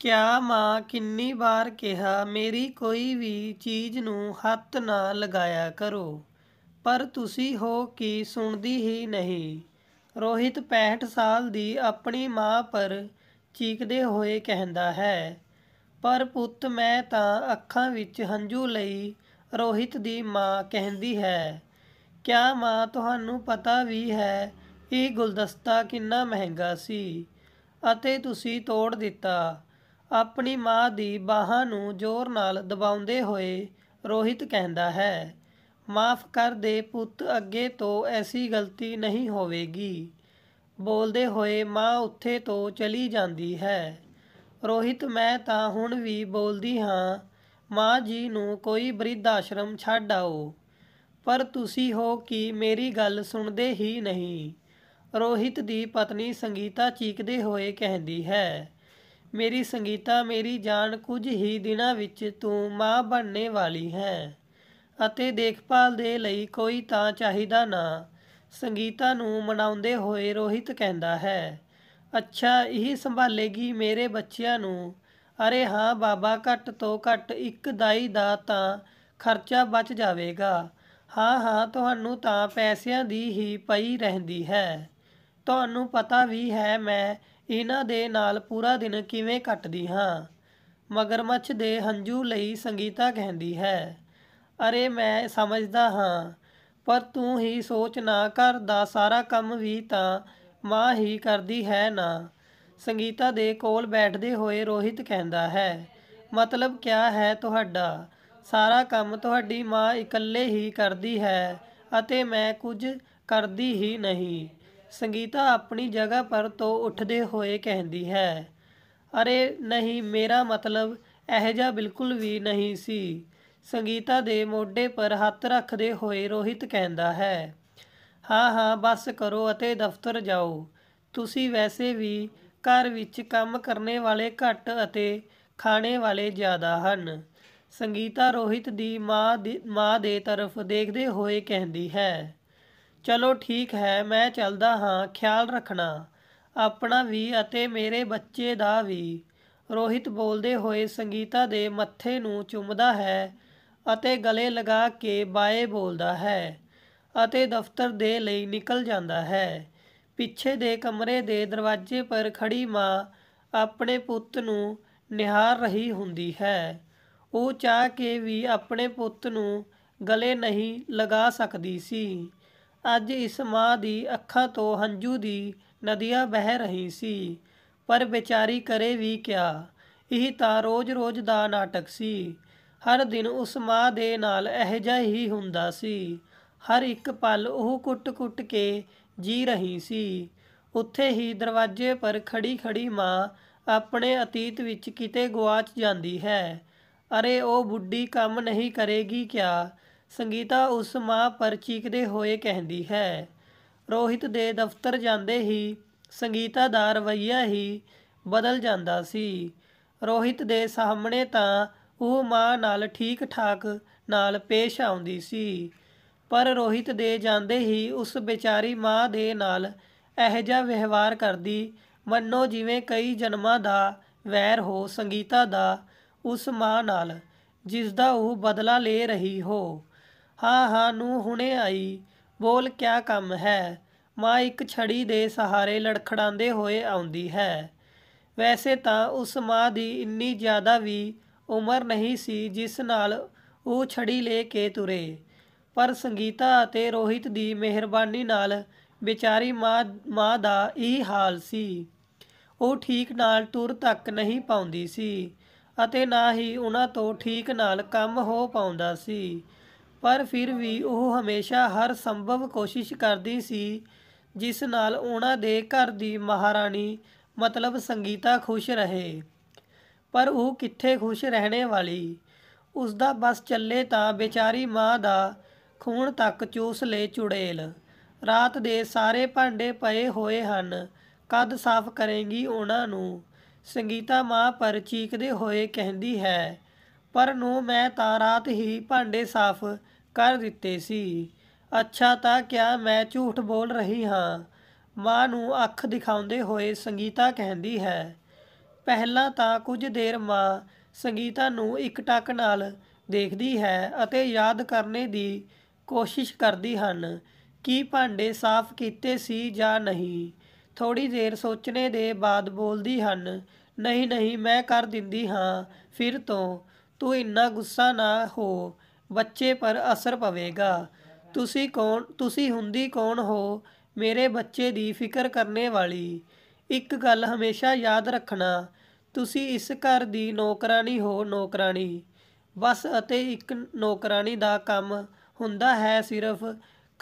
ਕਿਆ ਮਾਂ ਕਿੰਨੀ ਵਾਰ ਕਿਹਾ ਮੇਰੀ ਕੋਈ ਵੀ ਚੀਜ਼ ਨੂੰ ਹੱਥ ਨਾ ਲਗਾਇਆ ਕਰੋ ਪਰ ਤੁਸੀਂ ਹੋ ਕਿ ਸੁਣਦੀ ਹੀ ਨਹੀਂ ਰੋਹਿਤ 65 ਸਾਲ ਦੀ ਆਪਣੀ ਮਾਂ ਪਰ ਚੀਕਦੇ ਹੋਏ ਕਹਿੰਦਾ ਹੈ ਪਰ ਪੁੱਤ ਮੈਂ ਤਾਂ ਅੱਖਾਂ ਵਿੱਚ ਹੰਝੂ ਲਈ ਰੋਹਿਤ ਦੀ ਮਾਂ ਕਹਿੰਦੀ ਹੈ ਕਿਆ ਮਾਂ ਤੁਹਾਨੂੰ ਪਤਾ ਵੀ ਹੈ ਇਹ ਗੁਲਦਸਤਾ ਕਿੰਨਾ ਮਹਿੰਗਾ ਸੀ ਅਤੇ ਤੁਸੀਂ ਤੋੜ ਦਿੱਤਾ ਆਪਣੀ ਮਾਂ ਦੀ ਬਾਹਾਂ ਨੂੰ ਜ਼ੋਰ ਨਾਲ ਦਬਾਉਂਦੇ ਹੋਏ ਰੋਹਿਤ ਕਹਿੰਦਾ ਹੈ ਮਾਫ ਕਰ ਦੇ ਪੁੱਤ ਅੱਗੇ ਤੋਂ ਐਸੀ ਗਲਤੀ ਨਹੀਂ ਹੋਵੇਗੀ ਬੋਲਦੇ ਹੋਏ ਮਾਂ ਉੱਥੇ ਤੋਂ ਚਲੀ ਜਾਂਦੀ ਹੈ ਰੋਹਿਤ ਮੈਂ ਤਾਂ ਹੁਣ ਵੀ ਬੋਲਦੀ ਹਾਂ ਮਾਂ ਜੀ ਨੂੰ ਕੋਈ ਬ੍ਰਿਧ ਆਸ਼ਰਮ ਛੱਡ ਆਓ ਪਰ ਤੁਸੀਂ ਹੋ ਕਿ ਮੇਰੀ ਗੱਲ ਸੁਣਦੇ ਹੀ ਨਹੀਂ ਰੋਹਿਤ ਦੀ ਪਤਨੀ ਸੰਗੀਤਾ ਚੀਕਦੇ ਹੋਏ ਕਹਿੰਦੀ ਹੈ ਮੇਰੀ ਸੰਗੀਤਾ ਮੇਰੀ ਜਾਨ ਕੁਝ ਹੀ ਦਿਨਾਂ ਵਿੱਚ ਤੂੰ ਮਾਂ ਬਣਨੇ ਵਾਲੀ ਹੈ ਅਤੇ ਦੇਖਭਾਲ ਦੇ ਲਈ ਕੋਈ ਤਾਂ ਚਾਹੀਦਾ ਨਾ ਸੰਗੀਤਾ ਨੂੰ ਮਨਾਉਂਦੇ ਹੋਏ ਰੋਹਿਤ ਕਹਿੰਦਾ ਹੈ ਅੱਛਾ ਇਹ ਸੰਭਾਲੇਗੀ ਮੇਰੇ ਬੱਚਿਆਂ ਨੂੰ ਅਰੇ ਹਾਂ ਬਾਬਾ ਘੱਟ ਤੋਂ ਘੱਟ ਇੱਕ ਦਾਈ ਦਾ ਤਾਂ ਖਰਚਾ ਬਚ ਜਾਵੇਗਾ ਹਾਂ ਹਾਂ ਤੁਹਾਨੂੰ ਤਾਂ ਪੈਸਿਆਂ ਦੀ ਹੀ ਪਈ ਰਹਿੰਦੀ ਹੈ ਤੁਹਾਨੂੰ ਪਤਾ ਵੀ ਹੈ ਮੈਂ ਇਹਨਾਂ ਦੇ ਨਾਲ ਪੂਰਾ ਦਿਨ ਕਿਵੇਂ ਕੱਟਦੀ ਹਾਂ ਮਗਰਮੱਛ ਦੇ ਹੰਝੂ ਲਈ ਸੰਗੀਤਾ ਕਹਿੰਦੀ ਹੈ ਅਰੇ ਮੈਂ ਸਮਝਦਾ ਹਾਂ ਪਰ ਤੂੰ ਹੀ ਸੋਚ ਨਾ ਕਰ ਦਾ ਸਾਰਾ ਕੰਮ ਵੀ ਤਾਂ ਮਾਂ ਹੀ ਕਰਦੀ ਹੈ ਨਾ ਸੰਗੀਤਾ ਦੇ ਕੋਲ ਬੈਠਦੇ ਹੋਏ ਰੋਹਿਤ ਕਹਿੰਦਾ ਹੈ ਮਤਲਬ ਕਿਆ ਹੈ ਤੁਹਾਡਾ ਸਾਰਾ ਕੰਮ ਤੁਹਾਡੀ ਮਾਂ ਇਕੱਲੇ ਹੀ ਕਰਦੀ ਹੈ ਅਤੇ ਮੈਂ ਕੁਝ ਕਰਦੀ ਹੀ ਨਹੀਂ ਸੰਗੀਤਾ ਆਪਣੀ ਜਗ੍ਹਾ ਪਰ ਤੋਂ ਉੱਠਦੇ ਹੋਏ ਕਹਿੰਦੀ ਹੈ ਅਰੇ ਨਹੀਂ ਮੇਰਾ ਮਤਲਬ ਇਹ ਜਿਹਾ ਬਿਲਕੁਲ ਵੀ ਨਹੀਂ ਸੀ ਸੰਗੀਤਾ ਦੇ ਮੋਢੇ ਪਰ ਹੱਥ ਰੱਖਦੇ ਹੋਏ ਰੋਹਿਤ ਕਹਿੰਦਾ ਹੈ ਹਾਂ ਹਾਂ ਬਸ ਕਰੋ ਅਤੇ ਦਫ਼ਤਰ ਜਾਓ ਤੁਸੀਂ ਵੈਸੇ ਵੀ ਘਰ ਵਿੱਚ ਕੰਮ ਕਰਨੇ ਵਾਲੇ ਘੱਟ ਅਤੇ ਖਾਣੇ ਵਾਲੇ ਜ਼ਿਆਦਾ ਹਨ ਸੰਗੀਤਾ ਰੋਹਿਤ ਦੀ ਮਾਂ ਦੀ ਮਾਂ ਦੇ ਤਰਫ ਦੇਖਦੇ ਹੋਏ ਕਹਿੰਦੀ ਹੈ ਚਲੋ ਠੀਕ ਹੈ ਮੈਂ ਚੱਲਦਾ ਹਾਂ ਖਿਆਲ ਰੱਖਣਾ ਆਪਣਾ ਵੀ ਅਤੇ ਮੇਰੇ ਬੱਚੇ ਦਾ ਵੀ ਰੋਹਿਤ ਬੋਲਦੇ ਹੋਏ ਸੰਗੀਤਾ ਦੇ ਮੱਥੇ ਨੂੰ ਚੁੰਮਦਾ ਹੈ ਅਤੇ ਗਲੇ ਲਗਾ ਕੇ ਬਾਏ ਬੋਲਦਾ ਹੈ ਅਤੇ ਦਫ਼ਤਰ ਦੇ ਲਈ ਨਿਕਲ ਜਾਂਦਾ ਹੈ ਪਿੱਛੇ ਦੇ ਕਮਰੇ ਦੇ ਦਰਵਾਜ਼ੇ ਪਰ ਖੜੀ ਮਾਂ ਆਪਣੇ ਪੁੱਤ ਨੂੰ ਨਿਹਾਰ ਰਹੀ ਹੁੰਦੀ ਹੈ ਉਹ ਚਾਹ ਕੇ ਵੀ ਆਪਣੇ ਪੁੱਤ ਨੂੰ ਗਲੇ ਨਹੀਂ ਲਗਾ ਸਕਦੀ ਸੀ ਅੱਜ ਇਸ ਮਾਂ ਦੀ ਅੱਖਾਂ ਤੋਂ ਹੰਝੂ ਦੀ ਨਦੀਆਂ ਵਹਿ ਰਹੀ ਸੀ ਪਰ ਵਿਚਾਰੀ ਕਰੇ ਵੀ ਕਿਆ ਇਹ ਤਾਂ ਰੋਜ਼-ਰੋਜ਼ ਦਾ ਨਾਟਕ ਸੀ ਹਰ ਦਿਨ ਉਸ ਮਾਂ ਦੇ ਨਾਲ ਇਹ ਜਿਹਾ ਹੀ ਹੁੰਦਾ ਸੀ ਹਰ ਇੱਕ ਪਲ ਉਹ ਕੁੱਟ-ਕੁੱਟ ਕੇ ਜੀ ਰਹੀ ਸੀ ਉੱਥੇ ਹੀ ਦਰਵਾਜ਼ੇ ਪਰ ਖੜੀ-ਖੜੀ ਮਾਂ ਆਪਣੇ ਅਤੀਤ ਵਿੱਚ ਕਿਤੇ ਗਵਾਚ ਜਾਂਦੀ ਹੈ ਅਰੇ ਉਹ ਬੁੱਢੀ ਕੰਮ ਨਹੀਂ ਕਰੇਗੀ ਕਿਆ ਸੰਗੀਤਾ ਉਸ ਮਾਂ ਪਰ ਚੀਕਦੇ ਹੋਏ ਕਹਿੰਦੀ ਹੈ ਰੋਹਿਤ ਦੇ ਦਫ਼ਤਰ ਜਾਂਦੇ ਹੀ ਸੰਗੀਤਾ ਦਾ ਰਵਈਆ ਹੀ ਬਦਲ ਜਾਂਦਾ ਸੀ ਰੋਹਿਤ ਦੇ ਸਾਹਮਣੇ ਤਾਂ ਉਹ ਮਾਂ ਨਾਲ ਠੀਕ ਠਾਕ ਨਾਲ ਪੇਸ਼ ਆਉਂਦੀ ਸੀ ਪਰ ਰੋਹਿਤ ਦੇ ਜਾਂਦੇ ਹੀ ਉਸ ਵਿਚਾਰੀ ਮਾਂ ਦੇ ਨਾਲ ਇਹੋ ਜਿਹਾ ਵਿਵਹਾਰ ਕਰਦੀ ਮੰਨੋ ਜਿਵੇਂ ਕਈ ਜਨਮਾਂ ਦਾ ਵੈਰ ਹੋ ਸੰਗੀਤਾ ਦਾ ਉਸ ਮਾਂ ਨਾਲ ਜਿਸ ਦਾ ਉਹ ਬਦਲਾ ਲੈ ਰਹੀ ਹੋ ਹਾਂ ਹਾਂ ਨੂੰ ਹੁਣੇ ਆਈ ਬੋਲ ਕਿਆ ਕੰਮ ਹੈ ਮਾਂ ਇੱਕ ਛੜੀ ਦੇ ਸਹਾਰੇ ਲੜਖੜਾਉਂਦੇ ਹੋਏ ਆਉਂਦੀ ਹੈ ਵੈਸੇ ਤਾਂ ਉਸ ਮਾਂ ਦੀ ਇੰਨੀ ਜ਼ਿਆਦਾ ਵੀ ਉਮਰ ਨਹੀਂ ਸੀ ਜਿਸ ਨਾਲ ਉਹ ਛੜੀ ਲੈ ਕੇ ਤੁਰੇ ਪਰ ਸੰਗੀਤਾ ਅਤੇ ਰੋਹਿਤ ਦੀ ਮਿਹਰਬਾਨੀ ਨਾਲ ਵਿਚਾਰੀ ਮਾਂ ਮਾਂ ਦਾ ਇਹ ਹਾਲ ਸੀ ਉਹ ਠੀਕ ਨਾਲ ਤੁਰ ਤੱਕ ਨਹੀਂ ਪਾਉਂਦੀ ਸੀ ਅਤੇ ਨਾ ਹੀ ਉਹਨਾਂ ਤੋਂ ਠੀਕ ਨਾਲ ਕੰਮ ਹੋ ਪਾਉਂਦਾ ਸੀ ਪਰ ਫਿਰ ਵੀ ਉਹ ਹਮੇਸ਼ਾ ਹਰ ਸੰਭਵ ਕੋਸ਼ਿਸ਼ ਕਰਦੀ ਸੀ ਜਿਸ ਨਾਲ ਉਹਨਾਂ ਦੇ ਘਰ ਦੀ ਮਹਾਰਾਣੀ ਮਤਲਬ ਸੰਗੀਤਾ ਖੁਸ਼ ਰਹੇ ਪਰ ਉਹ ਕਿੱਥੇ ਖੁਸ਼ ਰਹਿਣੇ ਵਾਲੀ ਉਸ ਦਾ ਬਸ ਚੱਲੇ ਤਾਂ ਵਿਚਾਰੀ ਮਾਂ ਦਾ ਖੂਨ ਤੱਕ ਚੂਸ ਲੈ ਚੁੜੇਲ ਰਾਤ ਦੇ ਸਾਰੇ ਭਾਂਡੇ ਪਏ ਹੋਏ ਹਨ ਕਦ ਸਾਫ਼ ਕਰੇਗੀ ਉਹਨਾਂ ਨੂੰ ਸੰਗੀਤਾ ਮਾਂ ਪਰ ਚੀਕਦੇ ਹੋਏ ਕਹਿੰਦੀ ਹੈ ਪਰ ਨੂੰ ਮੈਂ ਤਾਂ ਰਾਤ ਹੀ ਭਾਂਡੇ ਸਾਫ਼ ਕਰ ਦਿੱਤੇ ਸੀ ਅੱਛਾ ਤਾਂ ਕਿਆ ਮੈਂ ਝੂਠ ਬੋਲ ਰਹੀ ਹਾਂ ਮਾਂ ਨੂੰ ਅੱਖ ਦਿਖਾਉਂਦੇ ਹੋਏ ਸੰਗੀਤਾ ਕਹਿੰਦੀ ਹੈ ਪਹਿਲਾਂ ਤਾਂ ਕੁਝ ਦੇਰ ਮਾਂ ਸੰਗੀਤਾ ਨੂੰ ਇੱਕ ਟੱਕ ਨਾਲ ਦੇਖਦੀ ਹੈ ਅਤੇ ਯਾਦ ਕਰਨੇ ਦੀ ਕੋਸ਼ਿਸ਼ ਕਰਦੀ ਹਨ ਕਿ ਭਾਂਡੇ ਸਾਫ਼ ਕੀਤੇ ਸੀ ਜਾਂ ਨਹੀਂ ਥੋੜੀ ਦੇਰ ਸੋਚਣੇ ਦੇ ਬਾਅਦ ਬੋਲਦੀ ਹਨ ਨਹੀਂ ਨਹੀਂ ਮੈਂ ਕਰ ਦਿੰਦੀ ਹਾਂ ਫਿਰ ਤੋਂ ਤੂੰ ਇੰਨਾ ਗੁੱਸਾ ਨਾ ਹੋ ਬੱਚੇ ਪਰ ਅਸਰ ਪਵੇਗਾ ਤੁਸੀਂ ਕੌਣ ਤੁਸੀਂ ਹੁੰਦੀ ਕੌਣ ਹੋ ਮੇਰੇ ਬੱਚੇ ਦੀ ਫਿਕਰ ਕਰਨੇ ਵਾਲੀ ਇੱਕ ਗੱਲ ਹਮੇਸ਼ਾ ਯਾਦ ਰੱਖਣਾ ਤੁਸੀਂ ਇਸ ਘਰ ਦੀ ਨੌਕਰਾਨੀ ਹੋ ਨੌਕਰਾਨੀ ਬਸ ਅਤੇ ਇੱਕ ਨੌਕਰਾਨੀ ਦਾ ਕੰਮ ਹੁੰਦਾ ਹੈ ਸਿਰਫ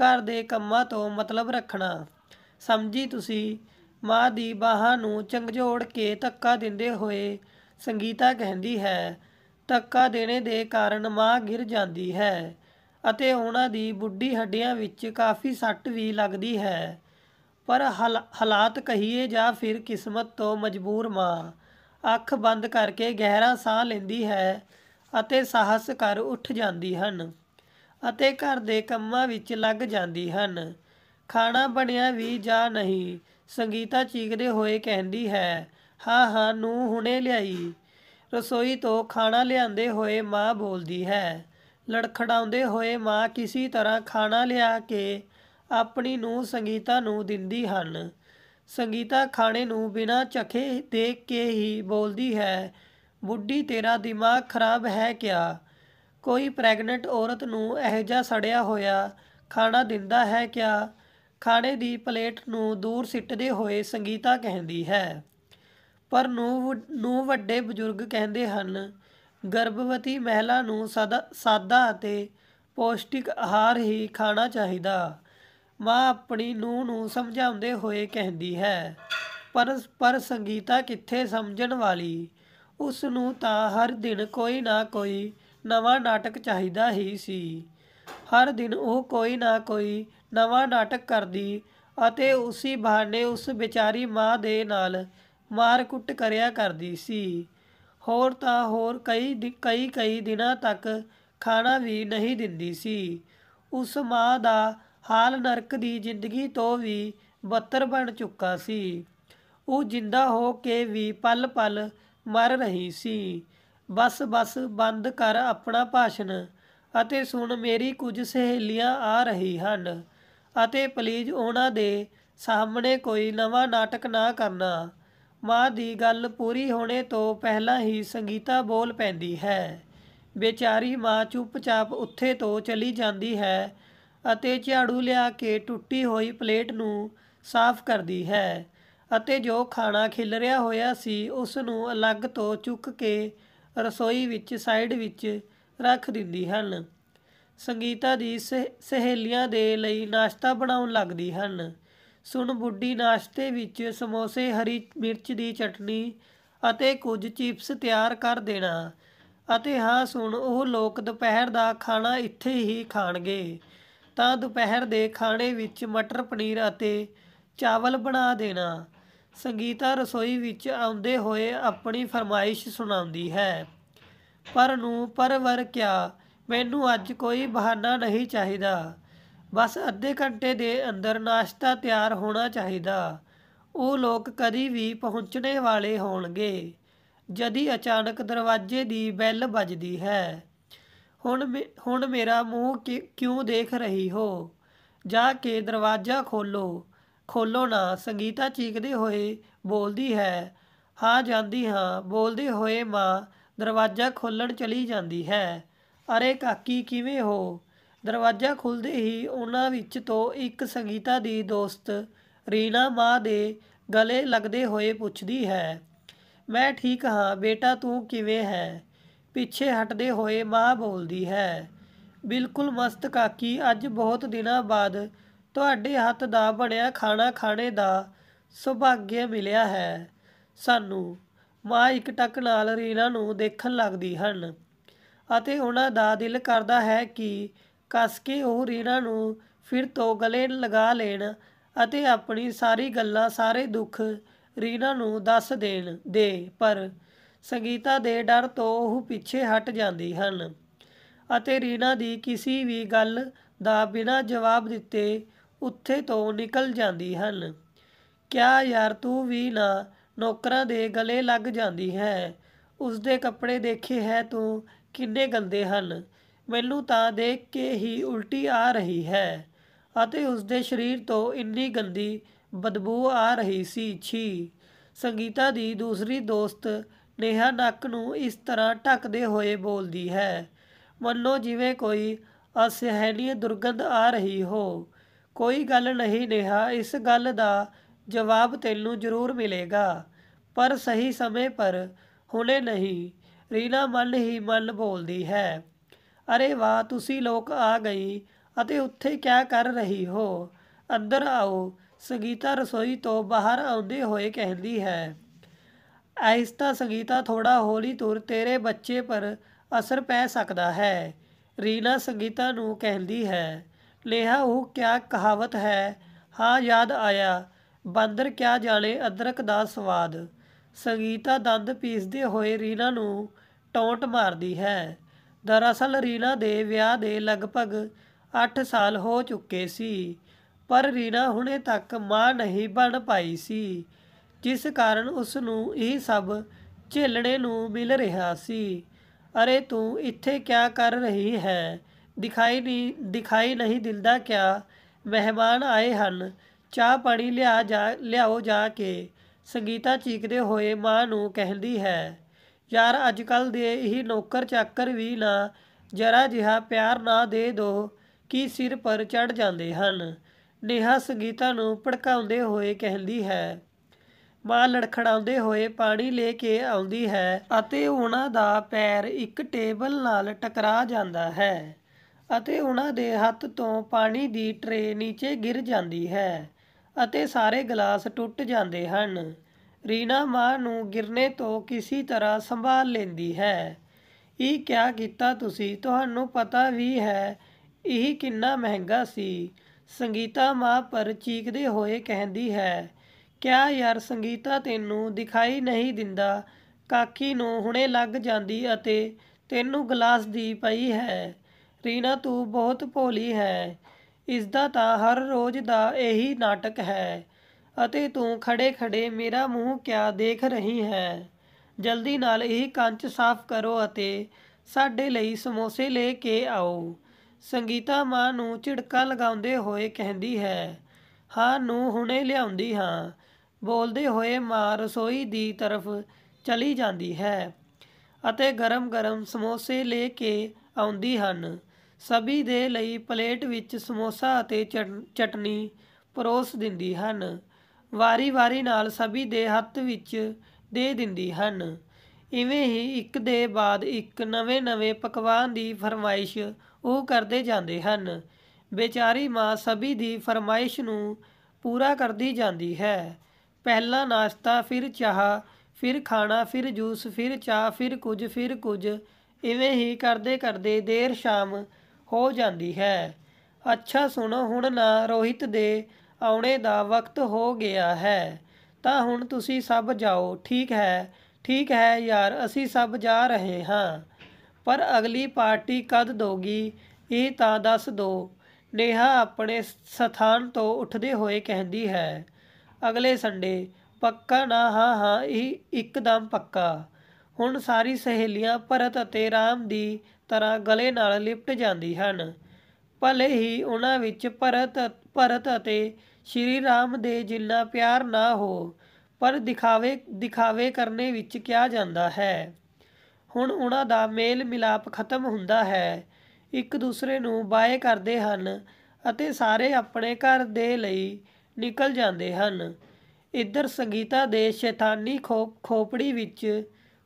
ਘਰ ਦੇ ਕੰਮਾਂ ਤੋਂ ਮਤਲਬ ਰੱਖਣਾ ਸਮਝੀ ਤੁਸੀਂ ਮਾਂ ਦੀ ਬਾਹਾਂ ਨੂੰ ਚੰਗਜੋੜ ਕੇ ਧੱਕਾ ਦਿੰਦੇ ਹੋਏ ਸੰਗੀਤਾ ਕਹਿੰਦੀ ਹੈ ਧੱਕਾ ਦੇਣੇ ਦੇ ਕਾਰਨ ਮਾਂ ਗਿਰ ਜਾਂਦੀ ਹੈ ਅਤੇ ਉਹਨਾਂ ਦੀ ਬੁੱਢੀ ਹੱਡੀਆਂ ਵਿੱਚ ਕਾਫੀ ਸੱਟ ਵੀ ਲੱਗਦੀ ਹੈ ਪਰ ਹਾਲਾਤ ਕਹੀਏ ਜਾਂ ਫਿਰ ਕਿਸਮਤ ਤੋਂ ਮਜਬੂਰ ਮਾਂ ਅੱਖ ਬੰਦ ਕਰਕੇ ਗਹਿਰਾ ਸਾਹ ਲੈਂਦੀ ਹੈ ਅਤੇ ਸਾਹਸ ਕਰ ਉੱਠ ਜਾਂਦੀ ਹਨ ਅਤੇ ਘਰ ਦੇ ਕੰਮਾਂ ਵਿੱਚ ਲੱਗ ਜਾਂਦੀ ਹਨ ਖਾਣਾ ਬਣਿਆ ਵੀ ਜਾ ਨਹੀਂ ਸੰਗੀਤਾ ਚੀਕਦੇ ਹੋਏ ਕਹਿੰਦੀ ਹੈ ਹਾਂ ਹਾਂ ਨੂੰ ਹੁਣੇ ਲਿਆਈ ਰਸੋਈ ਤੋਂ ਖਾਣਾ ਲਿਆਂਦੇ ਹੋਏ ਮਾਂ ਬੋਲਦੀ ਹੈ ਲੜਖੜਾਉਂਦੇ ਹੋਏ ਮਾਂ ਕਿਸੇ ਤਰ੍ਹਾਂ ਖਾਣਾ ਲਿਆ ਕੇ ਆਪਣੀ ਨੂੰ ਸੰਗੀਤਾ ਨੂੰ ਦਿੰਦੀ ਹਨ ਸੰਗੀਤਾ ਖਾਣੇ ਨੂੰ ਬਿਨਾਂ ਚਖੇ ਦੇਖ ਕੇ ਹੀ ਬੋਲਦੀ ਹੈ ਬੁੱਢੀ ਤੇਰਾ ਦਿਮਾਗ ਖਰਾਬ ਹੈ ਕਿਆ ਕੋਈ ਪ੍ਰੈਗਨੈਂਟ ਔਰਤ ਨੂੰ ਅਹਿਜਾ ਸੜਿਆ ਹੋਇਆ ਖਾਣਾ ਦਿੰਦਾ ਹੈ ਕਿਆ ਖਾਣੇ ਦੀ ਪਲੇਟ ਨੂੰ ਦੂਰ ਸਿੱਟਦੇ ਹੋਏ ਸੰਗੀਤਾ ਕਹਿੰਦੀ ਹੈ ਪਰ ਨੂੰ ਨੂੰ ਵੱਡੇ ਬਜ਼ੁਰਗ ਕਹਿੰਦੇ ਹਨ ਗਰਭਵਤੀ ਮਹਿਲਾ ਨੂੰ ਸਦਾ ਸਾਦਾ ਅਤੇ ਪੌਸ਼ਟਿਕ ਆਹਾਰ ਹੀ ਖਾਣਾ ਚਾਹੀਦਾ ਮਾਂ ਆਪਣੀ ਨੂੰ ਨੂੰ ਸਮਝਾਉਂਦੇ ਹੋਏ ਕਹਿੰਦੀ ਹੈ ਪਰ ਪਰ ਸੰਗੀਤਾ ਕਿੱਥੇ ਸਮਝਣ ਵਾਲੀ ਉਸ ਨੂੰ ਤਾਂ ਹਰ ਦਿਨ ਕੋਈ ਨਾ ਕੋਈ ਨਵਾਂ ਨਾਟਕ ਚਾਹੀਦਾ ਹੀ ਸੀ ਹਰ ਦਿਨ ਉਹ ਕੋਈ ਨਾ ਕੋਈ ਨਵਾਂ ਨਾਟਕ ਕਰਦੀ ਅਤੇ ਉਸੇ ਬਹਾਨੇ ਉਸ ਵਿਚਾਰੀ ਮਾਂ ਦੇ ਨਾਲ ਮਾਰ-ਕੁੱਟ ਕਰਿਆ ਕਰਦੀ ਸੀ। ਹੋਰ ਤਾਂ ਹੋਰ ਕਈ ਕਈ ਕਈ ਦਿਨਾਂ ਤੱਕ ਖਾਣਾ ਵੀ ਨਹੀਂ ਦਿੰਦੀ ਸੀ। ਉਸ ਮਾਂ ਦਾ ਹਾਲ ਨਰਕ ਦੀ ਜ਼ਿੰਦਗੀ ਤੋਂ ਵੀ ਬੱਤਰ ਬਣ ਚੁੱਕਾ ਸੀ। ਉਹ ਜ਼ਿੰਦਾ ਹੋ ਕੇ ਵੀ ਪਲ-ਪਲ ਮਰ ਰਹੀ ਸੀ। "ਬੱਸ-ਬੱਸ ਬੰਦ ਕਰ ਆਪਣਾ ਭਾਸ਼ਣ ਅਤੇ ਸੁਣ ਮੇਰੀ ਕੁਝ ਸਹੇਲੀਆਂ ਆ ਰਹੀ ਹਨ ਅਤੇ ਪਲੀਜ਼ ਉਹਨਾਂ ਦੇ ਸਾਹਮਣੇ ਕੋਈ ਨਵਾਂ ਨਾਟਕ ਨਾ ਕਰਨਾ।" ਮਾਂ ਦੀ ਗੱਲ ਪੂਰੀ ਹੋਣੇ ਤੋਂ ਪਹਿਲਾਂ ਹੀ ਸੰਗੀਤਾ ਬੋਲ ਪੈਂਦੀ ਹੈ ਵਿਚਾਰੀ ਮਾਂ ਚੁੱਪਚਾਪ ਉੱਥੇ ਤੋਂ ਚਲੀ ਜਾਂਦੀ ਹੈ ਅਤੇ ਝਾੜੂ ਲਿਆ ਕੇ ਟੁੱਟੀ ਹੋਈ ਪਲੇਟ ਨੂੰ ਸਾਫ਼ ਕਰਦੀ ਹੈ ਅਤੇ ਜੋ ਖਾਣਾ ਖਿਲਰਿਆ ਹੋਇਆ ਸੀ ਉਸ ਨੂੰ ਅਲੱਗ ਤੋਂ ਚੁੱਕ ਕੇ ਰਸੋਈ ਵਿੱਚ ਸਾਈਡ ਵਿੱਚ ਰੱਖ ਦਿੰਦੀ ਹਨ ਸੰਗੀਤਾ ਦੀ ਸਹੇਲੀਆਂ ਦੇ ਲਈ ਨਾਸ਼ਤਾ ਬਣਾਉਣ ਲੱਗਦੀ ਹਨ ਸੁਣ ਬੁੱਢੀ ਨਾਸ਼ਤੇ ਵਿੱਚ ਸਮੋਸੇ ਹਰੀ ਮਿਰਚ ਦੀ ਚਟਨੀ ਅਤੇ ਕੁਝ ਚਿਪਸ ਤਿਆਰ ਕਰ ਦੇਣਾ ਅਤੇ ਹਾਂ ਸੁਣ ਉਹ ਲੋਕ ਦੁਪਹਿਰ ਦਾ ਖਾਣਾ ਇੱਥੇ ਹੀ ਖਾਣਗੇ ਤਾਂ ਦੁਪਹਿਰ ਦੇ ਖਾਣੇ ਵਿੱਚ ਮਟਰ ਪਨੀਰ ਅਤੇ ਚਾਵਲ ਬਣਾ ਦੇਣਾ ਸੰਗੀਤਾ ਰਸੋਈ ਵਿੱਚ ਆਉਂਦੇ ਹੋਏ ਆਪਣੀ ਫਰਮਾਇਸ਼ ਸੁਣਾਉਂਦੀ ਹੈ ਪਰ ਨੂੰ ਪਰਵਰ ਕਿਆ ਮੈਨੂੰ ਅੱਜ ਕੋਈ ਬਹਾਨਾ ਨਹੀਂ ਚਾਹੀਦਾ ਬਸ ਅੱਧੇ ਘੰਟੇ ਦੇ ਅੰਦਰ ਨਾਸ਼ਤਾ ਤਿਆਰ ਹੋਣਾ ਚਾਹੀਦਾ ਉਹ ਲੋਕ ਕਦੀ ਵੀ ਪਹੁੰਚਣੇ ਵਾਲੇ ਹੋਣਗੇ ਜਦੀ ਅਚਾਨਕ ਦਰਵਾਜ਼ੇ ਦੀ ਬੈਲ ਵੱਜਦੀ ਹੈ ਹੁਣ ਹੁਣ ਮੇਰਾ ਮੂੰਹ ਕਿਉਂ ਦੇਖ ਰਹੀ ਹੋ ਜਾ ਕੇ ਦਰਵਾਜ਼ਾ ਖੋਲੋ ਖੋਲੋ ਨਾ ਸੰਗੀਤਾ ਚੀਕਦੇ ਹੋਏ ਬੋਲਦੀ ਹੈ ਹਾਂ ਜਾਂਦੀ ਹਾਂ ਬੋਲਦੇ ਹੋਏ ਮਾਂ ਦਰਵਾਜ਼ਾ ਖੋਲਣ ਚਲੀ ਜਾਂਦੀ ਹੈ ਅਰੇ ਕਾਕੀ ਕਿਵੇਂ ਹੋ ਦਰਵਾਜ਼ਾ ਖੁੱਲਦੇ ਹੀ ਉਹਨਾਂ ਵਿੱਚ ਤੋਂ ਇੱਕ ਸੰਗੀਤਾ ਦੀ ਦੋਸਤ ਰੀਨਾ ਮਾਂ ਦੇ ਗਲੇ ਲੱਗਦੇ ਹੋਏ ਪੁੱਛਦੀ ਹੈ ਮੈਂ ਠੀਕ ਹਾਂ ਬੇਟਾ ਤੂੰ ਕਿਵੇਂ ਹੈ ਪਿੱਛੇ ਹਟਦੇ ਹੋਏ ਮਾਂ ਬੋਲਦੀ ਹੈ ਬਿਲਕੁਲ ਮਸਤ ਕਾਕੀ ਅੱਜ ਬਹੁਤ ਦਿਨਾਂ ਬਾਅਦ ਤੁਹਾਡੇ ਹੱਥ ਦਾ ਬਣਿਆ ਖਾਣਾ ਖਾਣੇ ਦਾ ਸੁਭਾਗਯ ਮਿਲਿਆ ਹੈ ਸਾਨੂੰ ਮਾਂ ਇੱਕ ਟੱਕ ਨਾਲ ਰੀਨਾ ਨੂੰ ਦੇਖਣ ਲੱਗਦੀ ਹਨ ਅਤੇ ਉਹਨਾਂ ਦਾ ਦਿਲ ਕਰਦਾ ਹੈ ਕਿ ਕੱਸ ਕੇ ਉਹ ਰੀਨਾ ਨੂੰ ਫਿਰ ਤੋਂ ਗਲੇ ਲਗਾ ਲੈਣ ਅਤੇ ਆਪਣੀ ਸਾਰੀ ਗੱਲਾਂ ਸਾਰੇ ਦੁੱਖ ਰੀਨਾ ਨੂੰ ਦੱਸ ਦੇਣ ਦੇ ਪਰ ਸੰਗੀਤਾ ਦੇ ਡਰ ਤੋਂ ਉਹ ਪਿੱਛੇ ਹਟ ਜਾਂਦੀ ਹਨ ਅਤੇ ਰੀਨਾ ਦੀ ਕਿਸੇ ਵੀ ਗੱਲ ਦਾ ਬਿਨਾਂ ਜਵਾਬ ਦਿੱਤੇ ਉੱਥੇ ਤੋਂ ਨਿਕਲ ਜਾਂਦੀ ਹਨ ਕਿਆ ਯਾਰ ਤੂੰ ਵੀ ਨਾ ਨੌਕਰਾਂ ਦੇ ਗਲੇ ਲੱਗ ਜਾਂਦੀ ਹੈ ਉਸ ਦੇ ਕੱਪੜੇ ਦੇਖੇ ਹੈ ਤੂੰ ਕਿੰਨੇ ਗੰਦੇ ਹਨ ਮੈਨੂੰ ਤਾਂ ਦੇਖ ਕੇ ਹੀ ਉਲਟੀ ਆ ਰਹੀ ਹੈ ਅਤੇ ਉਸ ਦੇ ਸਰੀਰ ਤੋਂ ਇੰਨੀ ਗੰਦੀ ਬਦਬੂ ਆ ਰਹੀ ਸੀ ਛੀ ਸੰਗੀਤਾ ਦੀ ਦੂਸਰੀ ਦੋਸਤ ਨੇਹਾ ਨੱਕ ਨੂੰ ਇਸ ਤਰ੍ਹਾਂ ਟੱਕਦੇ ਹੋਏ ਬੋਲਦੀ ਹੈ ਮੰਨੋ ਜਿਵੇਂ ਕੋਈ ਅਸਹਿਲੀ ਦੁਰਗੰਧ ਆ ਰਹੀ ਹੋ ਕੋਈ ਗੱਲ ਨਹੀਂ ਨੇਹਾ ਇਸ ਗੱਲ ਦਾ ਜਵਾਬ ਤੈਨੂੰ ਜ਼ਰੂਰ ਮਿਲੇਗਾ ਪਰ ਸਹੀ ਸਮੇਂ ਪਰ ਹੁਣੇ ਨਹੀਂ ਰੀਨਾ ਮੱਲ ਹੀ ਮੱਲ ਬੋਲਦੀ ਹੈ ਅਰੇ ਵਾਹ ਤੁਸੀਂ ਲੋਕ ਆ ਗਈ ਅਤੇ ਉੱਥੇ ਕਿਆ ਕਰ ਰਹੀ ਹੋ ਅੰਦਰ ਆਓ ਸੰਗੀਤਾ ਰਸੋਈ ਤੋਂ ਬਾਹਰ ਆਉਂਦੇ ਹੋਏ ਕਹਿੰਦੀ ਹੈ ਆਇਸਤਾ ਸੰਗੀਤਾ ਥੋੜਾ ਹੌਲੀ ਤੁਰ ਤੇਰੇ ਬੱਚੇ ਪਰ ਅਸਰ ਪੈ ਸਕਦਾ ਹੈ ਰੀਨਾ ਸੰਗੀਤਾ ਨੂੰ ਕਹਿੰਦੀ ਹੈ ਲੇਹਾ ਉਹ ਕਿਆ ਕਹਾਵਤ ਹੈ ਹਾਂ ਯਾਦ ਆਇਆ ਬਾਂਦਰ ਕਿਆ ਜਾਣੇ ਅਦਰਕ ਦਾ ਸਵਾਦ ਸੰਗੀਤਾ ਦੰਦ ਪੀਸਦੇ ਹੋਏ ਰੀਨਾ ਨੂੰ ਟੌਂਟ ਮਾਰਦੀ ਹੈ ਦਰਅਸਲ ਰੀਨਾ ਦੇ ਵਿਆਹ ਦੇ ਲਗਭਗ 8 ਸਾਲ ਹੋ ਚੁੱਕੇ ਸੀ ਪਰ ਰੀਨਾ ਹੁਣੇ ਤੱਕ ਮਾਂ ਨਹੀਂ ਬਣ ਪਾਈ ਸੀ ਜਿਸ ਕਾਰਨ ਉਸ ਨੂੰ ਇਹ ਸਭ ਝੇਲਣੇ ਨੂੰ ਮਿਲ ਰਿਹਾ ਸੀ ਅਰੇ ਤੂੰ ਇੱਥੇ ਕਿਆ ਕਰ ਰਹੀ ਹੈ ਦਿਖਾਈ ਨਹੀਂ ਦਿਖਾਈ ਨਹੀਂ ਦਿੰਦਾ ਕਿਆ ਮਹਿਮਾਨ ਆਏ ਹਨ ਚਾਹ ਪਾਣੀ ਲਿਆ ਜਾ ਲਿਆਓ ਜਾ ਕੇ ਸੰਗੀਤਾ ਚੀਕਦੇ ਹੋਏ ਮਾਂ ਨੂੰ ਕਹਿੰਦੀ ਹੈ ਯਾਰ ਅੱਜ ਕੱਲ ਦੇ ਇਹ ਨੌਕਰ ਚਾਕਰ ਵੀ ਨਾ ਜਰਾ ਜਿਹਾ ਪਿਆਰ ਨਾ ਦੇ ਦੋ ਕਿ ਸਿਰ ਪਰ ਚੜ ਜਾਂਦੇ ਹਨ ਨੇਹਾ ਸੰਗੀਤਾ ਨੂੰ ਭੜਕਾਉਂਦੇ ਹੋਏ ਕਹਿੰਦੀ ਹੈ ਮਾਂ ਲੜਖੜਾਉਂਦੇ ਹੋਏ ਪਾਣੀ ਲੈ ਕੇ ਆਉਂਦੀ ਹੈ ਅਤੇ ਉਹਨਾਂ ਦਾ ਪੈਰ ਇੱਕ ਟੇਬਲ ਨਾਲ ਟਕਰਾ ਜਾਂਦਾ ਹੈ ਅਤੇ ਉਹਨਾਂ ਦੇ ਹੱਥ ਤੋਂ ਪਾਣੀ ਦੀ ਟਰੇ ਨੀਚੇ ਗਿਰ ਜਾਂਦੀ ਹੈ ਅਤੇ ਸਾਰੇ ਗਲਾਸ ਟੁੱਟ ਜਾਂਦੇ ਹਨ ਰੀਨਾ ਮਾਂ ਨੂੰ ਗਿਰਨੇ ਤੋਂ ਕਿਸੇ ਤਰ੍ਹਾਂ ਸੰਭਾਲ ਲੈਂਦੀ ਹੈ ਇਹ ਕਿਆ ਕੀਤਾ ਤੁਸੀਂ ਤੁਹਾਨੂੰ ਪਤਾ ਵੀ ਹੈ ਇਹ ਕਿੰਨਾ ਮਹਿੰਗਾ ਸੀ ਸੰਗੀਤਾ ਮਾਂ ਪਰ ਚੀਕਦੇ ਹੋਏ ਕਹਿੰਦੀ ਹੈ ਕਿਆ ਯਾਰ ਸੰਗੀਤਾ ਤੈਨੂੰ ਦਿਖਾਈ ਨਹੀਂ ਦਿੰਦਾ ਕਾਕੀ ਨੂੰ ਹੁਣੇ ਲੱਗ ਜਾਂਦੀ ਅਤੇ ਤੈਨੂੰ ਗਲਾਸ ਦੀ ਪਈ ਹੈ ਰੀਨਾ ਤੂੰ ਬਹੁਤ ਭੋਲੀ ਹੈ ਇਸ ਦਾ ਤਾਂ ਹਰ ਰੋਜ਼ ਦਾ ਇਹੀ ਨਾਟਕ ਹੈ ਅਤੇ ਤੂੰ ਖੜੇ-ਖੜੇ ਮੇਰਾ ਮੂੰਹ ਕਿਆ ਦੇਖ ਰਹੀ ਹੈ ਜਲਦੀ ਨਾਲ ਇਹ ਕੰਚ ਸਾਫ਼ ਕਰੋ ਅਤੇ ਸਾਡੇ ਲਈ ਸਮੋਸੇ ਲੈ ਕੇ ਆਓ ਸੰਗੀਤਾ ਮਾਂ ਨੂੰ ਝਿੜਕਾ ਲਗਾਉਂਦੇ ਹੋਏ ਕਹਿੰਦੀ ਹੈ ਹਾਂ ਨੂੰ ਹੁਣੇ ਲਿਆਉਂਦੀ ਹਾਂ ਬੋਲਦੇ ਹੋਏ ਮਾਂ ਰਸੋਈ ਦੀ ਤਰਫ ਚਲੀ ਜਾਂਦੀ ਹੈ ਅਤੇ ਗਰਮ-ਗਰਮ ਸਮੋਸੇ ਲੈ ਕੇ ਆਉਂਦੀ ਹਨ ਸਭੀ ਦੇ ਲਈ ਪਲੇਟ ਵਿੱਚ ਸਮੋਸਾ ਅਤੇ ਚਟਨੀ ਪਰੋਸ ਦਿੰਦੀ ਹਨ ਵਾਰੀ-ਵਾਰੀ ਨਾਲ ਸਭੀ ਦੇ ਹੱਥ ਵਿੱਚ ਦੇ ਦਿੰਦੀ ਹਨ। ਇਵੇਂ ਹੀ ਇੱਕ ਦੇ ਬਾਅਦ ਇੱਕ ਨਵੇਂ-ਨਵੇਂ ਪਕਵਾਨ ਦੀ ਫਰਮਾਇਸ਼ ਉਹ ਕਰਦੇ ਜਾਂਦੇ ਹਨ। ਵਿਚਾਰੀ ਮਾਂ ਸਭੀ ਦੀ ਫਰਮਾਇਸ਼ ਨੂੰ ਪੂਰਾ ਕਰਦੀ ਜਾਂਦੀ ਹੈ। ਪਹਿਲਾ ਨਾਸ਼ਤਾ, ਫਿਰ ਚਾਹ, ਫਿਰ ਖਾਣਾ, ਫਿਰ ਜੂਸ, ਫਿਰ ਚਾਹ, ਫਿਰ ਕੁਝ, ਫਿਰ ਕੁਝ। ਇਵੇਂ ਹੀ ਕਰਦੇ-ਕਰਦੇ ਦੇਰ ਸ਼ਾਮ ਹੋ ਜਾਂਦੀ ਹੈ। "ਅੱਛਾ ਸੁਣੋ, ਹੁਣ ਨਾ ਰੋਹਿਤ ਦੇ ਆਉਣੇ ਦਾ ਵਕਤ ਹੋ ਗਿਆ ਹੈ ਤਾਂ ਹੁਣ ਤੁਸੀਂ ਸਭ ਜਾਓ ਠੀਕ ਹੈ ਠੀਕ ਹੈ ਯਾਰ ਅਸੀਂ ਸਭ ਜਾ ਰਹੇ ਹਾਂ ਪਰ ਅਗਲੀ ਪਾਰਟੀ ਕਦ ਦੋਗੀ ਇਹ ਤਾਂ ਦੱਸ ਦੋ ਨੇਹਾ ਆਪਣੇ ਸਥਾਨ ਤੋਂ ਉੱਠਦੇ ਹੋਏ ਕਹਿੰਦੀ ਹੈ ਅਗਲੇ ਸੰਡੇ ਪੱਕਾ ਨਾ ਹਾਂ ਹਾਂ ਇਹ ਇੱਕਦਮ ਪੱਕਾ ਹੁਣ ਸਾਰੀ ਸਹੇਲੀਆਂ ਭਰਤ ਅਤੇ ਰਾਮ ਦੀ ਤਰ੍ਹਾਂ ਗਲੇ ਨਾਲ ਲਿਪਟ ਜਾਂਦੀ ਹਨ ਭਲੇ ਹੀ ਉਹਨਾਂ ਵਿੱਚ ਭਰਤ ਭਰਤ ਅਤੇ ਸ਼੍ਰੀ ਰਾਮ ਦੇ ਜਿੰਨਾ ਪਿਆਰ ਨਾ ਹੋ ਪਰ ਦਿਖਾਵੇ ਦਿਖਾਵੇ ਕਰਨੇ ਵਿੱਚ ਕਿਹਾ ਜਾਂਦਾ ਹੈ ਹੁਣ ਉਹਨਾਂ ਦਾ ਮੇਲ ਮਿਲਾਪ ਖਤਮ ਹੁੰਦਾ ਹੈ ਇੱਕ ਦੂਸਰੇ ਨੂੰ ਬਾਏ ਕਰਦੇ ਹਨ ਅਤੇ ਸਾਰੇ ਆਪਣੇ ਘਰ ਦੇ ਲਈ ਨਿਕਲ ਜਾਂਦੇ ਹਨ ਇੱਧਰ ਸੰਗੀਤਾ ਦੇ ਸ਼ੈਤਾਨੀ ਖੋਪੜੀ ਵਿੱਚ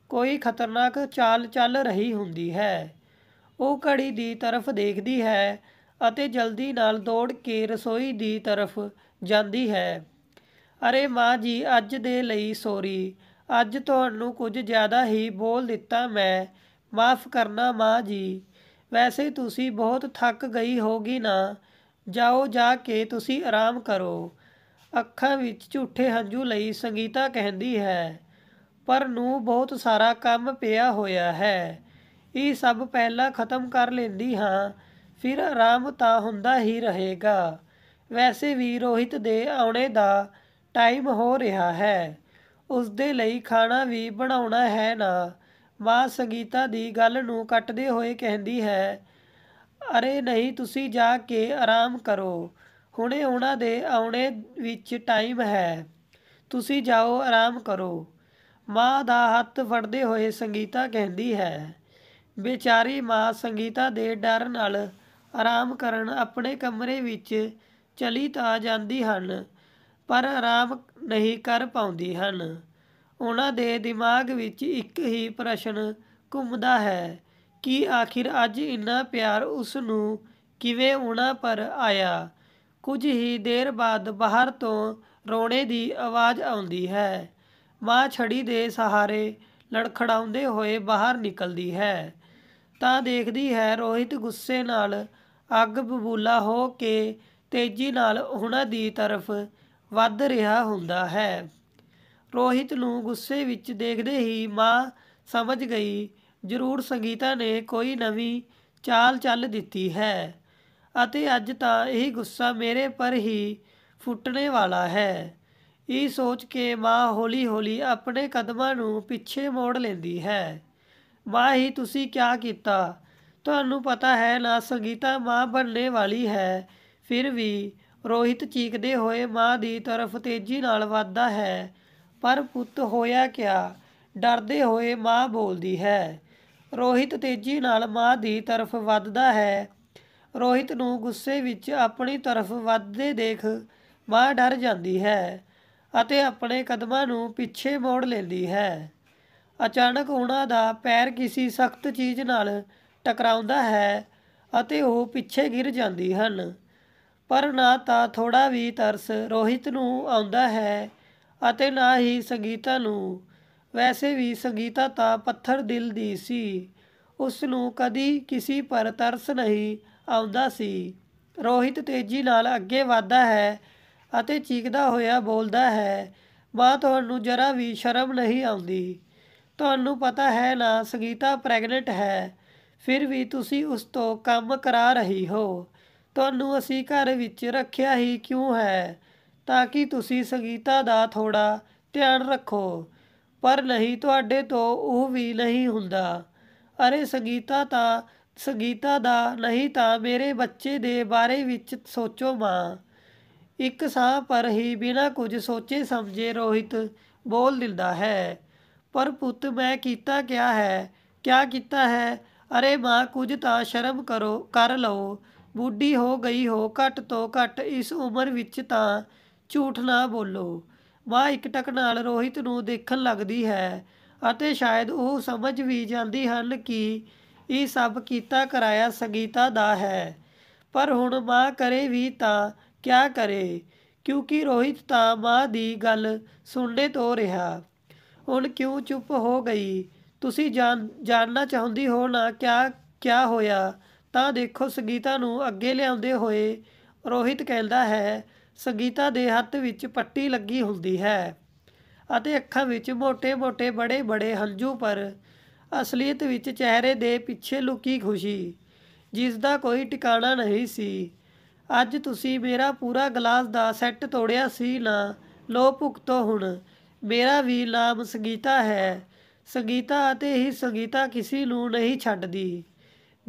ਕੋਈ ਖਤਰਨਾਕ ਚਾਲ ਚੱਲ ਰਹੀ ਹੁੰਦੀ ਹੈ ਉਹ ਘੜੀ ਦੀ ਤਰਫ ਦੇਖਦੀ ਹੈ ਅਤੇ ਜਲਦੀ ਨਾਲ ਦੌੜ ਕੇ ਰਸੋਈ ਦੀ ਤਰਫ ਜਾਂਦੀ ਹੈ ਅਰੇ ਮਾਂ ਜੀ ਅੱਜ ਦੇ ਲਈ ਸੌਰੀ ਅੱਜ ਤੁਹਾਨੂੰ ਕੁਝ ਜ਼ਿਆਦਾ ਹੀ ਬੋਲ ਦਿੱਤਾ ਮੈਂ ਮਾਫ ਕਰਨਾ ਮਾਂ ਜੀ ਵੈਸੇ ਤੁਸੀਂ ਬਹੁਤ ਥੱਕ ਗਈ ਹੋਗੀ ਨਾ ਜਾਓ ਜਾ ਕੇ ਤੁਸੀਂ ਆਰਾਮ ਕਰੋ ਅੱਖਾਂ ਵਿੱਚ ਝੂਠੇ ਹੰਝੂ ਲਈ ਸੰਗੀਤਾ ਕਹਿੰਦੀ ਹੈ ਪਰ ਨੂੰ ਬਹੁਤ ਸਾਰਾ ਕੰਮ ਪਿਆ ਹੋਇਆ ਹੈ ਇਹ ਸਭ ਪਹਿਲਾਂ ਖਤਮ ਕਰ ਲੈਂਦੀ ਹਾਂ ਫਿਰ ਆਰਾਮ ਤਾਂ ਹੁੰਦਾ ਹੀ ਰਹੇਗਾ ਵੈਸੇ ਵੀ ਰੋਹਿਤ ਦੇ ਆਉਣੇ ਦਾ ਟਾਈਮ ਹੋ ਰਿਹਾ ਹੈ ਉਸ ਦੇ ਲਈ ਖਾਣਾ ਵੀ ਬਣਾਉਣਾ ਹੈ ਨਾ ਮਾਂ ਸੰਗੀਤਾ ਦੀ ਗੱਲ ਨੂੰ ਕੱਟਦੇ ਹੋਏ ਕਹਿੰਦੀ ਹੈ ਅਰੇ ਨਹੀਂ ਤੁਸੀਂ ਜਾ ਕੇ ਆਰਾਮ ਕਰੋ ਹੁਣੇ ਉਹਨਾਂ ਦੇ ਆਉਣੇ ਵਿੱਚ ਟਾਈਮ ਹੈ ਤੁਸੀਂ ਜਾਓ ਆਰਾਮ ਕਰੋ ਮਾਂ ਦਾ ਹੱਥ ਫੜਦੇ ਹੋਏ ਸੰਗੀਤਾ ਕਹਿੰਦੀ ਹੈ ਵਿਚਾਰੀ ਮਾਂ ਸੰਗੀਤਾ ਦੇ ਡਰ ਨਾਲ ਆਰਾਮ ਕਰਨ ਆਪਣੇ ਕਮਰੇ ਵਿੱਚ ਚਲੀ ਤਾਂ ਜਾਂਦੀ ਹਨ ਪਰ ਆਰਾਮ ਨਹੀਂ ਕਰ ਪਾਉਂਦੀ ਹਨ ਉਹਨਾਂ ਦੇ ਦਿਮਾਗ ਵਿੱਚ ਇੱਕ ਹੀ ਪ੍ਰਸ਼ਨ ਘੁੰਮਦਾ ਹੈ ਕਿ ਆਖਿਰ ਅੱਜ ਇੰਨਾ ਪਿਆਰ ਉਸ ਨੂੰ ਕਿਵੇਂ ਉਹਨਾਂ ਪਰ ਆਇਆ ਕੁਝ ਹੀ ਦੇਰ ਬਾਅਦ ਬਾਹਰ ਤੋਂ ਰੋਣੇ ਦੀ ਆਵਾਜ਼ ਆਉਂਦੀ ਹੈ ਮਾਂ ਛੜੀ ਦੇ ਸਹਾਰੇ ਲੜਖੜਾਉਂਦੇ ਹੋਏ ਬਾਹਰ ਨਿਕਲਦੀ ਹੈ ਤਾਂ ਦੇਖਦੀ ਹੈ ਰੋਹਿਤ ਗੁੱਸੇ ਨਾਲ ਅੱਗ ਬਬੂਲਾ ਹੋ ਕੇ ਤੇਜ਼ੀ ਨਾਲ ਉਹਨਾਂ ਦੀ ਤਰਫ ਵੱਧ ਰਿਹਾ ਹੁੰਦਾ ਹੈ ਰੋਹਿਤ ਨੂੰ ਗੁੱਸੇ ਵਿੱਚ ਦੇਖਦੇ ਹੀ ਮਾਂ ਸਮਝ ਗਈ ਜ਼ਰੂਰ ਸੰਗੀਤਾ ਨੇ ਕੋਈ ਨਵੀਂ ਚਾਲ ਚੱਲ ਦਿੱਤੀ ਹੈ ਅਤੇ ਅੱਜ ਤਾਂ ਇਹ ਗੁੱਸਾ ਮੇਰੇ ਪਰ ਹੀ ਫੁੱਟਣੇ ਵਾਲਾ ਹੈ ਇਹ ਸੋਚ ਕੇ ਮਾਂ ਹੌਲੀ-ਹੌਲੀ ਆਪਣੇ ਕਦਮਾਂ ਨੂੰ ਪਿੱਛੇ ਮੋੜ ਲੈਂਦੀ ਹੈ ਮਾਂ ਹੀ ਤੁਸੀਂ ਕੀ ਕੀਤਾ ਤੁਹਾਨੂੰ ਪਤਾ ਹੈ ਨਾ ਸੰਗੀਤਾ ਮਾਂ ਬਣਨੇ ਵਾਲੀ ਹੈ ਫਿਰ ਵੀ ਰੋਹਿਤ ਚੀਕਦੇ ਹੋਏ ਮਾਂ ਦੀ ਤਰਫ ਤੇਜ਼ੀ ਨਾਲ ਵੱਧਦਾ ਹੈ ਪਰ ਪੁੱਤ ਹੋਇਆ ਕਿਆ ਡਰਦੇ ਹੋਏ ਮਾਂ ਬੋਲਦੀ ਹੈ ਰੋਹਿਤ ਤੇਜ਼ੀ ਨਾਲ ਮਾਂ ਦੀ ਤਰਫ ਵੱਧਦਾ ਹੈ ਰੋਹਿਤ ਨੂੰ ਗੁੱਸੇ ਵਿੱਚ ਆਪਣੀ ਤਰਫ ਵੱਧਦੇ ਦੇਖ ਮਾਂ ਡਰ ਜਾਂਦੀ ਹੈ ਅਤੇ ਆਪਣੇ ਕਦਮਾਂ ਨੂੰ ਪਿੱਛੇ ਮੋੜ ਲੈਂਦੀ ਹੈ ਅਚਾਨਕ ਉਹਨਾਂ ਦਾ ਪੈਰ ਕਿਸੇ ਸਖਤ ਚੀਜ਼ ਨਾਲ ਟਕਰਾਉਂਦਾ ਹੈ ਅਤੇ ਉਹ ਪਿੱਛੇ ਗਿਰ ਜਾਂਦੀ ਹਨ ਪਰ ਨਾ ਤਾਂ ਥੋੜਾ ਵੀ ਤਰਸ ਰੋਹਿਤ ਨੂੰ ਆਉਂਦਾ ਹੈ ਅਤੇ ਨਾ ਹੀ ਸੰਗੀਤਾ ਨੂੰ ਵੈਸੇ ਵੀ ਸੰਗੀਤਾ ਤਾਂ ਪੱਥਰ ਦਿਲ ਦੀ ਸੀ ਉਸ ਨੂੰ ਕਦੀ ਕਿਸੇ ਪਰ ਤਰਸ ਨਹੀਂ ਆਉਂਦਾ ਸੀ ਰੋਹਿਤ ਤੇਜ਼ੀ ਨਾਲ ਅੱਗੇ ਵਧਦਾ ਹੈ ਅਤੇ ਚੀਕਦਾ ਹੋਇਆ ਬੋਲਦਾ ਹੈ ਬਾ ਤੁਹਾਨੂੰ ਜਰਾ ਵੀ ਸ਼ਰਮ ਨਹੀਂ ਆਉਂਦੀ ਤੁਹਾਨੂੰ ਪਤਾ ਹੈ ਨਾ ਸੰਗੀਤਾ ਪ੍ਰੈਗਨੈਂਟ ਹੈ ਫਿਰ ਵੀ ਤੁਸੀਂ ਉਸ ਤੋਂ ਕੰਮ ਕਰਾ ਰਹੀ ਹੋ ਤੁਹਾਨੂੰ ਅਸੀਂ ਘਰ ਵਿੱਚ ਰੱਖਿਆ ਹੀ ਕਿਉਂ ਹੈ ਤਾਂ ਕਿ ਤੁਸੀਂ ਸੰਗੀਤਾ ਦਾ ਥੋੜਾ ਧਿਆਨ ਰੱਖੋ ਪਰ ਨਹੀਂ ਤੁਹਾਡੇ ਤੋਂ ਉਹ ਵੀ ਨਹੀਂ ਹੁੰਦਾ ਅਰੇ ਸੰਗੀਤਾ ਤਾਂ ਸੰਗੀਤਾ ਦਾ ਨਹੀਂ ਤਾਂ ਮੇਰੇ ਬੱਚੇ ਦੇ ਬਾਰੇ ਵਿੱਚ ਸੋਚੋ ਮਾਂ ਇੱਕ ਸਾਹ ਪਰ ਹੀ ਬਿਨਾਂ ਕੁਝ ਸੋਚੇ ਸਮਝੇ ਰੋਹਿਤ ਬੋਲ ਦਿੰਦਾ ਹੈ ਪਰ ਪੁੱਤ ਮੈਂ ਕੀਤਾ ਕਿਆ ਹੈ ਕਿਆ ਕੀਤਾ ਹੈ ਅਰੇ ਮਾਂ ਕੁਝ ਤਾਂ ਸ਼ਰਮ ਕਰੋ ਕਰ ਲਓ ਬੁੱਢੀ ਹੋ ਗਈ ਹੋ ਘੱਟ ਤੋਂ ਘੱਟ ਇਸ ਉਮਰ ਵਿੱਚ ਤਾਂ ਝੂਠ ਨਾ ਬੋਲੋ ਮਾਂ ਟੱਕ ਨਾਲ ਰੋਹਿਤ ਨੂੰ ਦੇਖਣ ਲੱਗਦੀ ਹੈ ਅਤੇ ਸ਼ਾਇਦ ਉਹ ਸਮਝ ਵੀ ਜਾਂਦੀ ਹਨ ਕਿ ਇਹ ਸਭ ਕੀਤਾ ਕਰਾਇਆ ਸੰਗੀਤਾ ਦਾ ਹੈ ਪਰ ਹੁਣ ਮਾਂ ਕਰੇ ਵੀ ਤਾਂ ਕਿਆ ਕਰੇ ਕਿਉਂਕਿ ਰੋਹਿਤ ਤਾਂ ਮਾਂ ਦੀ ਗੱਲ ਸੁਣਦੇ ਤੋਂ ਰਿਹਾ ਹੁਣ ਕਿਉਂ ਚੁੱਪ ਹੋ ਗਈ ਤੁਸੀਂ ਜਾਣਨਾ ਚਾਹੁੰਦੀ ਹੋ ਨਾ ਕਿਆ ਕਿਆ ਹੋਇਆ ਤਾਂ ਦੇਖੋ ਸੰਗੀਤਾ ਨੂੰ ਅੱਗੇ ਲਿਆਉਂਦੇ ਹੋਏ ਰੋਹਿਤ ਕਹਿੰਦਾ ਹੈ ਸੰਗੀਤਾ ਦੇ ਹੱਥ ਵਿੱਚ ਪੱਟੀ ਲੱਗੀ ਹੁੰਦੀ ਹੈ ਅਤੇ ਅੱਖਾਂ ਵਿੱਚ ਮੋٹے-ਮੋٹے ਬੜੇ-ਬੜੇ ਹੰਝੂ ਪਰ ਅਸਲੀਅਤ ਵਿੱਚ ਚਿਹਰੇ ਦੇ ਪਿੱਛੇ ਲੁਕੀ ਖੁਸ਼ੀ ਜਿਸ ਦਾ ਕੋਈ ਟਿਕਾਣਾ ਨਹੀਂ ਸੀ ਅੱਜ ਤੁਸੀਂ ਮੇਰਾ ਪੂਰਾ ਗਲਾਸ ਦਾ ਸੈੱਟ ਤੋੜਿਆ ਸੀ ਨਾ ਲੋ ਭੁਗਤੋ ਹੁਣ ਮੇਰਾ ਵੀ ਨਾਮ ਸੰਗੀਤਾ ਹੈ ਸੰਗੀਤਾ ਅਤੇ ਹੀ ਸੰਗੀਤਾ ਕਿਸੇ ਨੂੰ ਨਹੀਂ ਛੱਡਦੀ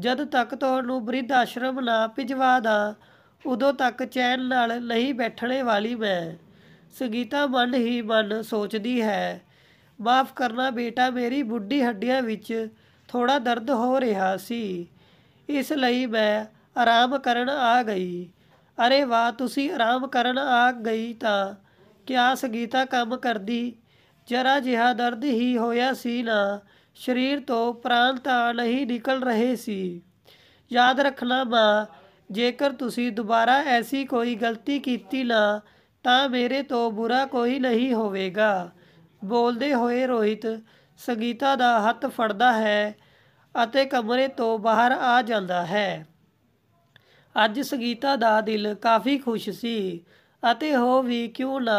ਜਦ ਤੱਕ ਤੁਹਾਨੂੰ ਬ੍ਰਿਧ ਆਸ਼ਰਮ ਨਾ ਭਿਜਵਾ ਦਾਂ ਉਦੋਂ ਤੱਕ ਚੈਨ ਨਾਲ ਨਹੀਂ ਬੈਠਣੇ ਵਾਲੀ ਮੈਂ ਸੰਗੀਤਾ ਮਨ ਹੀ ਮਨ ਸੋਚਦੀ ਹੈ ਮਾਫ ਕਰਨਾ ਬੇਟਾ ਮੇਰੀ ਬੁੱਢੀ ਹੱਡੀਆਂ ਵਿੱਚ ਥੋੜਾ ਦਰਦ ਹੋ ਰਿਹਾ ਸੀ ਇਸ ਲਈ ਮੈਂ ਆਰਾਮ ਕਰਨ ਆ ਗਈ ਅਰੇ ਵਾਹ ਤੁਸੀਂ ਆਰਾਮ ਕਰਨ ਆ ਗਈ ਤਾਂ ਕਿਆ ਸੰਗੀਤਾ ਕੰਮ ਕਰਦੀ ਜਰਾ ਜਿਹਾ ਦਰਦ ਹੀ ਹੋਇਆ ਸੀ ਨਾ ਸਰੀਰ ਤੋਂ ਪ੍ਰਾਣ ਤਾਂ ਨਹੀਂ ਨਿਕਲ ਰਹੇ ਸੀ ਯਾਦ ਰੱਖਣਾ ਮਾਂ ਜੇਕਰ ਤੁਸੀਂ ਦੁਬਾਰਾ ਐਸੀ ਕੋਈ ਗਲਤੀ ਕੀਤੀ ਨਾ ਤਾਂ ਮੇਰੇ ਤੋਂ ਬੁਰਾ ਕੋਈ ਨਹੀਂ ਹੋਵੇਗਾ ਬੋਲਦੇ ਹੋਏ ਰੋਹਿਤ ਸੰਗੀਤਾ ਦਾ ਹੱਥ ਫੜਦਾ ਹੈ ਅਤੇ ਕਮਰੇ ਤੋਂ ਬਾਹਰ ਆ ਜਾਂਦਾ ਹੈ ਅੱਜ ਸੰਗੀਤਾ ਦਾ ਦਿਲ ਕਾਫੀ ਖੁਸ਼ ਸੀ ਅਤੇ ਹੋ ਵੀ ਕਿਉਂ ਨਾ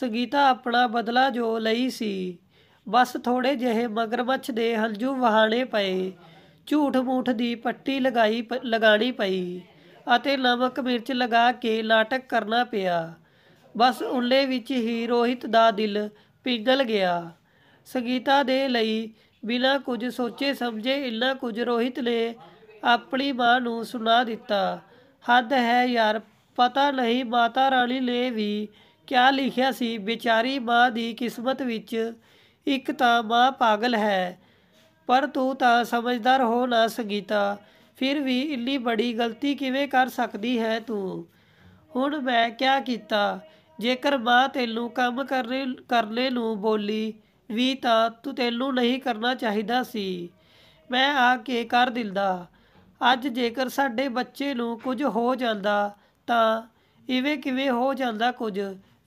ਸੰਗੀਤਾ ਆਪਣਾ ਬਦਲਾ ਜੋ ਲਈ ਸੀ ਬਸ ਥੋੜੇ ਜਿਹੇ ਮਗਰਮੱਛ ਦੇ ਹਲਜੂ ਵਹਾਣੇ ਪਏ ਝੂਠ ਮੂਠ ਦੀ ਪੱਟੀ ਲਗਾਈ ਲਗਾਣੀ ਪਈ ਅਤੇ ਨਮਕ ਮਿਰਚ ਲਗਾ ਕੇ ਨਾਟਕ ਕਰਨਾ ਪਿਆ ਬਸ ਉੱਲੇ ਵਿੱਚ ਹੀ ਰੋਹਿਤ ਦਾ ਦਿਲ ਪਿਗਲ ਗਿਆ ਸੰਗੀਤਾ ਦੇ ਲਈ ਬਿਨਾਂ ਕੁਝ ਸੋਚੇ ਸਮਝੇ ਇੰਨਾ ਕੁਝ ਰੋਹਿਤ ਨੇ ਆਪਣੀ ਮਾਂ ਨੂੰ ਸੁਣਾ ਦਿੱਤਾ ਹੱਦ ਹੈ ਯਾਰ ਪਤਾ ਨਹੀਂ ਮਾਤਾ ਰਾਣੀ ਨੇ ਵੀ ਕਿਆ ਲਿਖਿਆ ਸੀ ਵਿਚਾਰੀ ਮਾਂ ਦੀ ਕਿਸਮਤ ਵਿੱਚ ਇੱਕ ਤਾਂ ਮਾਂ ਪਾਗਲ ਹੈ ਪਰ ਤੂੰ ਤਾਂ ਸਮਝਦਾਰ ਹੋ ਨਾ ਸੰਗੀਤਾ ਫਿਰ ਵੀ ਇੰਨੀ ਬੜੀ ਗਲਤੀ ਕਿਵੇਂ ਕਰ ਸਕਦੀ ਹੈ ਤੂੰ ਹੁਣ ਮੈਂ ਕਿਆ ਕੀਤਾ ਜੇਕਰ ਮਾਂ ਤੈਨੂੰ ਕੰਮ ਕਰਨੇ ਕਰਨੇ ਨੂੰ ਬੋਲੀ ਵੀ ਤਾਂ ਤੂੰ ਤੈਨੂੰ ਨਹੀਂ ਕਰਨਾ ਚਾਹੀਦਾ ਸੀ ਮੈਂ ਆ ਕੇ ਕਰ ਦਿੰਦਾ ਅੱਜ ਜੇਕਰ ਸਾਡੇ ਬੱਚੇ ਨੂੰ ਕੁਝ ਹੋ ਜਾਂਦਾ ਤਾਂ ਇਵੇਂ ਕਿਵੇਂ ਹੋ ਜਾਂਦਾ ਕੁਝ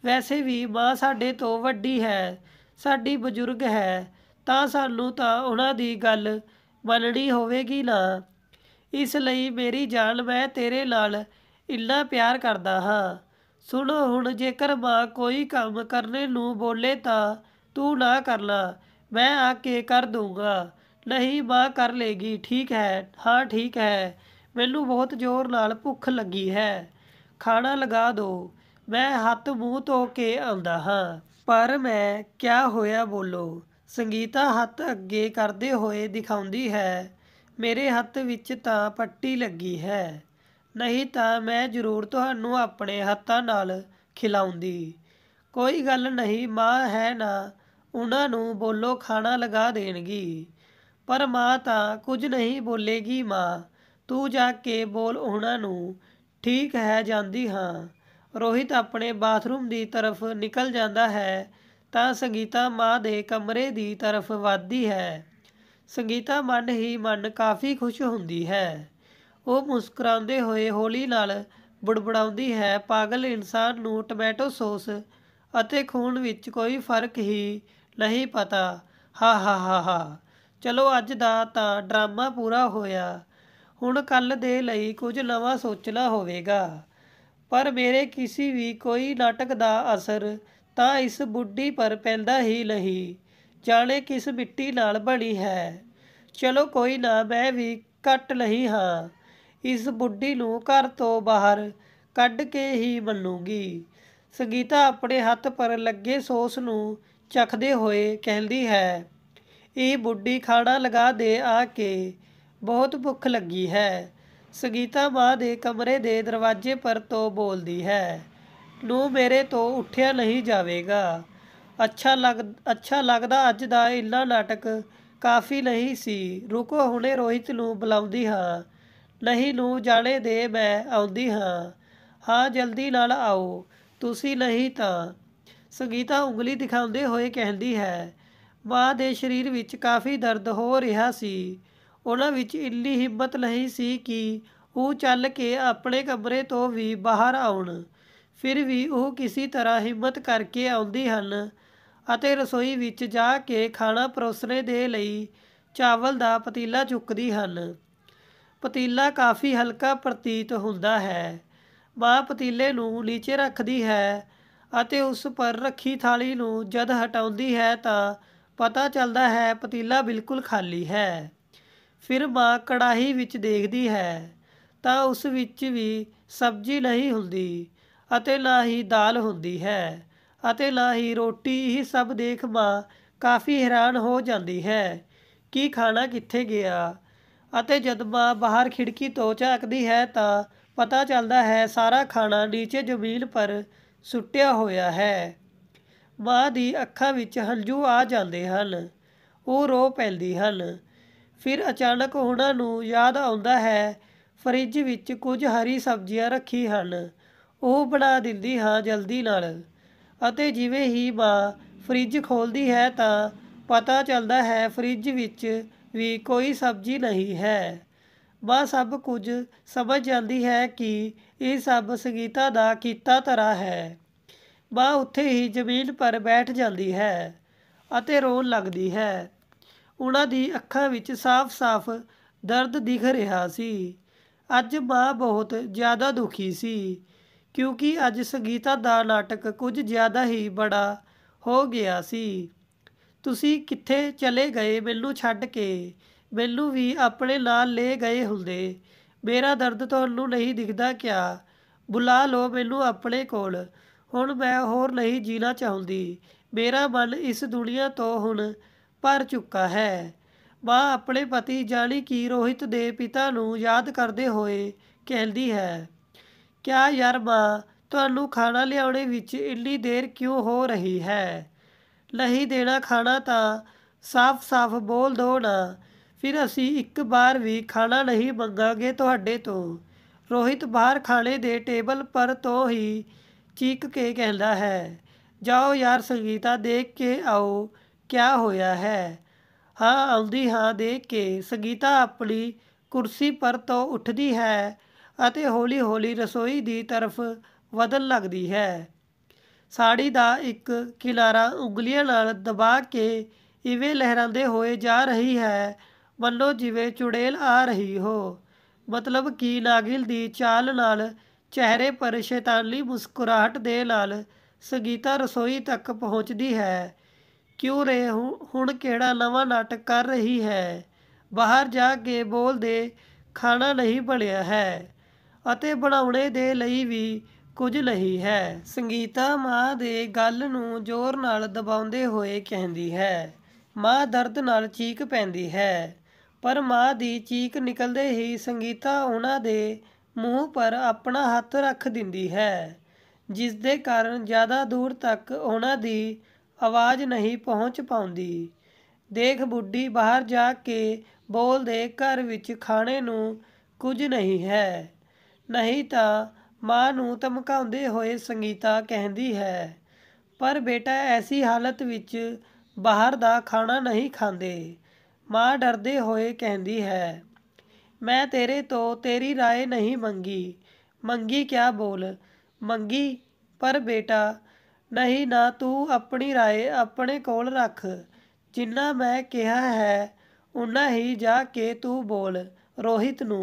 ਵੈਸੇ ਵੀ ਮਾਂ ਸਾਡੇ ਤੋਂ ਵੱਡੀ ਹੈ ਸਾਡੀ ਬਜ਼ੁਰਗ ਹੈ ਤਾਂ ਸਾਨੂੰ ਤਾਂ ਉਹਨਾਂ ਦੀ ਗੱਲ ਮੰਨਣੀ ਹੋਵੇਗੀ ਨਾ ਇਸ ਲਈ ਮੇਰੀ ਜਾਨ ਮੈਂ ਤੇਰੇ ਨਾਲ ਇੰਨਾ ਪਿਆਰ ਕਰਦਾ ਹਾਂ ਸੁਣੋ ਹੁਣ ਜੇਕਰ ਮਾਂ ਕੋਈ ਕੰਮ ਕਰਨੇ ਨੂੰ ਬੋਲੇ ਤਾਂ ਤੂੰ ਨਾ ਕਰਨਾ ਮੈਂ ਆ ਕੇ ਕਰ ਦੂੰਗਾ ਨਹੀਂ ਮਾਂ ਕਰ ਲੇਗੀ ਠੀਕ ਹੈ ਹਾਂ ਠੀਕ ਹੈ ਮੈਨੂੰ ਬਹੁਤ ਜ਼ੋਰ ਨਾਲ ਭੁੱਖ ਲੱਗੀ ਹੈ ਖਾਣਾ ਲਗਾ ਦਿਓ ਮੈਂ ਹੱਥ ਮੂੰਹ ਧੋ ਕੇ ਆਉਂਦਾ ਹਾਂ ਪਰ ਮੈਂ ਕਿਆ ਹੋਇਆ ਬੋਲੋ ਸੰਗੀਤਾ ਹੱਥ ਅੱਗੇ ਕਰਦੇ ਹੋਏ ਦਿਖਾਉਂਦੀ ਹੈ ਮੇਰੇ ਹੱਥ ਵਿੱਚ ਤਾਂ ਪੱਟੀ ਲੱਗੀ ਹੈ ਨਹੀਂ ਤਾਂ ਮੈਂ ਜ਼ਰੂਰ ਤੁਹਾਨੂੰ ਆਪਣੇ ਹੱਥਾਂ ਨਾਲ ਖਿਲਾਉਂਦੀ ਕੋਈ ਗੱਲ ਨਹੀਂ ਮਾਂ ਹੈ ਨਾ ਉਹਨਾਂ ਨੂੰ ਬੋਲੋ ਖਾਣਾ ਲਗਾ ਦੇਣਗੀ ਪਰ ਮਾਂ ਤਾਂ ਕੁਝ ਨਹੀਂ ਬੋਲੇਗੀ ਮਾਂ ਤੂੰ ਜਾ ਕੇ ਬੋਲ ਉਹਨਾਂ ਨੂੰ ਠੀਕ ਹੈ ਜਾਂਦੀ ਹਾਂ ਰੋਹਿਤ ਆਪਣੇ ਬਾਥਰੂਮ ਦੀ ਤਰਫ ਨਿਕਲ ਜਾਂਦਾ ਹੈ ਤਾਂ ਸੰਗੀਤਾ ਮਾਂ ਦੇ ਕਮਰੇ ਦੀ ਤਰਫ ਵੱਧਦੀ ਹੈ ਸੰਗੀਤਾ ਮਨ ਹੀ ਮਨ ਕਾਫੀ ਖੁਸ਼ ਹੁੰਦੀ ਹੈ ਉਹ ਮੁਸਕਰਾਉਂਦੇ ਹੋਏ ਹੌਲੀ ਨਾਲ ਬੜਬੜਾਉਂਦੀ ਹੈ ਪਾਗਲ ਇਨਸਾਨ ਨੂੰ ਟਮੈਟੋ ਸੌਸ ਅਤੇ ਖੂਨ ਵਿੱਚ ਕੋਈ ਫਰਕ ਹੀ ਨਹੀਂ ਪਤਾ ਹਾ ਹਾ ਹਾ ਹਾ ਚਲੋ ਅੱਜ ਦਾ ਤਾਂ ਡਰਾਮਾ ਪੂਰਾ ਹੋਇਆ ਹੁਣ ਕੱਲ ਦੇ ਲਈ ਕੁਝ ਨਵਾਂ ਸੋਚਣਾ ਹੋਵੇਗਾ ਪਰ ਮੇਰੇ ਕਿਸੇ ਵੀ ਕੋਈ ਨਾਟਕ ਦਾ ਅਸਰ ਤਾਂ ਇਸ ਬੁੱਢੀ ਪਰ ਪੈਂਦਾ ਹੀ ਨਹੀਂ ਜਾਣੇ ਕਿਸ ਮਿੱਟੀ ਨਾਲ ਬਣੀ ਹੈ ਚਲੋ ਕੋਈ ਨਾ ਮੈਂ ਵੀ ਕੱਟ ਲਈ ਹਾਂ ਇਸ ਬੁੱਢੀ ਨੂੰ ਘਰ ਤੋਂ ਬਾਹਰ ਕੱਢ ਕੇ ਹੀ ਬੰਨੂਗੀ ਸੰਗੀਤਾ ਆਪਣੇ ਹੱਥ ਪਰ ਲੱਗੇ ਸੋਸ ਨੂੰ ਚਖਦੇ ਹੋਏ ਕਹਿੰਦੀ ਹੈ ਇਹ ਬੁੱਢੀ ਖਾੜਾ ਲਗਾ ਦੇ ਆ ਕੇ ਬਹੁਤ ਭੁੱਖ ਲੱਗੀ ਹੈ ਸੰਗੀਤਾ ਮਾਂ ਦੇ ਕਮਰੇ ਦੇ ਦਰਵਾਜ਼ੇ ਪਰ ਤੋਂ ਬੋਲਦੀ ਹੈ ਨੂੰ ਮੇਰੇ ਤੋਂ ਉੱਠਿਆ ਨਹੀਂ ਜਾਵੇਗਾ ਅੱਛਾ ਲੱਗ ਅੱਛਾ ਲੱਗਦਾ ਅੱਜ ਦਾ ਇੰਨਾ ਨਾਟਕ ਕਾਫੀ ਨਹੀਂ ਸੀ ਰੁਕੋ ਹੁਣੇ ਰੋਹਿਤ ਨੂੰ ਬੁਲਾਉਂਦੀ ਹਾਂ ਨਹੀਂ ਨੂੰ ਜਾਣੇ ਦੇ ਮੈਂ ਆਉਂਦੀ ਹਾਂ ਹਾਂ ਜਲਦੀ ਨਾਲ ਆਓ ਤੁਸੀਂ ਨਹੀਂ ਤਾਂ ਸੰਗੀਤਾ ਉਂਗਲੀ ਦਿਖਾਉਂਦੇ ਹੋਏ ਕਹਿੰਦੀ ਹੈ ਵਾਹ ਦੇ ਸਰੀਰ ਵਿੱਚ ਕਾਫੀ ਦਰਦ ਹੋ ਰਿਹਾ ਸੀ ਉਹਨਾਂ ਵਿੱਚ ਇੰਨੀ ਹਿੰਮਤ ਨਹੀਂ ਸੀ ਕਿ ਉਹ ਚੱਲ ਕੇ ਆਪਣੇ ਕਮਰੇ ਤੋਂ ਵੀ ਬਾਹਰ ਆਉਣ ਫਿਰ ਵੀ ਉਹ ਕਿਸੇ ਤਰ੍ਹਾਂ ਹਿੰਮਤ ਕਰਕੇ ਆਉਂਦੀ ਹਨ ਅਤੇ ਰਸੋਈ ਵਿੱਚ ਜਾ ਕੇ ਖਾਣਾ ਪਰੋਸਣੇ ਦੇ ਲਈ ਚਾਵਲ ਦਾ ਪਤੀਲਾ ਚੁੱਕਦੀ ਹਨ ਪਤੀਲਾ ਕਾਫੀ ਹਲਕਾ ਪ੍ਰਤੀਤ ਹੁੰਦਾ ਹੈ ਮਾਂ ਪਤੀਲੇ ਨੂੰ ਨੀਚੇ ਰੱਖਦੀ ਹੈ ਅਤੇ ਉਸ ਪਰ ਰੱਖੀ ਥਾਲੀ ਨੂੰ ਜਦ ਹਟਾਉਂਦੀ ਹੈ ਤਾਂ ਪਤਾ ਚੱਲਦਾ ਹੈ ਪਤੀਲਾ ਬਿਲਕੁਲ ਖਾਲੀ ਹੈ ਫਿਰ ਮਾਂ ਕੜਾਹੀ ਵਿੱਚ ਦੇਖਦੀ ਹੈ ਤਾਂ ਉਸ ਵਿੱਚ ਵੀ ਸਬਜ਼ੀ ਨਹੀਂ ਹੁੰਦੀ ਅਤੇ ਨਾ ਹੀ ਦਾਲ ਹੁੰਦੀ ਹੈ ਅਤੇ ਨਾ ਹੀ ਰੋਟੀ ਇਹ ਸਭ ਦੇਖ ਮਾਂ ਕਾਫੀ ਹੈਰਾਨ ਹੋ ਜਾਂਦੀ ਹੈ ਕਿ ਖਾਣਾ ਕਿੱਥੇ ਗਿਆ ਅਤੇ ਜਦ ਮਾਂ ਬਾਹਰ ਖਿੜਕੀ ਤੋਂ ਝਾਕਦੀ ਹੈ ਤਾਂ ਪਤਾ ਚੱਲਦਾ ਹੈ ਸਾਰਾ ਖਾਣਾ ਨੀਚੇ ਜ਼ਮੀਨ ਪਰ ਸੁੱਟਿਆ ਹੋਇਆ ਹੈ ਮਾਂ ਦੀ ਅੱਖਾਂ ਵਿੱਚ ਹੰਝੂ ਆ ਜਾਂਦੇ ਹਨ ਉਹ ਰੋ ਪੈਂਦੀ ਹਨ ਫਿਰ ਅਚਾਨਕ ਉਹਨਾਂ ਨੂੰ ਯਾਦ ਆਉਂਦਾ ਹੈ ਫਰਿੱਜ ਵਿੱਚ ਕੁਝ ਹਰੀ ਸਬਜ਼ੀਆਂ ਰੱਖੀ ਹਨ ਉਹ ਬਣਾ ਦਿੰਦੀ ਹਾਂ ਜਲਦੀ ਨਾਲ ਅਤੇ ਜਿਵੇਂ ਹੀ ਮਾਂ ਫਰਿੱਜ ਖੋਲਦੀ ਹੈ ਤਾਂ ਪਤਾ ਚੱਲਦਾ ਹੈ ਫਰਿੱਜ ਵਿੱਚ ਵੀ ਕੋਈ ਸਬਜ਼ੀ ਨਹੀਂ ਹੈ ਬਸ ਸਭ ਕੁਝ ਸਮਝ ਜਾਂਦੀ ਹੈ ਕਿ ਇਹ ਸਭ ਸੰਗੀਤਾ ਦਾ ਕੀਤਾ ਤਰ੍ਹਾਂ ਹੈ ਬਾ ਉੱਥੇ ਹੀ ਜ਼ਮੀਨ ਪਰ ਬੈਠ ਜਾਂਦੀ ਹੈ ਅਤੇ ਰੋਣ ਲੱਗਦੀ ਹੈ ਉਹਨਾਂ ਦੀ ਅੱਖਾਂ ਵਿੱਚ ਸਾਫ਼-ਸਾਫ਼ ਦਰਦ ਦਿਖ ਰਿਹਾ ਸੀ ਅੱਜ ਮਾਂ ਬਹੁਤ ਜ਼ਿਆਦਾ ਦੁਖੀ ਸੀ ਕਿਉਂਕਿ ਅੱਜ ਸੰਗੀਤਾ ਦਾ ਨਾਟਕ ਕੁਝ ਜ਼ਿਆਦਾ ਹੀ ਬੜਾ ਹੋ ਗਿਆ ਸੀ ਤੁਸੀਂ ਕਿੱਥੇ ਚਲੇ ਗਏ ਮੈਨੂੰ ਛੱਡ ਕੇ ਮੈਨੂੰ ਵੀ ਆਪਣੇ ਨਾਲ ਲੈ ਗਏ ਹੁੰਦੇ ਮੇਰਾ ਦਰਦ ਤੁਹਾਨੂੰ ਨਹੀਂ ਦਿਖਦਾ ਕਿਆ ਬੁਲਾ ਲਓ ਮੈਨੂੰ ਆਪਣੇ ਕੋਲ ਹੁਣ ਮੈਂ ਹੋਰ ਨਹੀਂ ਜੀਣਾ ਚਾਹੁੰਦੀ ਮੇਰਾ ਮਨ ਇਸ ਦੁਨੀਆ ਤੋਂ ਹੁਣ ਭਰ ਚੁੱਕਾ ਹੈ ਬਾ ਆਪਣੇ ਪਤੀ ਜਾਨੀ ਕੀ ਰੋਹਿਤ ਦੇ ਪਿਤਾ ਨੂੰ ਯਾਦ ਕਰਦੇ ਹੋਏ ਕਹਿੰਦੀ ਹੈ ਕਿਆ ਯਾਰ ਮਾਂ ਤੁਹਾਨੂੰ ਖਾਣਾ ਲਿਆਉਣੇ ਵਿੱਚ ਇੰਨੀ ਦੇਰ ਕਿਉਂ ਹੋ ਰਹੀ ਹੈ ਨਹੀਂ ਦੇਣਾ ਖਾਣਾ ਤਾਂ ਸਾਫ਼-ਸਾਫ਼ ਬੋਲ ਦੋ ਨਾ ਫਿਰ ਅਸੀਂ ਇੱਕ ਵਾਰ ਵੀ ਖਾਣਾ ਨਹੀਂ ਮੰਗਾਂਗੇ ਤੁਹਾਡੇ ਤੋਂ ਰੋਹਿਤ ਬਾਹਰ ਖਾਣੇ ਦੇ ਟੇਬਲ ਪਰ ਤੋਂ ਹੀ ਚੀਕ ਕੇ ਕਹਿੰਦਾ ਹੈ ਜਾਓ ਯਾਰ ਸੰਗੀਤਾ ਦੇਖ ਕੇ ਆਓ ਕਿਆ ਹੋਇਆ ਹੈ ਹਾਂ ਆਉਂਦੀ ਹਾਂ ਦੇਖ ਕੇ ਸੰਗੀਤਾ ਆਪਣੀ ਕੁਰਸੀ ਪਰ ਤੋਂ ਉੱਠਦੀ ਹੈ ਅਤੇ ਹੌਲੀ-ਹੌਲੀ ਰਸੋਈ ਦੀ ਤਰਫ ਵਧਣ ਲੱਗਦੀ ਹੈ ਸਾੜੀ ਦਾ ਇੱਕ ਕਿਲਾਰਾ ਉਂਗਲੀਆਂ ਨਾਲ ਦਬਾ ਕੇ ਇਵੇਂ ਲਹਿਰਾਉਂਦੇ ਹੋਏ ਜਾ ਰਹੀ ਹੈ ਮੰਨੋ ਜਿਵੇਂ ਚੁੜੇਲ ਆ ਰਹੀ ਹੋ ਮਤਲਬ ਕਿ ਨਾਗਿਲ ਦੀ ਚਾਲ ਨਾਲ ਚਿਹਰੇ ਪਰ ਸ਼ੈਤਾਨੀ ਮੁਸਕਰਾਹਟ ਦੇ ਨਾਲ ਸੰਗੀਤਾ ਰਸੋਈ ਤੱਕ ਪਹੁੰਚਦੀ ਹੈ ਕਿਉਂ ਰਹੇ ਹੁਣ ਕਿਹੜਾ ਨਵਾਂ ਨਾਟਕ ਕਰ ਰਹੀ ਹੈ ਬਾਹਰ ਜਾ ਕੇ ਬੋਲ ਦੇ ਖਾਣਾ ਨਹੀਂ ਬਣਿਆ ਹੈ ਅਤੇ ਬਣਾਉਣੇ ਦੇ ਲਈ ਵੀ ਕੁਝ ਨਹੀਂ ਹੈ ਸੰਗੀਤਾ ਮਾਂ ਦੇ ਗੱਲ ਨੂੰ ਜ਼ੋਰ ਨਾਲ ਦਬਾਉਂਦੇ ਹੋਏ ਕਹਿੰਦੀ ਹੈ ਮਾਂ ਦਰਦ ਨਾਲ ਚੀਕ ਪੈਂਦੀ ਹੈ ਪਰ ਮਾਂ ਦੀ ਚੀਕ ਨਿਕਲਦੇ ਹੀ ਸੰਗੀਤਾ ਉਹਨਾਂ ਦੇ ਮੂੰਹ ਪਰ ਆਪਣਾ ਹੱਥ ਰੱਖ ਦਿੰਦੀ ਹੈ ਜਿਸ ਦੇ ਕਾਰਨ ਜ਼ਿਆਦਾ ਦੂਰ ਤੱਕ ਉਹਨਾਂ ਦੀ ਆਵਾਜ਼ ਨਹੀਂ ਪਹੁੰਚ ਪਾਉਂਦੀ ਦੇਖ ਬੁੱਢੀ ਬਾਹਰ ਜਾ ਕੇ ਬੋਲ ਦੇ ਘਰ ਵਿੱਚ ਖਾਣੇ ਨੂੰ ਕੁਝ ਨਹੀਂ ਹੈ ਨਹੀਂ ਤਾਂ ਮਾਂ ਨੂੰ ਧਮਕਾਉਂਦੇ ਹੋਏ ਸੰਗੀਤਾ ਕਹਿੰਦੀ ਹੈ ਪਰ ਬੇਟਾ ਐਸੀ ਹਾਲਤ ਵਿੱਚ ਬਾਹਰ ਦਾ ਖਾਣਾ ਨਹੀਂ ਖਾਂਦੇ ਮਾਂ ਡਰਦੇ ਹੋਏ ਕਹਿੰਦੀ ਹੈ ਮੈਂ ਤੇਰੇ ਤੋਂ ਤੇਰੀ ਰਾਏ ਨਹੀਂ ਮੰਗੀ ਮੰਗੀ ਕਿਆ ਬੋਲ ਮੰਗੀ ਪਰ ਬੇਟਾ ਨਹੀਂ ਨਾ ਤੂੰ ਆਪਣੀ ਰਾਏ ਆਪਣੇ ਕੋਲ ਰੱਖ ਜਿੰਨਾ ਮੈਂ ਕਿਹਾ ਹੈ ਉਨਾ ਹੀ ਜਾ ਕੇ ਤੂੰ ਬੋਲ ਰੋਹਿਤ ਨੂੰ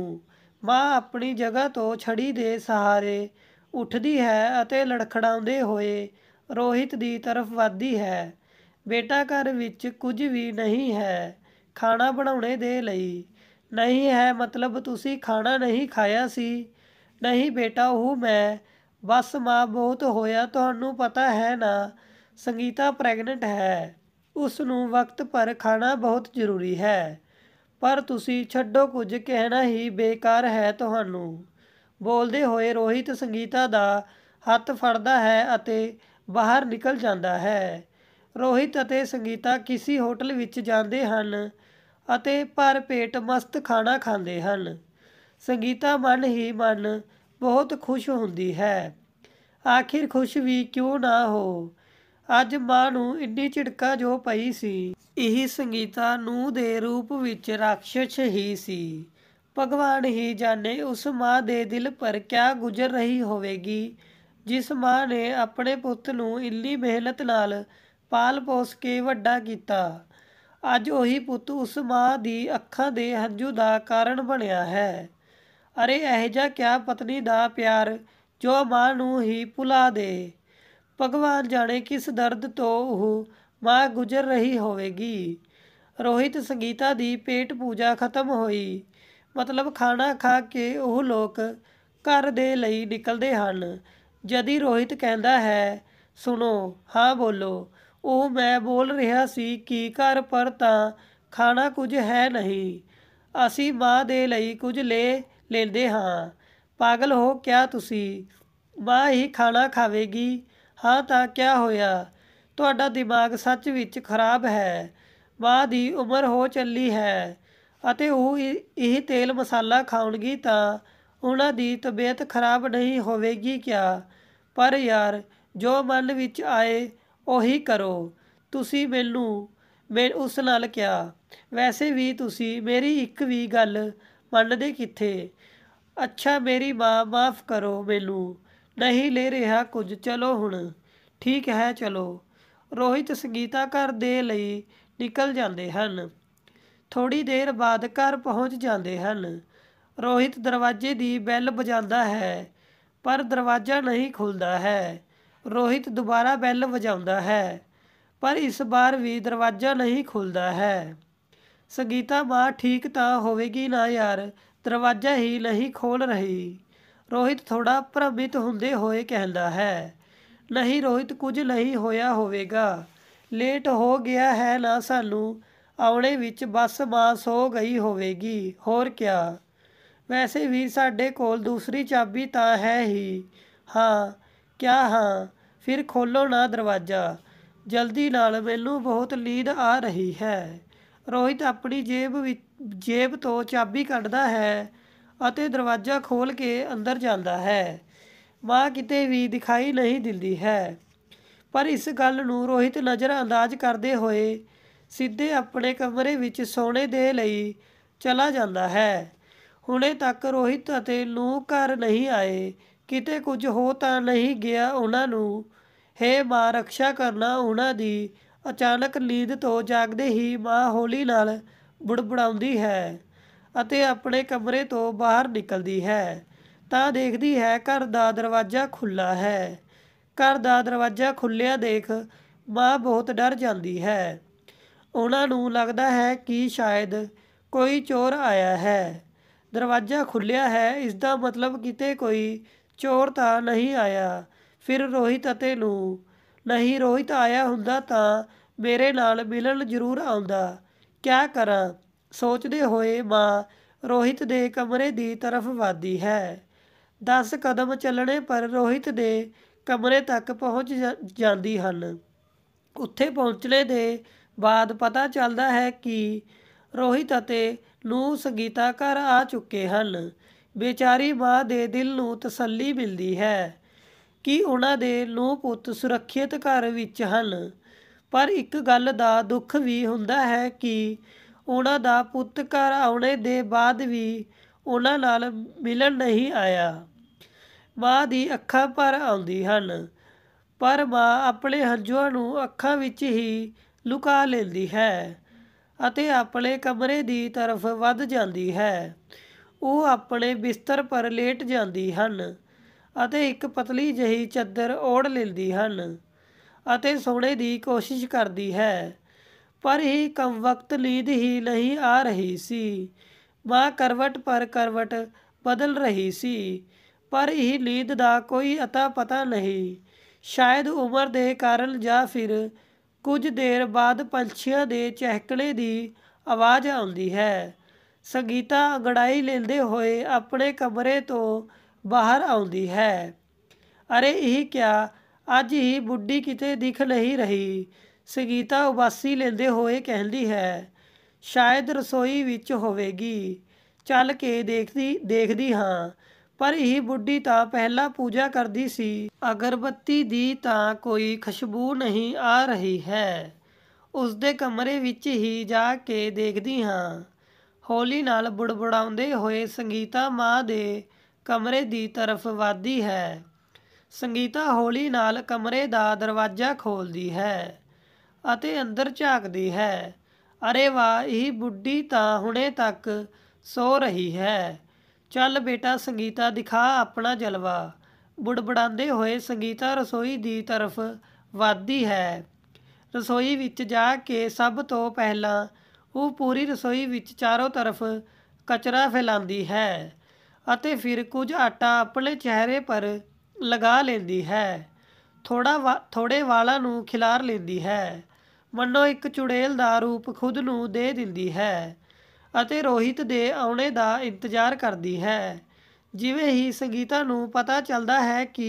ਮਾਂ ਆਪਣੀ ਜਗ੍ਹਾ ਤੋਂ ਛੜੀ ਦੇ ਸਹਾਰੇ ਉੱਠਦੀ ਹੈ ਅਤੇ ਲੜਖੜਾਉਂਦੇ ਹੋਏ ਰੋਹਿਤ ਦੀ ਤਰਫ ਵੱਧਦੀ ਹੈ ਬੇਟਾ ਘਰ ਵਿੱਚ ਕੁਝ ਵੀ ਨਹੀਂ ਹੈ ਖਾਣਾ ਬਣਾਉਣੇ ਦੇ ਲਈ ਨਹੀਂ ਹੈ ਮਤਲਬ ਤੁਸੀਂ ਖਾਣਾ ਨਹੀਂ ਖਾਇਆ ਸੀ ਨਹੀਂ ਬੇਟਾ ਉਹ ਮੈਂ ਬਸ ਮਾਂ ਬਹੁਤ ਹੋਇਆ ਤੁਹਾਨੂੰ ਪਤਾ ਹੈ ਨਾ ਸੰਗੀਤਾ ਪ੍ਰੈਗਨੈਂਟ ਹੈ ਉਸ ਨੂੰ ਵਕਤ ਪਰ ਖਾਣਾ ਬਹੁਤ ਜ਼ਰੂਰੀ ਹੈ ਪਰ ਤੁਸੀਂ ਛੱਡੋ ਕੁਝ ਕਹਿਣਾ ਹੀ ਬੇਕਾਰ ਹੈ ਤੁਹਾਨੂੰ ਬੋਲਦੇ ਹੋਏ ਰੋਹਿਤ ਸੰਗੀਤਾ ਦਾ ਹੱਥ ਫੜਦਾ ਹੈ ਅਤੇ ਬਾਹਰ ਨਿਕਲ ਜਾਂਦਾ ਹੈ ਰੋਹਿਤ ਅਤੇ ਸੰਗੀਤਾ ਕਿਸੇ ਹੋਟਲ ਵਿੱਚ ਜਾਂਦੇ ਹਨ ਅਤੇ ਭਰ ਪੇਟ ਮਸਤ ਖਾਣਾ ਖਾਂਦੇ ਹਨ ਸੰਗੀਤਾ ਮਨ ਹੀ ਮਨ ਬਹੁਤ ਖੁਸ਼ ਹੁੰਦੀ ਹੈ ਆਖਿਰ ਖੁਸ਼ ਵੀ ਕਿਉਂ ਨਾ ਹੋ ਅੱਜ ਮਾਂ ਨੂੰ ਇੰਨੀ ਝਿੜਕਾ ਜੋ ਪਈ ਸੀ ਇਹ ਸੰਗੀਤਾ ਨੂੰ ਦੇ ਰੂਪ ਵਿੱਚ ਰਾਖਸ਼ ਹੀ ਸੀ ਭਗਵਾਨ ਹੀ ਜਾਣੇ ਉਸ ਮਾਂ ਦੇ ਦਿਲ ਪਰ ਕਿਆ ਗੁਜ਼ਰ ਰਹੀ ਹੋਵੇਗੀ ਜਿਸ ਮਾਂ ਨੇ ਆਪਣੇ ਪੁੱਤ ਨੂੰ ਇੰਨੀ ਮਿਹਨਤ ਨਾਲ ਪਾਲ ਪੋਸ ਕੇ ਵੱਡਾ ਕੀਤਾ ਅੱਜ ਉਹੀ ਪੁੱਤ ਉਸ ਮਾਂ ਦੀ ਅੱਖਾਂ ਦੇ ਹੰਝੂ ਦਾ ਕਾਰਨ ਬਣਿਆ ਹੈ ਅਰੇ ਇਹ ਜਾ ਕਿਆ ਪਤਨੀ ਦਾ ਪਿਆਰ ਜੋ ਮਾਂ ਨੂੰ ਹੀ ਭੁਲਾ ਦੇ ਭਗਵਾਨ ਜਾਣੇ ਕਿਸ ਦਰਦ ਤੋਂ ਉਹ ਮਾਂ ਗੁਜ਼ਰ ਰਹੀ ਹੋਵੇਗੀ ਰੋਹਿਤ ਸੰਗੀਤਾ ਦੀ ਪੇਟ ਪੂਜਾ ਖਤਮ ਹੋਈ ਮਤਲਬ ਖਾਣਾ ਖਾ ਕੇ ਉਹ ਲੋਕ ਘਰ ਦੇ ਲਈ ਨਿਕਲਦੇ ਹਨ ਜਦੀ ਰੋਹਿਤ ਕਹਿੰਦਾ ਹੈ ਸੁਣੋ ਹਾਂ ਬੋਲੋ ਉਹ ਮੈਂ ਬੋਲ ਰਿਹਾ ਸੀ ਕਿ ਘਰ ਪਰ ਤਾਂ ਖਾਣਾ ਕੁਝ ਹੈ ਨਹੀਂ ਅਸੀਂ ਮਾਂ ਦੇ ਲਈ ਕੁਝ ਲੈ ਲੈਂਦੇ ਹਾਂ ਪਾਗਲ ਹੋ ਕਿਆ ਤੁਸੀਂ ਵਾਹ ਹੀ ਖਾਣਾ ਖਾਵੇਗੀ ਹਾਂ ਤਾਂ ਕਿਆ ਹੋਇਆ ਤੁਹਾਡਾ ਦਿਮਾਗ ਸੱਚ ਵਿੱਚ ਖਰਾਬ ਹੈ ਵਾਹ ਦੀ ਉਮਰ ਹੋ ਚੱਲੀ ਹੈ ਅਤੇ ਉਹ ਇਹ ਤੇਲ ਮਸਾਲਾ ਖਾਣਗੀ ਤਾਂ ਉਹਨਾਂ ਦੀ ਤਬੀਅਤ ਖਰਾਬ ਨਹੀਂ ਹੋਵੇਗੀ ਕਿਆ ਪਰ ਯਾਰ ਜੋ ਮਨ ਵਿੱਚ ਆਏ ਉਹੀ ਕਰੋ ਤੁਸੀਂ ਮੈਨੂੰ ਮੈਂ ਉਸ ਨਾਲ ਕਿਹਾ ਵੈਸੇ ਵੀ ਤੁਸੀਂ ਮੇਰੀ ਇੱਕ ਵੀ ਗੱਲ ਮੰਨਦੇ ਕਿੱਥੇ ਅੱਛਾ ਮੇਰੀ ਮਾਂ ਮਾਫ਼ ਕਰੋ ਮੈਨੂੰ ਨਹੀਂ ਲੈ ਰਿਹਾ ਕੁਝ ਚਲੋ ਹੁਣ ਠੀਕ ਹੈ ਚਲੋ ਰੋਹਿਤ ਸੰਗੀਤਾ ਘਰ ਦੇ ਲਈ ਨਿਕਲ ਜਾਂਦੇ ਹਨ ਥੋੜੀ ਦੇਰ ਬਾਅਦ ਘਰ ਪਹੁੰਚ ਜਾਂਦੇ ਹਨ ਰੋਹਿਤ ਦਰਵਾਜ਼ੇ ਦੀ ਬੈਲ ਵਜਾਉਂਦਾ ਹੈ ਪਰ ਦਰਵਾਜ਼ਾ ਨਹੀਂ ਖੁੱਲਦਾ ਹੈ ਰੋਹਿਤ ਦੁਬਾਰਾ ਬੈਲ ਵਜਾਉਂਦਾ ਹੈ ਪਰ ਇਸ ਵਾਰ ਵੀ ਦਰਵਾਜ਼ਾ ਨਹੀਂ ਖੁੱਲਦਾ ਹੈ ਸੰਗੀਤਾ ਬਾ ਠੀਕ ਤਾਂ ਹੋਵੇਗੀ ਨਾ ਯਾਰ ਦਰਵਾਜ਼ਾ ਹੀ ਨਹੀਂ ਖੋਲ ਰਹੀ ਰੋਹਿਤ ਥੋੜਾ ਪ੍ਰਭਿਤ ਹੁੰਦੇ ਹੋਏ ਕਹਿੰਦਾ ਹੈ ਨਹੀਂ ਰੋਹਿਤ ਕੁਝ ਨਹੀਂ ਹੋਇਆ ਹੋਵੇਗਾ ਲੇਟ ਹੋ ਗਿਆ ਹੈ ਨਾ ਸਾਨੂੰ ਆਉਣੇ ਵਿੱਚ ਬੱਸ ਮਾਸ ਹੋ ਗਈ ਹੋਵੇਗੀ ਹੋਰ ਕਿਆ ਵੈਸੇ ਵੀ ਸਾਡੇ ਕੋਲ ਦੂਸਰੀ ਚਾਬੀ ਤਾਂ ਹੈ ਹੀ ਹਾਂ ਕਿਆ ਹਾਂ ਫਿਰ ਖੋਲੋ ਨਾ ਦਰਵਾਜ਼ਾ ਜਲਦੀ ਨਾਲ ਮੈਨੂੰ ਬਹੁਤ ਲੀਡ ਆ ਰਹੀ ਹੈ ਰੋਹਿਤ ਆਪਣੀ ਜੇਬ ਵਿੱਚ ਜੇਬ ਤੋਂ ਚਾਬੀ ਕੱਢਦਾ ਹੈ ਅਤੇ ਦਰਵਾਜ਼ਾ ਖੋਲ੍ਹ ਕੇ ਅੰਦਰ ਜਾਂਦਾ ਹੈ ਮਾਂ ਕਿਤੇ ਵੀ ਦਿਖਾਈ ਨਹੀਂ ਦਿੰਦੀ ਹੈ ਪਰ ਇਸ ਗੱਲ ਨੂੰ ਰੋਹਿਤ ਨਜ਼ਰ ਅੰਦਾਜ਼ ਕਰਦੇ ਹੋਏ ਸਿੱਧੇ ਆਪਣੇ ਕਮਰੇ ਵਿੱਚ ਸੋਨੇ ਦੇ ਲਈ ਚਲਾ ਜਾਂਦਾ ਹੈ ਹੁਣੇ ਤੱਕ ਰੋਹਿਤ ਅਤੇ ਨੂੰ ਘਰ ਨਹੀਂ ਆਏ ਕਿਤੇ ਕੁਝ ਹੋ ਤਾਂ ਨਹੀਂ ਗਿਆ ਉਹਨਾਂ ਨੂੰ ਹੇ ਮਾਂ ਰੱਖਿਆ ਕਰਨਾ ਉਹਨਾਂ ਦੀ ਅਚਾਨਕ ਨੀਂਦ ਤੋਂ ਜਾਗਦੇ ਹੀ ਮਾਂ ਹੌਲੀ ਨਾਲ ਬੁੜਬੜਾਉਂਦੀ ਹੈ ਅਤੇ ਆਪਣੇ ਕਮਰੇ ਤੋਂ ਬਾਹਰ ਨਿਕਲਦੀ ਹੈ ਤਾਂ ਦੇਖਦੀ ਹੈ ਘਰ ਦਾ ਦਰਵਾਜ਼ਾ ਖੁੱਲਾ ਹੈ ਘਰ ਦਾ ਦਰਵਾਜ਼ਾ ਖੁੱਲਿਆ ਦੇਖ ਮਾਂ ਬਹੁਤ ਡਰ ਜਾਂਦੀ ਹੈ ਉਹਨਾਂ ਨੂੰ ਲੱਗਦਾ ਹੈ ਕਿ ਸ਼ਾਇਦ ਕੋਈ ਚੋਰ ਆਇਆ ਹੈ ਦਰਵਾਜ਼ਾ ਖੁੱਲਿਆ ਹੈ ਇਸ ਦਾ ਮਤਲਬ ਕਿਤੇ ਕੋਈ ਚੋਰ ਤਾਂ ਨਹੀਂ ਆਇਆ ਫਿਰ ਰੋਹਿਤ ਅਤੇ ਨੂੰ ਨਹੀਂ ਰੋਹਿਤ ਆਇਆ ਹੁੰਦਾ ਤਾਂ ਮੇਰੇ ਨਾਲ ਮਿਲਣ ਜ਼ਰੂਰ ਆਉਂਦਾ ਕਿਆ ਕਰਾਂ ਸੋਚਦੇ ਹੋਏ ਮਾਂ ਰੋਹਿਤ ਦੇ ਕਮਰੇ ਦੀ ਤਰਫ ਵਾਦੀ ਹੈ 10 ਕਦਮ ਚੱਲਣੇ ਪਰ ਰੋਹਿਤ ਦੇ ਕਮਰੇ ਤੱਕ ਪਹੁੰਚ ਜਾਂਦੀ ਹਨ ਉੱਥੇ ਪਹੁੰਚਲੇ ਦੇ ਬਾਅਦ ਪਤਾ ਚੱਲਦਾ ਹੈ ਕਿ ਰੋਹਿਤ ਅਤੇ ਨੂ ਸੰਗੀਤਾ ਘਰ ਆ ਚੁੱਕੇ ਹਨ ਵਿਚਾਰੀ ਮਾਂ ਦੇ ਦਿਲ ਨੂੰ ਤਸੱਲੀ ਮਿਲਦੀ ਹੈ ਕਿ ਉਹਨਾਂ ਦੇ ਨੂੰ ਪੁੱਤ ਸੁਰੱਖਿਅਤ ਘਰ ਵਿੱਚ ਹਨ ਪਰ ਇੱਕ ਗੱਲ ਦਾ ਦੁੱਖ ਵੀ ਹੁੰਦਾ ਹੈ ਕਿ ਉਹਨਾਂ ਦਾ ਪੁੱਤ ਘਰ ਆਉਣੇ ਦੇ ਬਾਅਦ ਵੀ ਉਹਨਾਂ ਨਾਲ ਮਿਲਣ ਨਹੀਂ ਆਇਆ ਮਾਂ ਦੀ ਅੱਖਾਂ ਪਰ ਆਉਂਦੀ ਹਨ ਪਰ ਮਾਂ ਆਪਣੇ ਹੰਝੂਆਂ ਨੂੰ ਅੱਖਾਂ ਵਿੱਚ ਹੀ ਲੁਕਾ ਲੈਂਦੀ ਹੈ ਅਤੇ ਆਪਣੇ ਕਮਰੇ ਦੀ ਤਰਫ ਵੱਧ ਜਾਂਦੀ ਹੈ ਉਹ ਆਪਣੇ ਬਿਸਤਰ ਪਰ ਲੇਟ ਜਾਂਦੀ ਹਨ ਅਤੇ ਇੱਕ ਪਤਲੀ ਜਹੀ ਚੱਦਰ ਓੜ ਲੈਂਦੀ ਹਨ ਅਤੇ ਸੋਨੇ ਦੀ ਕੋਸ਼ਿਸ਼ ਕਰਦੀ ਹੈ ਪਰ ਹੀ ਕਮ ਵਕਤ ਲੀਦ ਹੀ ਨਹੀਂ ਆ ਰਹੀ ਸੀ ਮਾਂ ਕਰਵਟ ਪਰ ਕਰਵਟ ਬਦਲ ਰਹੀ ਸੀ ਪਰ ਇਹ ਲੀਦ ਦਾ ਕੋਈ ਅਤਾ ਪਤਾ ਨਹੀਂ ਸ਼ਾਇਦ ਉਮਰ ਦੇ ਕਾਰਨ ਜਾਂ ਫਿਰ ਕੁਝ ਦੇਰ ਬਾਅਦ ਪੰਛੀਆਂ ਦੇ ਚਹਿਕਣੇ ਦੀ ਆਵਾਜ਼ ਆਉਂਦੀ ਹੈ ਸੰਗੀਤਾ ਅਗੜਾਈ ਲੈਂਦੇ ਹੋਏ ਆਪਣੇ ਕਮਰੇ ਤੋਂ ਬਾਹਰ ਆਉਂਦੀ ਹੈ ਅਰੇ ਇਹ ਕਿਆ ਅੱਜ ਹੀ ਬੁੱਢੀ ਕਿਤੇ ਦਿਖ ਨਹੀਂ ਰਹੀ ਸੰਗੀਤਾ ਉਬਾਸੀ ਲੈਂਦੇ ਹੋਏ ਕਹਿੰਦੀ ਹੈ ਸ਼ਾਇਦ ਰਸੋਈ ਵਿੱਚ ਹੋਵੇਗੀ ਚੱਲ ਕੇ ਦੇਖਦੀ ਦੇਖਦੀ ਹਾਂ ਪਰ ਇਹ ਬੁੱਢੀ ਤਾਂ ਪਹਿਲਾਂ ਪੂਜਾ ਕਰਦੀ ਸੀ ਅਗਰਬੱਤੀ ਦੀ ਤਾਂ ਕੋਈ ਖੁਸ਼ਬੂ ਨਹੀਂ ਆ ਰਹੀ ਹੈ ਉਸ ਦੇ ਕਮਰੇ ਵਿੱਚ ਹੀ ਜਾ ਕੇ ਦੇਖਦੀ ਹਾਂ ਹੌਲੀ ਨਾਲ ਬੁੜਬੁੜਾਉਂਦੇ ਹੋਏ ਸੰਗੀਤਾ ਮਾਂ ਦੇ ਕਮਰੇ ਦੀ ਤਰਫ ਵਾਦੀ ਹੈ ਸੰਗੀਤਾ ਹੌਲੀ ਨਾਲ ਕਮਰੇ ਦਾ ਦਰਵਾਜ਼ਾ ਖੋਲਦੀ ਹੈ ਅਤੇ ਅੰਦਰ ਝਾਕਦੀ ਹੈ ਅਰੇ ਵਾਹ ਇਹ ਬੁੱਢੀ ਤਾਂ ਹੁਣੇ ਤੱਕ ਸੋ ਰਹੀ ਹੈ ਚੱਲ ਬੇਟਾ ਸੰਗੀਤਾ ਦਿਖਾ ਆਪਣਾ ਜਲਵਾ ਬੁੜਬੜਾਉਂਦੇ ਹੋਏ ਸੰਗੀਤਾ ਰਸੋਈ ਦੀ ਤਰਫ ਵਾਦੀ ਹੈ ਰਸੋਈ ਵਿੱਚ ਜਾ ਕੇ ਸਭ ਤੋਂ ਪਹਿਲਾਂ ਉਹ ਪੂਰੀ ਰਸੋਈ ਵਿੱਚ ਚਾਰੋਂ ਤਰਫ ਕਚਰਾ ਫੈਲਾਉਂਦੀ ਹੈ ਅਤੇ ਫਿਰ ਕੁਝ ਆਟਾ ਆਪਣੇ ਚਿਹਰੇ ਪਰ ਲਗਾ ਲੈਂਦੀ ਹੈ ਥੋੜਾ ਥੋੜੇ ਵਾਲਾਂ ਨੂੰ ਖਿਲਾਰ ਲੈਂਦੀ ਹੈ ਮੰਨੋ ਇੱਕ ਚੁੜੇਲ ਦਾ ਰੂਪ ਖੁਦ ਨੂੰ ਦੇ ਦਿੰਦੀ ਹੈ ਅਤੇ ਰੋਹਿਤ ਦੇ ਆਉਣੇ ਦਾ ਇੰਤਜ਼ਾਰ ਕਰਦੀ ਹੈ ਜਿਵੇਂ ਹੀ ਸੰਗੀਤਾ ਨੂੰ ਪਤਾ ਚੱਲਦਾ ਹੈ ਕਿ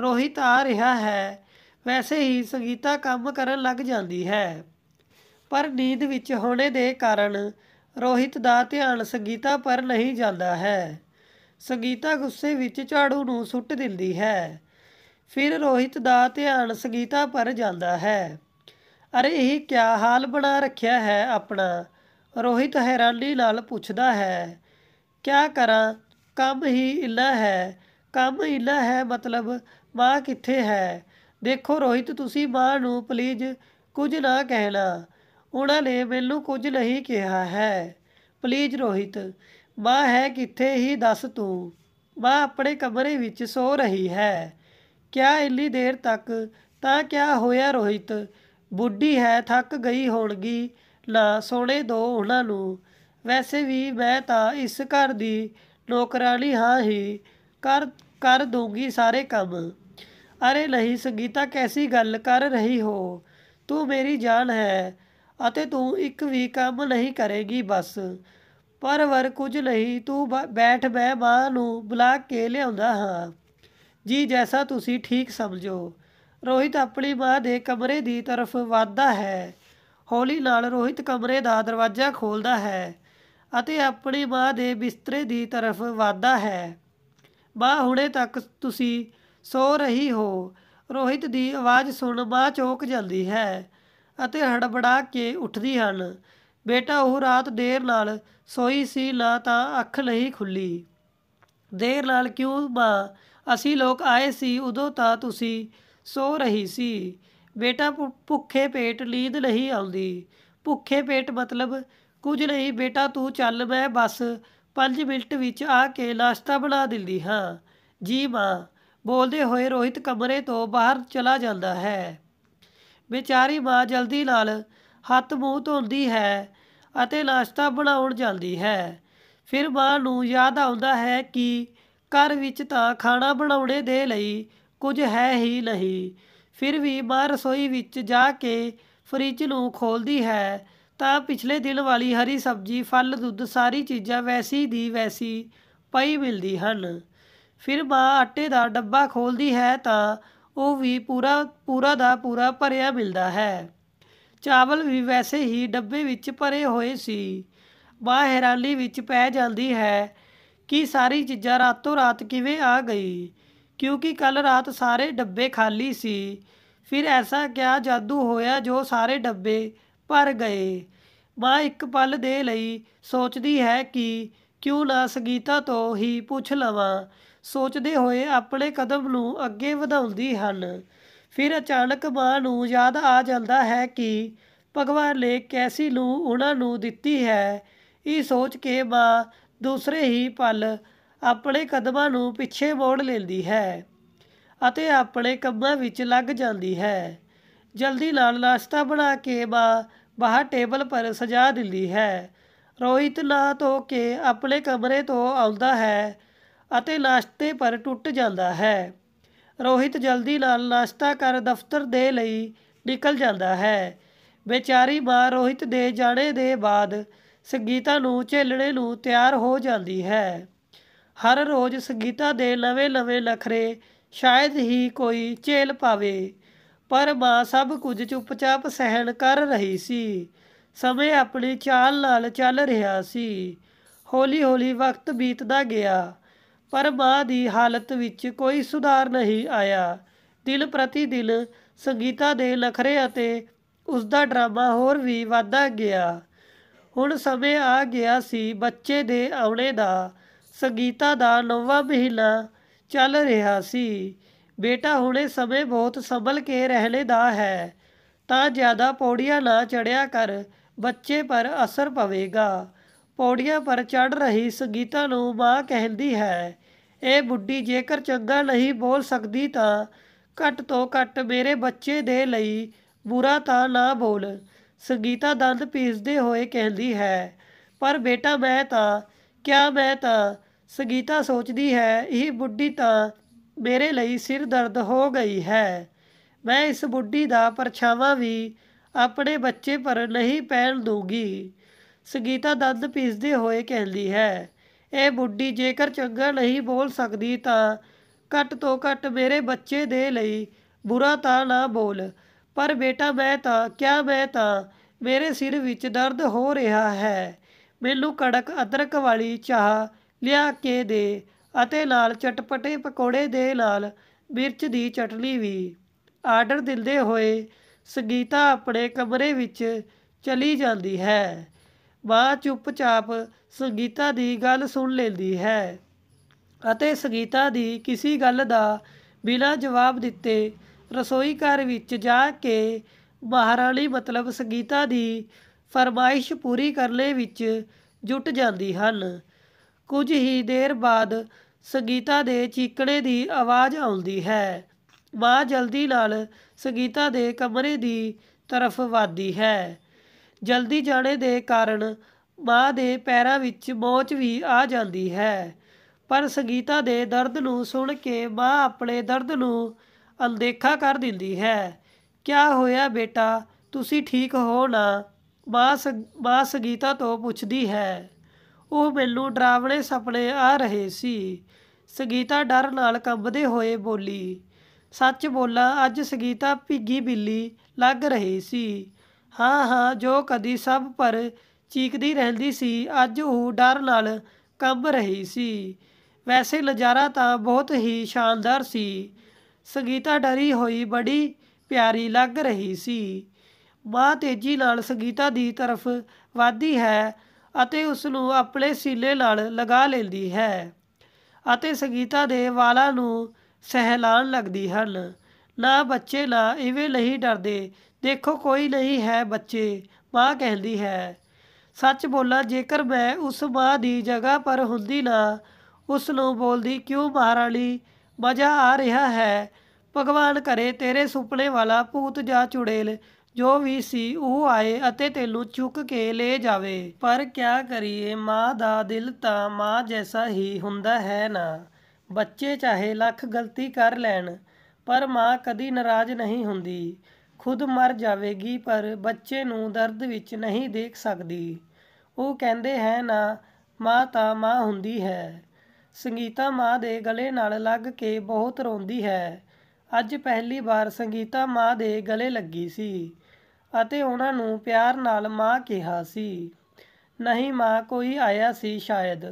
ਰੋਹਿਤ ਆ ਰਿਹਾ ਹੈ ਵੈਸੇ ਹੀ ਸੰਗੀਤਾ ਕੰਮ ਕਰਨ ਲੱਗ ਜਾਂਦੀ ਹੈ ਪਰ ਨੀਂਦ ਵਿੱਚ ਹੋਣੇ ਦੇ ਕਾਰਨ ਰੋਹਿਤ ਦਾ ਧਿਆਨ ਸੰਗੀਤਾ ਪਰ ਨਹੀਂ ਜਾਂਦਾ ਹੈ ਸੰਗੀਤਾ ਗੁੱਸੇ ਵਿੱਚ ਝਾੜੂ ਨੂੰ ਸੁੱਟ ਦਿੰਦੀ ਹੈ ਫਿਰ ਰੋਹਿਤ ਦਾ ਧਿਆਨ ਸੰਗੀਤਾ ਪਰ ਜਾਂਦਾ ਹੈ ਅਰੇ ਇਹ ਕੀ ਹਾਲ ਬਣਾ ਰੱਖਿਆ ਹੈ ਆਪਣਾ ਰੋਹਿਤ ਹੈਰਾਨੀ ਨਾਲ ਪੁੱਛਦਾ ਹੈ ਕਿਆ ਕਰਾਂ ਕੰਮ ਹੀ ਇਲਾ ਹੈ ਕੰਮ ਇਲਾ ਹੈ ਮਤਲਬ ਮਾਂ ਕਿੱਥੇ ਹੈ ਦੇਖੋ ਰੋਹਿਤ ਤੁਸੀਂ ਮਾਂ ਨੂੰ ਪਲੀਜ਼ ਕੁਝ ਨਾ ਕਹਿਣਾ ਉਹਨਾਂ ਨੇ ਮੈਨੂੰ ਕੁਝ ਨਹੀਂ ਕਿਹਾ ਹੈ ਪਲੀਜ਼ ਰੋਹਿਤ ਮਾਂ ਹੈ ਕਿੱਥੇ ਹੀ ਦੱਸ ਤੂੰ ਮਾਂ ਆਪਣੇ ਕਮਰੇ ਵਿੱਚ ਸੋ ਰਹੀ ਹੈ ਕਿਆ ਇੰਨੀ ਦੇਰ ਤੱਕ ਤਾਂ ਕਿਆ ਹੋਇਆ ਰੋਹਿਤ ਬੁੱਢੀ ਹੈ ਥੱਕ ਗਈ ਹੋਣਗੀ ਲਾ ਸੋਣੇ ਦੋ ਉਹਨਾਂ ਨੂੰ ਵੈਸੇ ਵੀ ਮੈਂ ਤਾਂ ਇਸ ਘਰ ਦੀ ਨੌਕਰਾਨੀ ਹਾਂ ਹੀ ਕਰ ਕਰ ਦੂੰਗੀ ਸਾਰੇ ਕੰਮ ਅਰੇ ਨਹੀਂ ਸੰਗੀਤਾ ਕੈਸੀ ਗੱਲ ਕਰ ਰਹੀ ਹੋ ਤੂੰ ਮੇਰੀ ਜਾਨ ਹੈ ਅਤੇ ਤੂੰ ਇੱਕ ਵੀ ਕੰਮ ਨਹੀਂ ਕਰੇਗੀ ਬਸ ਪਰ ਵਰ ਕੁਝ ਲਈ ਤੂੰ ਬੈਠ ਬਹਿ ਮਾਂ ਨੂੰ ਬੁਲਾ ਕੇ ਲਿਆਉਂਦਾ ਹਾਂ ਜੀ ਜੈਸਾ ਤੁਸੀਂ ਠੀਕ ਸਮਝੋ ਰੋਹਿਤ ਆਪਣੀ ਮਾਂ ਦੇ ਕਮਰੇ ਦੀ ਤਰਫ ਵਾਦਾ ਹੈ ਹੌਲੀ ਨਾਲ ਰੋਹਿਤ ਕਮਰੇ ਦਾ ਦਰਵਾਜ਼ਾ ਖੋਲਦਾ ਹੈ ਅਤੇ ਆਪਣੀ ਮਾਂ ਦੇ ਬਿਸਤਰੇ ਦੀ ਤਰਫ ਵਾਦਾ ਹੈ ਮਾਂ ਹੁਣੇ ਤੱਕ ਤੁਸੀਂ ਸੋ ਰਹੀ ਹੋ ਰੋਹਿਤ ਦੀ ਆਵਾਜ਼ ਸੁਣ ਮਾਂ ਚੌਕ ਜਾਂਦੀ ਹੈ ਅਤੇ ਹੜਬੜਾ ਕੇ ਉੱਠਦੀ ਹਨ ਬੇਟਾ ਉਹ ਰਾਤ ਦੇਰ ਨਾਲ ਸੋਈ ਸੀ ਲਾ ਤਾਂ ਅੱਖ ਲਈ ਖੁੱਲੀ ਦੇਰ ਨਾਲ ਕਿਉਂ ਬਾ ਅਸੀਂ ਲੋਕ ਆਏ ਸੀ ਉਦੋਂ ਤਾਂ ਤੁਸੀਂ ਸੋ ਰਹੀ ਸੀ ਬੇਟਾ ਭੁੱਖੇ ਪੇਟ ਲੀਦ ਨਹੀਂ ਆਉਂਦੀ ਭੁੱਖੇ ਪੇਟ ਮਤਲਬ ਕੁਝ ਨਹੀਂ ਬੇਟਾ ਤੂੰ ਚੱਲ ਮੈਂ ਬਸ 5 ਮਿੰਟ ਵਿੱਚ ਆ ਕੇ ਨਾਸ਼ਤਾ ਬਣਾ ਦਿੰਦੀ ਹਾਂ ਜੀ ਮਾਂ ਬੋਲਦੇ ਹੋਏ ਰੋਹਿਤ ਕਮਰੇ ਤੋਂ ਬਾਹਰ ਚਲਾ ਜਾਂਦਾ ਹੈ ਵਿਚਾਰੀ ਮਾਂ ਜਲਦੀ ਨਾਲ ਹੱਥ ਮੂੰਹ ਧੋਂਦੀ ਹੈ ਅਤੇ ਨਾਸ਼ਤਾ ਬਣਾਉਣ ਜਾਂਦੀ ਹੈ ਫਿਰ ਮਾਂ ਨੂੰ ਯਾਦ ਆਉਂਦਾ ਹੈ ਕਿ ਘਰ ਵਿੱਚ ਤਾਂ ਖਾਣਾ ਬਣਾਉਣੇ ਦੇ ਲਈ ਕੁਝ ਹੈ ਹੀ ਨਹੀਂ ਫਿਰ ਵੀ ਮਾਂ ਰਸੋਈ ਵਿੱਚ ਜਾ ਕੇ ਫ੍ਰਿਜ ਨੂੰ ਖੋਲਦੀ ਹੈ ਤਾਂ ਪਿਛਲੇ ਦਿਨ ਵਾਲੀ ਹਰੀ ਸਬਜ਼ੀ ਫਲ ਦੁੱਧ ਸਾਰੀ ਚੀਜ਼ਾਂ ਵੈਸੀ ਦੀ ਵੈਸੀ ਪਈ ਮਿਲਦੀ ਹਨ ਫਿਰ ਮਾਂ ਆਟੇ ਦਾ ਡੱਬਾ ਖੋਲਦੀ ਹੈ ਤਾਂ ਉਹ ਵੀ ਪੂਰਾ ਪੂਰਾ ਦਾ ਪੂਰਾ ਭਰਿਆ ਮਿਲਦਾ ਹੈ ਚਾਵਲ ਵੀ ਵੈਸੇ ਹੀ ਡੱਬੇ ਵਿੱਚ ਭਰੇ ਹੋਏ ਸੀ ਮਾਂ ਹੈਰਾਨੀ ਵਿੱਚ ਪੈ ਜਾਂਦੀ ਹੈ ਕਿ ਸਾਰੀ ਚੀਜ਼ਾਂ ਰਾਤੋਂ ਰਾਤ ਕਿਵੇਂ ਆ ਗਈ ਕਿਉਂਕਿ ਕੱਲ ਰਾਤ ਸਾਰੇ ਡੱਬੇ ਖਾਲੀ ਸੀ ਫਿਰ ਐਸਾ ਕਿਆ ਜਾਦੂ ਹੋਇਆ ਜੋ ਸਾਰੇ ਡੱਬੇ ਭਰ ਗਏ ਬਾ ਇੱਕ ਪਲ ਦੇ ਲਈ ਸੋਚਦੀ ਹੈ ਕਿ ਕਿਉਂ ਨਾ ਸੰਗੀਤਾ ਤੋਂ ਹੀ ਪੁੱਛ ਲਵਾਂ ਸੋਚਦੇ ਹੋਏ ਆਪਣੇ ਕਦਮ ਨੂੰ ਅੱਗੇ ਵਧਾਉਂਦੀ ਹਨ ਫਿਰ ਅਚਾਨਕ ਮਾਂ ਨੂੰ ਯਾਦ ਆ ਜਾਂਦਾ ਹੈ ਕਿ ਭਗਵਾਨ ਨੇ ਕੈਸੀ ਨੂੰ ਉਹਨਾਂ ਨੂੰ ਦਿੱਤੀ ਹੈ ਇਹ ਸੋਚ ਕੇ ਮਾਂ ਦੂਸਰੇ ਹੀ ਪਲ ਆਪਣੇ ਕਦਮਾਂ ਨੂੰ ਪਿੱਛੇ ਮੋੜ ਲੈਂਦੀ ਹੈ ਅਤੇ ਆਪਣੇ ਕੰਮਾਂ ਵਿੱਚ ਲੱਗ ਜਾਂਦੀ ਹੈ ਜਲਦੀ ਨਾਲ ਨਾਸ਼ਤਾ ਬਣਾ ਕੇ ਮਾਂ ਬਾਹਰ ਟੇਬਲ ਪਰ ਸਜਾ ਦਿੰਦੀ ਹੈ ਰੋਹਿਤ ਨਾ ਤੋ ਕੇ ਆਪਣੇ ਕਮਰੇ ਤੋਂ ਆਉਂਦਾ ਹੈ ਅਤੇ ਨਾਸ਼ਤੇ ਪਰ ਟੁੱਟ ਜਾਂਦਾ ਹੈ ਰੋਹਿਤ ਜਲਦੀ ਨਾਲ ਨਾਸ਼ਤਾ ਕਰ ਦਫ਼ਤਰ ਦੇ ਲਈ ਨਿਕਲ ਜਾਂਦਾ ਹੈ ਵਿਚਾਰੀ ਮਾਂ ਰੋਹਿਤ ਦੇ ਜਾਣੇ ਦੇ ਬਾਅਦ ਸੰਗੀਤਾ ਨੂੰ ਝੇਲਣੇ ਨੂੰ ਤਿਆਰ ਹੋ ਜਾਂਦੀ ਹੈ ਹਰ ਰੋਜ਼ ਸੰਗੀਤਾ ਦੇ ਨਵੇਂ-ਨਵੇਂ ਲਖਰੇ ਸ਼ਾਇਦ ਹੀ ਕੋਈ ਝੇਲ ਪਾਵੇ ਪਰ ਮਾਂ ਸਭ ਕੁਝ ਚੁੱਪਚਾਪ ਸਹਿਣ ਕਰ ਰਹੀ ਸੀ ਸਮੇਂ ਆਪਣੀ ਚਾਲ ਨਾਲ ਚੱਲ ਰਿਹਾ ਸੀ ਹੌਲੀ-ਹੌਲੀ ਵਕਤ ਬੀਤਦਾ ਗਿਆ ਪਰ ਮਾਂ ਦੀ ਹਾਲਤ ਵਿੱਚ ਕੋਈ ਸੁਧਾਰ ਨਹੀਂ ਆਇਆ ਦਿਨ ਪ੍ਰਤੀ ਦਿਨ ਸੰਗੀਤਾ ਦੇ ਲਖਰੇ ਅਤੇ ਉਸ ਦਾ ਡਰਾਮਾ ਹੋਰ ਵੀ ਵਧਦਾ ਗਿਆ ਹੁਣ ਸਮੇਂ ਆ ਗਿਆ ਸੀ ਬੱਚੇ ਦੇ ਆਉਣੇ ਦਾ ਸੰਗੀਤਾ ਦਾ ਨਵਾਂ ਮਹੀਨਾ ਚੱਲ ਰਿਹਾ ਸੀ ਬੇਟਾ ਹੁਣੇ ਸਮੇਂ ਬਹੁਤ ਸੰਭਲ ਕੇ ਰਹਿਣੇ ਦਾ ਹੈ ਤਾਂ ਜ਼ਿਆਦਾ ਪੌੜੀਆਂ ਨਾ ਚੜਿਆ ਕਰ ਬੱਚੇ ਪਰ ਅਸਰ ਪਵੇਗਾ ਪੌੜੀਆਂ ਪਰ ਚੜ ਰਹੀ ਸੰਗੀਤਾ ਨੂੰ ਮਾਂ ਕਹਿੰਦੀ ਹੈ ਇਹ ਬੁੱਢੀ ਜੇਕਰ ਚੰਗਾ ਨਹੀਂ ਬੋਲ ਸਕਦੀ ਤਾਂ ਘੱਟ ਤੋਂ ਘੱਟ ਮੇਰੇ ਬੱਚੇ ਦੇ ਲਈ ਬੁਰਾ ਤਾਂ ਨਾ ਬੋਲ ਸੰਗੀਤਾ ਦੰਦ ਪੀਸਦੇ ਹੋਏ ਕਹਿੰਦੀ ਹੈ ਪਰ ਬੇਟਾ ਮੈਂ ਤਾਂ ਕਿਆ ਮੈਂ ਤਾਂ ਸੰਗੀਤਾ ਸੋਚਦੀ ਹੈ ਇਹ ਬੁੱਢੀ ਤਾਂ ਮੇਰੇ ਲਈ ਸਿਰ ਦਰਦ ਹੋ ਗਈ ਹੈ ਮੈਂ ਇਸ ਬੁੱਢੀ ਦਾ ਪਰਛਾਵਾਂ ਵੀ ਆਪਣੇ ਬੱਚੇ ਪਰ ਨਹੀਂ ਪਹਿਨ ਦੂਗੀ ਸੰਗੀਤਾ ਦੰਦ ਪੀਸਦੇ ਹੋਏ ਕਹਿੰਦੀ ਹੈ ਇਹ ਬੁੱਢੀ ਜੇਕਰ ਚੰਗਾ ਨਹੀਂ ਬੋਲ ਸਕਦੀ ਤਾਂ ਘੱਟ ਤੋਂ ਘੱਟ ਮੇਰੇ ਬੱਚੇ ਦੇ ਲਈ ਬੁਰਾ ਤਾਂ ਨਾ ਬੋਲ ਪਰ ਬੇਟਾ ਮੈਂ ਤਾਂ ਕਿਆ ਮੈਂ ਤਾਂ ਮੇਰੇ ਸਿਰ ਵਿੱਚ ਦਰਦ ਹੋ ਰਿਹਾ ਹੈ ਮੈਨੂੰ ਕੜਕ ਅਦਰਕ ਵਾਲੀ ਚਾਹ ਲਿਆ ਕੇ ਦੇ ਅਤੇ ਨਾਲ ਚਟਪਟੇ ਪਕੌੜੇ ਦੇ ਨਾਲ ਮਿਰਚ ਦੀ ਚਟਣੀ ਵੀ ਆਰਡਰ ਦਿੰਦੇ ਹੋਏ ਸੰਗੀਤਾ ਆਪਣੇ ਕਮਰੇ ਵਿੱਚ ਚਲੀ ਜਾਂਦੀ ਹੈ ਮਾਂ ਚੁੱਪਚਾਪ ਸੰਗੀਤਾ ਦੀ ਗੱਲ ਸੁਣ ਲੈਂਦੀ ਹੈ ਅਤੇ ਸੰਗੀਤਾ ਦੀ ਕਿਸੇ ਗੱਲ ਦਾ ਬਿਨਾਂ ਜਵਾਬ ਦਿੱਤੇ ਰਸੋਈ ਘਰ ਵਿੱਚ ਜਾ ਕੇ ਮਹਾਰਾਣੀ ਮਤਲਬ ਸੰਗੀਤਾ ਦੀ ਫਰਮਾਇਸ਼ ਪੂਰੀ ਕਰਨੇ ਵਿੱਚ ਜੁਟ ਜਾਂਦੀ ਹਨ ਕੁਝ ਹੀ ਦੇਰ ਬਾਅਦ ਸੰਗੀਤਾ ਦੇ ਚੀਕਣੇ ਦੀ ਆਵਾਜ਼ ਆਉਂਦੀ ਹੈ ਮਾਂ ਜਲਦੀ ਨਾਲ ਸੰਗੀਤਾ ਦੇ ਕਮਰੇ ਦੀ ਤਰਫ ਵਾਦੀ ਹੈ ਜਲਦੀ ਜਾਣੇ ਦੇ ਕਾਰਨ ਮਾਂ ਦੇ ਪੈਰਾਂ ਵਿੱਚ ਮੋਚ ਵੀ ਆ ਜਾਂਦੀ ਹੈ ਪਰ ਸੰਗੀਤਾ ਦੇ ਦਰਦ ਨੂੰ ਸੁਣ ਕੇ ਮਾਂ ਆਪਣੇ ਦਰਦ ਨੂੰ ਅਲਦੇਖਾ ਕਰ ਦਿੰਦੀ ਹੈ ਕਿਆ ਹੋਇਆ ਬੇਟਾ ਤੁਸੀਂ ਠੀਕ ਹੋ ਨਾ ਬਾਸ ਮਾਂ ਸੰਗੀਤਾ ਤੋਂ ਪੁੱਛਦੀ ਹੈ ਉਹ ਮੈਨੂੰ ਡਰਾਵਣੇ ਸੁਪਨੇ ਆ ਰਹੇ ਸੀ ਸੰਗੀਤਾ ਡਰ ਨਾਲ ਕੰਬਦੇ ਹੋਏ ਬੋਲੀ ਸੱਚ ਬੋਲਾਂ ਅੱਜ ਸੰਗੀਤਾ ਭਿੱਗੀ ਬਿੱਲੀ ਲੱਗ ਰਹੀ ਸੀ ਹਾਂ ਹਾਂ ਜੋ ਕਦੀ ਸਭ ਪਰ ਚੀਕਦੀ ਰਹਿੰਦੀ ਸੀ ਅੱਜ ਉਹ ਡਰ ਨਾਲ ਕੰਬ ਰਹੀ ਸੀ ਵੈਸੇ ਨਜ਼ਾਰਾ ਤਾਂ ਬਹੁਤ ਹੀ ਸ਼ਾਨਦਾਰ ਸੀ ਸੰਗੀਤਾ ਡਰੀ ਹੋਈ ਬੜੀ ਪਿਆਰੀ ਲੱਗ ਰਹੀ ਸੀ ਮਾਂ ਤੇਜ਼ੀ ਨਾਲ ਸੰਗੀਤਾ ਦੀ ਤਰਫ ਵਾਦੀ ਹੈ ਅਤੇ ਉਸ ਨੂੰ ਆਪਣੇ ਸੀਲੇ ਨਾਲ ਲਗਾ ਲੈਂਦੀ ਹੈ ਅਤੇ ਸੰਗੀਤਾ ਦੇ ਵਾਲਾਂ ਨੂੰ ਸਹਿਲਾਣ ਲੱਗਦੀ ਹਨ ਨਾ ਬੱਚੇ ਨਾ ਇਵੇਂ ਨਹੀਂ ਡਰਦੇ ਦੇਖੋ ਕੋਈ ਨਹੀਂ ਹੈ ਬੱਚੇ ਮਾਂ ਕਹਿੰਦੀ ਹੈ ਸੱਚ ਬੋਲਾਂ ਜੇਕਰ ਮੈਂ ਉਸ ਮਾਂ ਦੀ ਜਗ੍ਹਾ ਪਰ ਹੁੰਦੀ ਨਾ ਉਸ ਨੂੰ ਬੋਲਦੀ ਕਿਉਂ ਮਹਾਰਾਣੀ ਮਜ਼ਾ ਆ ਰਿਹਾ ਹੈ ਭਗਵਾਨ ਕਰੇ ਤੇਰੇ ਸੁਪਨੇ ਵਾਲਾ ਭੂਤ ਜਾਂ ਚੁੜੇਲ ਜੋ ਵੀ ਸੀ ਉਹ ਆਏ ਅਤੇ ਤੈਨੂੰ ਚੁੱਕ ਕੇ ਲੈ ਜਾਵੇ ਪਰ ਕਿਆ ਕਰੀਏ ਮਾਂ ਦਾ ਦਿਲ ਤਾਂ ਮਾਂ ਜੈਸਾ ਹੀ ਹੁੰਦਾ ਹੈ ਨਾ ਬੱਚੇ ਚਾਹੇ ਲੱਖ ਗਲਤੀ ਕਰ ਲੈਣ ਪਰ ਮਾਂ ਕਦੀ ਨਾਰਾਜ਼ ਨਹੀਂ ਹੁੰਦੀ ਖੁਦ ਮਰ ਜਾਵੇਗੀ ਪਰ ਬੱਚੇ ਨੂੰ ਦਰਦ ਵਿੱਚ ਨਹੀਂ ਦੇਖ ਸਕਦੀ ਉਹ ਕਹਿੰਦੇ ਹੈ ਨਾ ਮਾਂ ਤਾਂ ਮਾਂ ਹੁੰਦੀ ਹੈ ਸੰਗੀਤਾ ਮਾਂ ਦੇ ਗਲੇ ਨਾਲ ਲੱਗ ਕੇ ਬਹੁਤ ਰੋਂਦੀ ਹੈ ਅੱਜ ਪਹਿਲੀ ਵਾਰ ਸੰਗੀਤਾ ਮਾਂ ਦੇ ਗਲੇ ਲੱਗੀ ਸੀ ਅਤੇ ਉਹਨਾਂ ਨੂੰ ਪਿਆਰ ਨਾਲ ਮਾਂ ਕਿਹਾ ਸੀ ਨਹੀਂ ਮਾਂ ਕੋਈ ਆਇਆ ਸੀ ਸ਼ਾਇਦ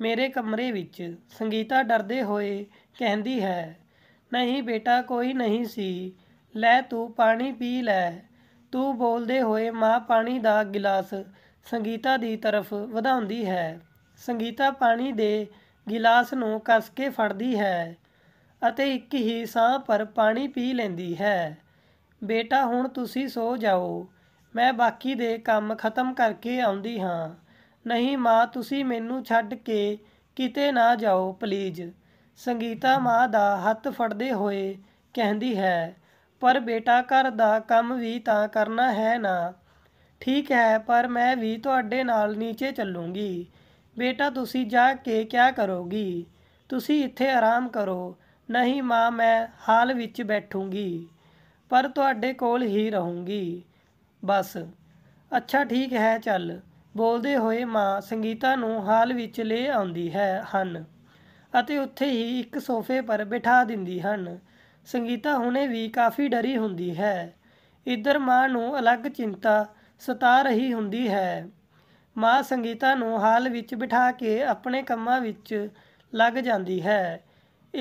ਮੇਰੇ ਕਮਰੇ ਵਿੱਚ ਸੰਗੀਤਾ ਡਰਦੇ ਹੋਏ ਕਹਿੰਦੀ ਹੈ ਨਹੀਂ ਬੇਟਾ ਕੋਈ ਨਹੀਂ ਸੀ ਲੈ ਤੂੰ ਪਾਣੀ ਪੀ ਲੈ ਤੂੰ ਬੋਲਦੇ ਹੋਏ ਮਾਂ ਪਾਣੀ ਦਾ ਗਿਲਾਸ ਸੰਗੀਤਾ ਦੀ ਤਰਫ ਵਧਾਉਂਦੀ ਹੈ ਸੰਗੀਤਾ ਪਾਣੀ ਦੇ ਗਿਲਾਸ ਨੂੰ ਕੱਸ ਕੇ ਫੜਦੀ ਹੈ ਅਤੇ ਇੱਕ ਹੀ ਸਾਹ ਪਰ ਪਾਣੀ ਪੀ ਲੈਂਦੀ ਹੈ ਬੇਟਾ ਹੁਣ ਤੁਸੀਂ ਸੋ ਜਾਓ ਮੈਂ ਬਾਕੀ ਦੇ ਕੰਮ ਖਤਮ ਕਰਕੇ ਆਉਂਦੀ ਹਾਂ ਨਹੀਂ ਮਾਂ ਤੁਸੀਂ ਮੈਨੂੰ ਛੱਡ ਕੇ ਕਿਤੇ ਨਾ ਜਾਓ ਪਲੀਜ਼ ਸੰਗੀਤਾ ਮਾਂ ਦਾ ਹੱਥ ਫੜਦੇ ਹੋਏ ਕਹਿੰਦੀ ਹੈ ਪਰ ਬੇਟਾ ਘਰ ਦਾ ਕੰਮ ਵੀ ਤਾਂ ਕਰਨਾ ਹੈ ਨਾ ਠੀਕ ਹੈ ਪਰ ਮੈਂ ਵੀ ਤੁਹਾਡੇ ਨਾਲ ਨੀਚੇ ਚੱਲੂੰਗੀ ਬੇਟਾ ਤੁਸੀਂ ਜਾ ਕੇ ਕੀ ਕਰੋਗੀ ਤੁਸੀਂ ਇੱਥੇ ਆਰਾਮ ਕਰੋ ਨਹੀਂ ਮਾਂ ਮੈਂ ਹਾਲ ਵਿੱਚ ਬੈਠੂੰਗੀ ਪਰ ਤੁਹਾਡੇ ਕੋਲ ਹੀ ਰਹੂੰਗੀ ਬਸ ਅੱਛਾ ਠੀਕ ਹੈ ਚੱਲ ਬੋਲਦੇ ਹੋਏ ਮਾਂ ਸੰਗੀਤਾ ਨੂੰ ਹਾਲ ਵਿੱਚ ਲੈ ਆਉਂਦੀ ਹੈ ਹਨ ਅਤੇ ਉੱਥੇ ਹੀ ਇੱਕ ਸੋਫੇ ਪਰ ਬਿਠਾ ਦਿੰਦੀ ਹਨ ਸੰਗੀਤਾ ਹੁਣੇ ਵੀ ਕਾਫੀ ਡਰੀ ਹੁੰਦੀ ਹੈ ਇਧਰ ਮਾਂ ਨੂੰ ਅਲੱਗ ਚਿੰਤਾ ਸਤਾ ਰਹੀ ਹੁੰਦੀ ਹੈ ਮਾਂ ਸੰਗੀਤਾ ਨੂੰ ਹਾਲ ਵਿੱਚ ਬਿਠਾ ਕੇ ਆਪਣੇ ਕੰਮਾਂ ਵਿੱਚ ਲੱਗ ਜਾਂਦੀ ਹੈ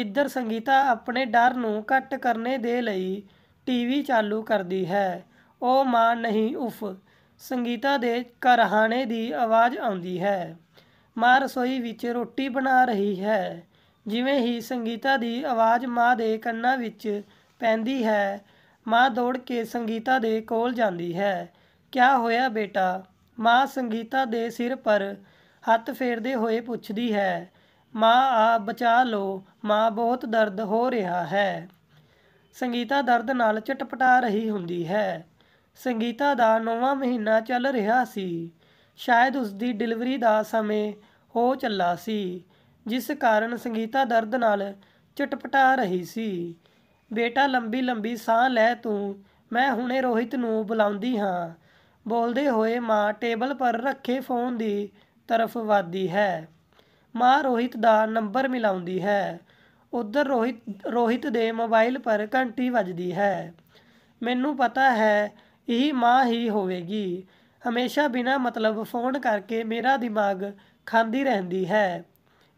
ਇਧਰ ਸੰਗੀਤਾ ਆਪਣੇ ਡਰ ਨੂੰ ਘੱਟ ਕਰਨੇ ਦੇ ਲਈ ਟੀਵੀ ਚਾਲੂ ਕਰਦੀ ਹੈ ਉਹ ਮਾਂ ਨਹੀਂ ਉਫ ਸੰਗੀਤਾ ਦੇ ਕਰਹਾਣੇ ਦੀ ਆਵਾਜ਼ ਆਉਂਦੀ ਹੈ ਮਾਂ ਰਸੋਈ ਵਿੱਚ ਰੋਟੀ ਬਣਾ ਰਹੀ ਹੈ ਜਿਵੇਂ ਹੀ ਸੰਗੀਤਾ ਦੀ ਆਵਾਜ਼ ਮਾਂ ਦੇ ਕੰਨਾਂ ਵਿੱਚ ਪੈਂਦੀ ਹੈ ਮਾਂ ਦੌੜ ਕੇ ਸੰਗੀਤਾ ਦੇ ਕੋਲ ਜਾਂਦੀ ਹੈ ਕਿਆ ਹੋਇਆ ਬੇਟਾ ਮਾਂ ਸੰਗੀਤਾ ਦੇ ਸਿਰ ਪਰ ਹੱਥ ਫੇਰਦੇ ਹੋਏ ਪੁੱਛਦੀ ਹੈ ਮਾਂ ਆ ਬਚਾ ਲੋ ਮਾਂ ਬਹੁਤ ਦਰਦ ਹੋ ਰਿਹਾ ਹੈ ਸੰਗੀਤਾ ਦਰਦ ਨਾਲ ਚਟਪਟਾ ਰਹੀ ਹੁੰਦੀ ਹੈ ਸੰਗੀਤਾ ਦਾ 9ਵਾਂ ਮਹੀਨਾ ਚੱਲ ਰਿਹਾ ਸੀ ਸ਼ਾਇਦ ਉਸ ਦੀ ਡਿਲੀਵਰੀ ਦਾ ਸਮੇਂ ਹੋ ਚੱਲਾ ਸੀ ਜਿਸ ਕਾਰਨ ਸੰਗੀਤਾ ਦਰਦ ਨਾਲ ਚਟਪਟਾ ਰਹੀ ਸੀ ਬੇਟਾ ਲੰਬੀ ਲੰਬੀ ਸਾਹ ਲੈ ਤੂੰ ਮੈਂ ਹੁਣੇ ਰੋਹਿਤ ਨੂੰ ਬੁਲਾਉਂਦੀ ਹਾਂ ਬੋਲਦੇ ਹੋਏ ਮਾਂ ਟੇਬਲ ਪਰ ਰੱਖੇ ਫੋਨ ਦੀ ਤਰਫ ਵਾਦੀ ਹੈ ਮਾਂ ਰੋਹਿਤ ਦਾ ਨੰਬਰ ਮਿਲਾਉਂਦੀ ਹੈ ਉਧਰ ਰੋਹਿਤ ਰੋਹਿਤ ਦੇ ਮੋਬਾਈਲ ਪਰ ਘੰਟੀ ਵੱਜਦੀ ਹੈ ਮੈਨੂੰ ਪਤਾ ਹੈ ਇਹ ਮਾਂ ਹੀ ਹੋਵੇਗੀ ਹਮੇਸ਼ਾ ਬਿਨਾ ਮਤਲਬ ਫੋਨ ਕਰਕੇ ਮੇਰਾ ਦਿਮਾਗ ਖਾਂਦੀ ਰਹਿੰਦੀ ਹੈ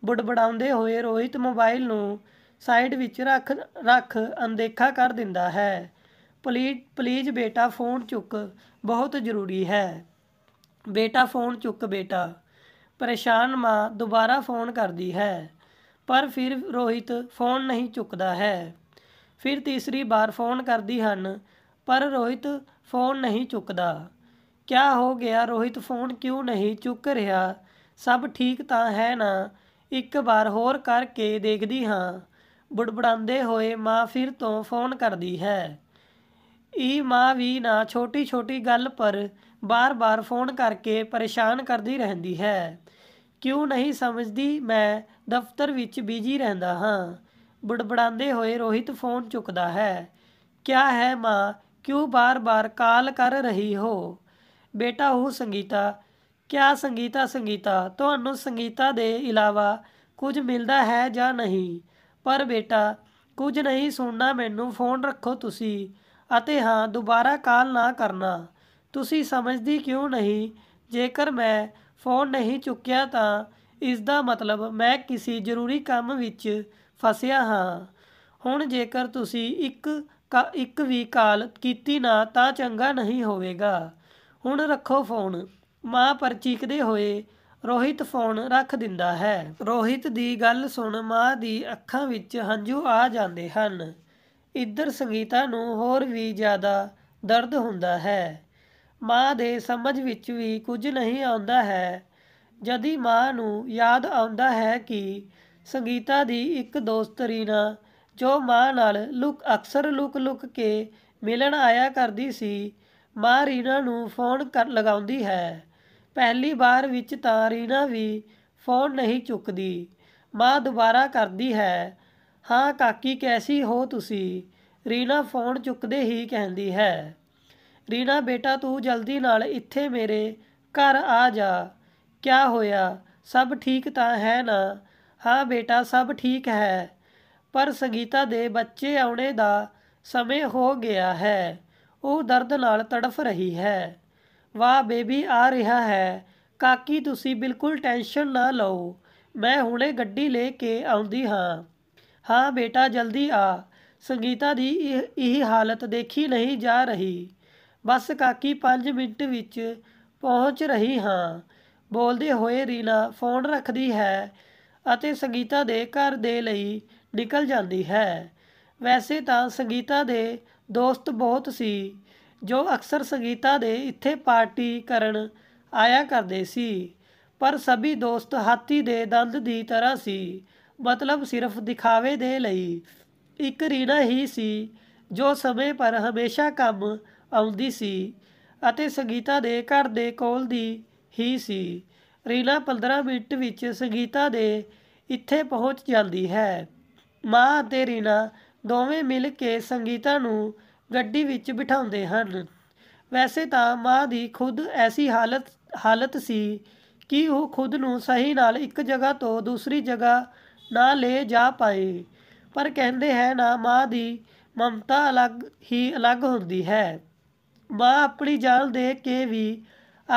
ਬੁੜਬੜਾਉਂਦੇ ਹੋਏ ਰੋਹਿਤ ਮੋਬਾਈਲ ਨੂੰ ਸਾਈਡ ਵਿੱਚ ਰੱਖ ਰੱਖ ਅੰਦੇਖਾ ਕਰ ਦਿੰਦਾ ਹੈ ਪਲੀਜ਼ ਪਲੀਜ਼ ਬੇਟਾ ਫੋਨ ਚੁੱਕ ਬਹੁਤ ਜ਼ਰੂਰੀ ਹੈ ਬੇਟਾ ਫੋਨ ਚੁੱਕ ਬੇਟਾ ਪਰੇਸ਼ਾਨ ਮਾਂ ਦੁਬਾਰਾ ਫੋਨ ਕਰਦੀ ਹੈ ਪਰ ਫਿਰ ਰੋਹਿਤ ਫੋਨ ਨਹੀਂ ਚੁੱਕਦਾ ਹੈ ਫਿਰ ਤੀਸਰੀ ਵਾਰ ਫੋਨ ਕਰਦੀ ਹਨ ਪਰ ਰੋਹਿਤ ਫੋਨ ਨਹੀਂ ਚੁੱਕਦਾ ਕਿਆ ਹੋ ਗਿਆ ਰੋਹਿਤ ਫੋਨ ਕਿਉਂ ਨਹੀਂ ਚੁੱਕ ਰਿਹਾ ਸਭ ਠੀਕ ਤਾਂ ਹੈ ਨਾ ਇੱਕ ਵਾਰ ਹੋਰ ਕਰਕੇ ਦੇਖਦੀ ਹਾਂ ਬੜਬੜਾਉਂਦੇ ਹੋਏ ਮਾਂ ਫਿਰ ਤੋਂ ਫੋਨ ਕਰਦੀ ਹੈ ਈ ਮਾਂ ਵੀ ਨਾ ਛੋਟੀ-ਛੋਟੀ ਗੱਲ ਪਰ ਬਾਰ-ਬਾਰ ਫੋਨ ਕਰਕੇ ਪਰੇਸ਼ਾਨ ਕਰਦੀ ਰਹਿੰਦੀ ਹੈ ਕਿਉਂ ਨਹੀਂ ਸਮਝਦੀ ਮੈਂ ਦਫ਼ਤਰ ਵਿੱਚ ਬਿਜੀ ਰਹਿੰਦਾ ਹਾਂ ਬੜਬੜਾਉਂਦੇ ਹੋਏ ਰੋਹਿਤ ਫੋਨ ਚੁੱਕਦਾ ਹੈ ਕਿਆ ਹੈ ਮਾਂ ਕਿਉਂ ਬਾਰ-ਬਾਰ ਕਾਲ ਕਰ ਰਹੀ ਹੋ ਬੇਟਾ ਉਹ ਸੰਗੀਤਾ ਕਿਆ ਸੰਗੀਤਾ ਸੰਗੀਤਾ ਤੁਹਾਨੂੰ ਸੰਗੀਤਾ ਦੇ ਇਲਾਵਾ ਕੁਝ ਮਿਲਦਾ ਹੈ ਜਾਂ ਨਹੀਂ ਪਰ ਬੇਟਾ ਕੁਝ ਨਹੀਂ ਸੁਣਨਾ ਮੈਨੂੰ ਫੋਨ ਰੱਖੋ ਤੁਸੀਂ ਅਤੇ ਹਾਂ ਦੁਬਾਰਾ ਕਾਲ ਨਾ ਕਰਨਾ ਤੁਸੀਂ ਸਮਝਦੀ ਕਿਉਂ ਨਹੀਂ ਜੇਕਰ ਮੈਂ ਫੋਨ ਨਹੀਂ ਚੁੱਕਿਆ ਤਾਂ ਇਸ ਦਾ ਮਤਲਬ ਮੈਂ ਕਿਸੇ ਜ਼ਰੂਰੀ ਕੰਮ ਵਿੱਚ ਫਸਿਆ ਹਾਂ ਹੁਣ ਜੇਕਰ ਤੁਸੀਂ ਇੱਕ ਇੱਕ ਵੀ ਕਾਲ ਕੀਤੀ ਨਾ ਤਾਂ ਚੰਗਾ ਨਹੀਂ ਹੋਵੇਗਾ ਹੁਣ ਰੱਖੋ ਫੋਨ ਮਾਂ ਪਰ ਚੀਕਦੇ ਹੋਏ ਰੋਹਿਤ ਫੋਨ ਰੱਖ ਦਿੰਦਾ ਹੈ ਰੋਹਿਤ ਦੀ ਗੱਲ ਸੁਣ ਮਾਂ ਦੀ ਅੱਖਾਂ ਵਿੱਚ ਹੰਝੂ ਆ ਜਾਂਦੇ ਹਨ ਇੱਧਰ ਸੰਗੀਤਾ ਨੂੰ ਹੋਰ ਵੀ ਜ਼ਿਆਦਾ ਦਰਦ ਹੁੰਦਾ ਹੈ ਮਾਂ ਦੇ ਸਮਝ ਵਿੱਚ ਵੀ ਕੁਝ ਨਹੀਂ ਆਉਂਦਾ ਹੈ ਜਦੀ ਮਾਂ ਨੂੰ ਯਾਦ ਆਉਂਦਾ ਹੈ ਕਿ ਸੰਗੀਤਾ ਦੀ ਇੱਕ ਦੋਸਤ ਰੀਨਾ ਜੋ ਮਾਂ ਨਾਲ ਲੁਕ ਅਕਸਰ ਲੁਕ ਲੁਕ ਕੇ ਮਿਲਣ ਆਇਆ ਕਰਦੀ ਸੀ ਮਾਂ ਰੀਨਾ ਨੂੰ ਫੋਨ ਕਰ ਲਗਾਉਂਦੀ ਹੈ ਪਹਿਲੀ ਵਾਰ ਵਿੱਚ ਤਾਂ ਰੀਨਾ ਵੀ ਫ਼ੋਨ ਨਹੀਂ ਚੁੱਕਦੀ ਮਾਂ ਦੁਬਾਰਾ ਕਰਦੀ ਹੈ ਹਾਂ ਕਾਕੀ ਕੈਸੀ ਹੋ ਤੁਸੀਂ ਰੀਨਾ ਫ਼ੋਨ ਚੁੱਕਦੇ ਹੀ ਕਹਿੰਦੀ ਹੈ ਰੀਨਾ ਬੇਟਾ ਤੂੰ ਜਲਦੀ ਨਾਲ ਇੱਥੇ ਮੇਰੇ ਘਰ ਆ ਜਾ ਕਿਆ ਹੋਇਆ ਸਭ ਠੀਕ ਤਾਂ ਹੈ ਨਾ ਹਾਂ ਬੇਟਾ ਸਭ ਠੀਕ ਹੈ ਪਰ ਸੰਗੀਤਾ ਦੇ ਬੱਚੇ ਆਉਣੇ ਦਾ ਸਮੇਂ ਹੋ ਗਿਆ ਹੈ ਉਹ ਦਰਦ ਨਾਲ ਤੜਫ ਰਹੀ ਹੈ ਵਾਹ ਬੇਬੀ ਆ ਰਿਹਾ ਹੈ ਕਾਕੀ ਤੁਸੀਂ ਬਿਲਕੁਲ ਟੈਨਸ਼ਨ ਨਾ ਲਓ ਮੈਂ ਹੁਣੇ ਗੱਡੀ ਲੈ ਕੇ ਆਉਂਦੀ ਹਾਂ ਹਾਂ ਬੇਟਾ ਜਲਦੀ ਆ ਸੰਗੀਤਾ ਦੀ ਇਹ ਹਾਲਤ ਦੇਖੀ ਨਹੀਂ ਜਾ ਰਹੀ ਬਸ ਕਾਕੀ 5 ਮਿੰਟ ਵਿੱਚ ਪਹੁੰਚ ਰਹੀ ਹਾਂ ਬੋਲਦੇ ਹੋਏ ਰੀਨਾ ਫੋਨ ਰੱਖਦੀ ਹੈ ਅਤੇ ਸੰਗੀਤਾ ਦੇ ਘਰ ਦੇ ਲਈ ਨਿਕਲ ਜਾਂਦੀ ਹੈ ਵੈਸੇ ਤਾਂ ਸੰਗੀਤਾ ਦੇ ਦੋਸਤ ਬਹੁਤ ਸੀ ਜੋ ਅਕਸਰ ਸੰਗੀਤਾ ਦੇ ਇੱਥੇ ਪਾਰਟੀ ਕਰਨ ਆਇਆ ਕਰਦੇ ਸੀ ਪਰ ਸਭੀ ਦੋਸਤ ਹਾਥੀ ਦੇ ਦੰਦ ਦੀ ਤਰ੍ਹਾਂ ਸੀ ਮਤਲਬ ਸਿਰਫ ਦਿਖਾਵੇ ਦੇ ਲਈ ਇੱਕ ਰੀਣਾ ਹੀ ਸੀ ਜੋ ਸਮੇਂ ਪਰ ਹਮੇਸ਼ਾ ਕੰਮ ਆਉਂਦੀ ਸੀ ਅਤੇ ਸੰਗੀਤਾ ਦੇ ਘਰ ਦੇ ਕੋਲ ਦੀ ਹੀ ਸੀ ਰੀਨਾ 15 ਮਿੰਟ ਵਿੱਚ ਸੰਗੀਤਾ ਦੇ ਇੱਥੇ ਪਹੁੰਚ ਜਾਂਦੀ ਹੈ ਮਾਂ ਅਤੇ ਰੀਨਾ ਦੋਵੇਂ ਮਿਲ ਕੇ ਸੰਗੀਤਾ ਨੂੰ ਗੱਡੀ ਵਿੱਚ ਬਿਠਾਉਂਦੇ ਹਨ ਵੈਸੇ ਤਾਂ ਮਾਂ ਦੀ ਖੁਦ ਐਸੀ ਹਾਲਤ ਹਾਲਤ ਸੀ ਕਿ ਉਹ ਖੁਦ ਨੂੰ ਸਹੀ ਨਾਲ ਇੱਕ ਜਗ੍ਹਾ ਤੋਂ ਦੂਸਰੀ ਜਗ੍ਹਾ ਨਾ ਲੈ ਜਾ ਪਾਏ ਪਰ ਕਹਿੰਦੇ ਹੈ ਨਾ ਮਾਂ ਦੀ ਮਮਤਾ ਅਲੱਗ ਹੀ ਅਲੱਗ ਹੁੰਦੀ ਹੈ ਮਾਂ ਆਪਣੀ ਜਾਨ ਦੇ ਕੇ ਵੀ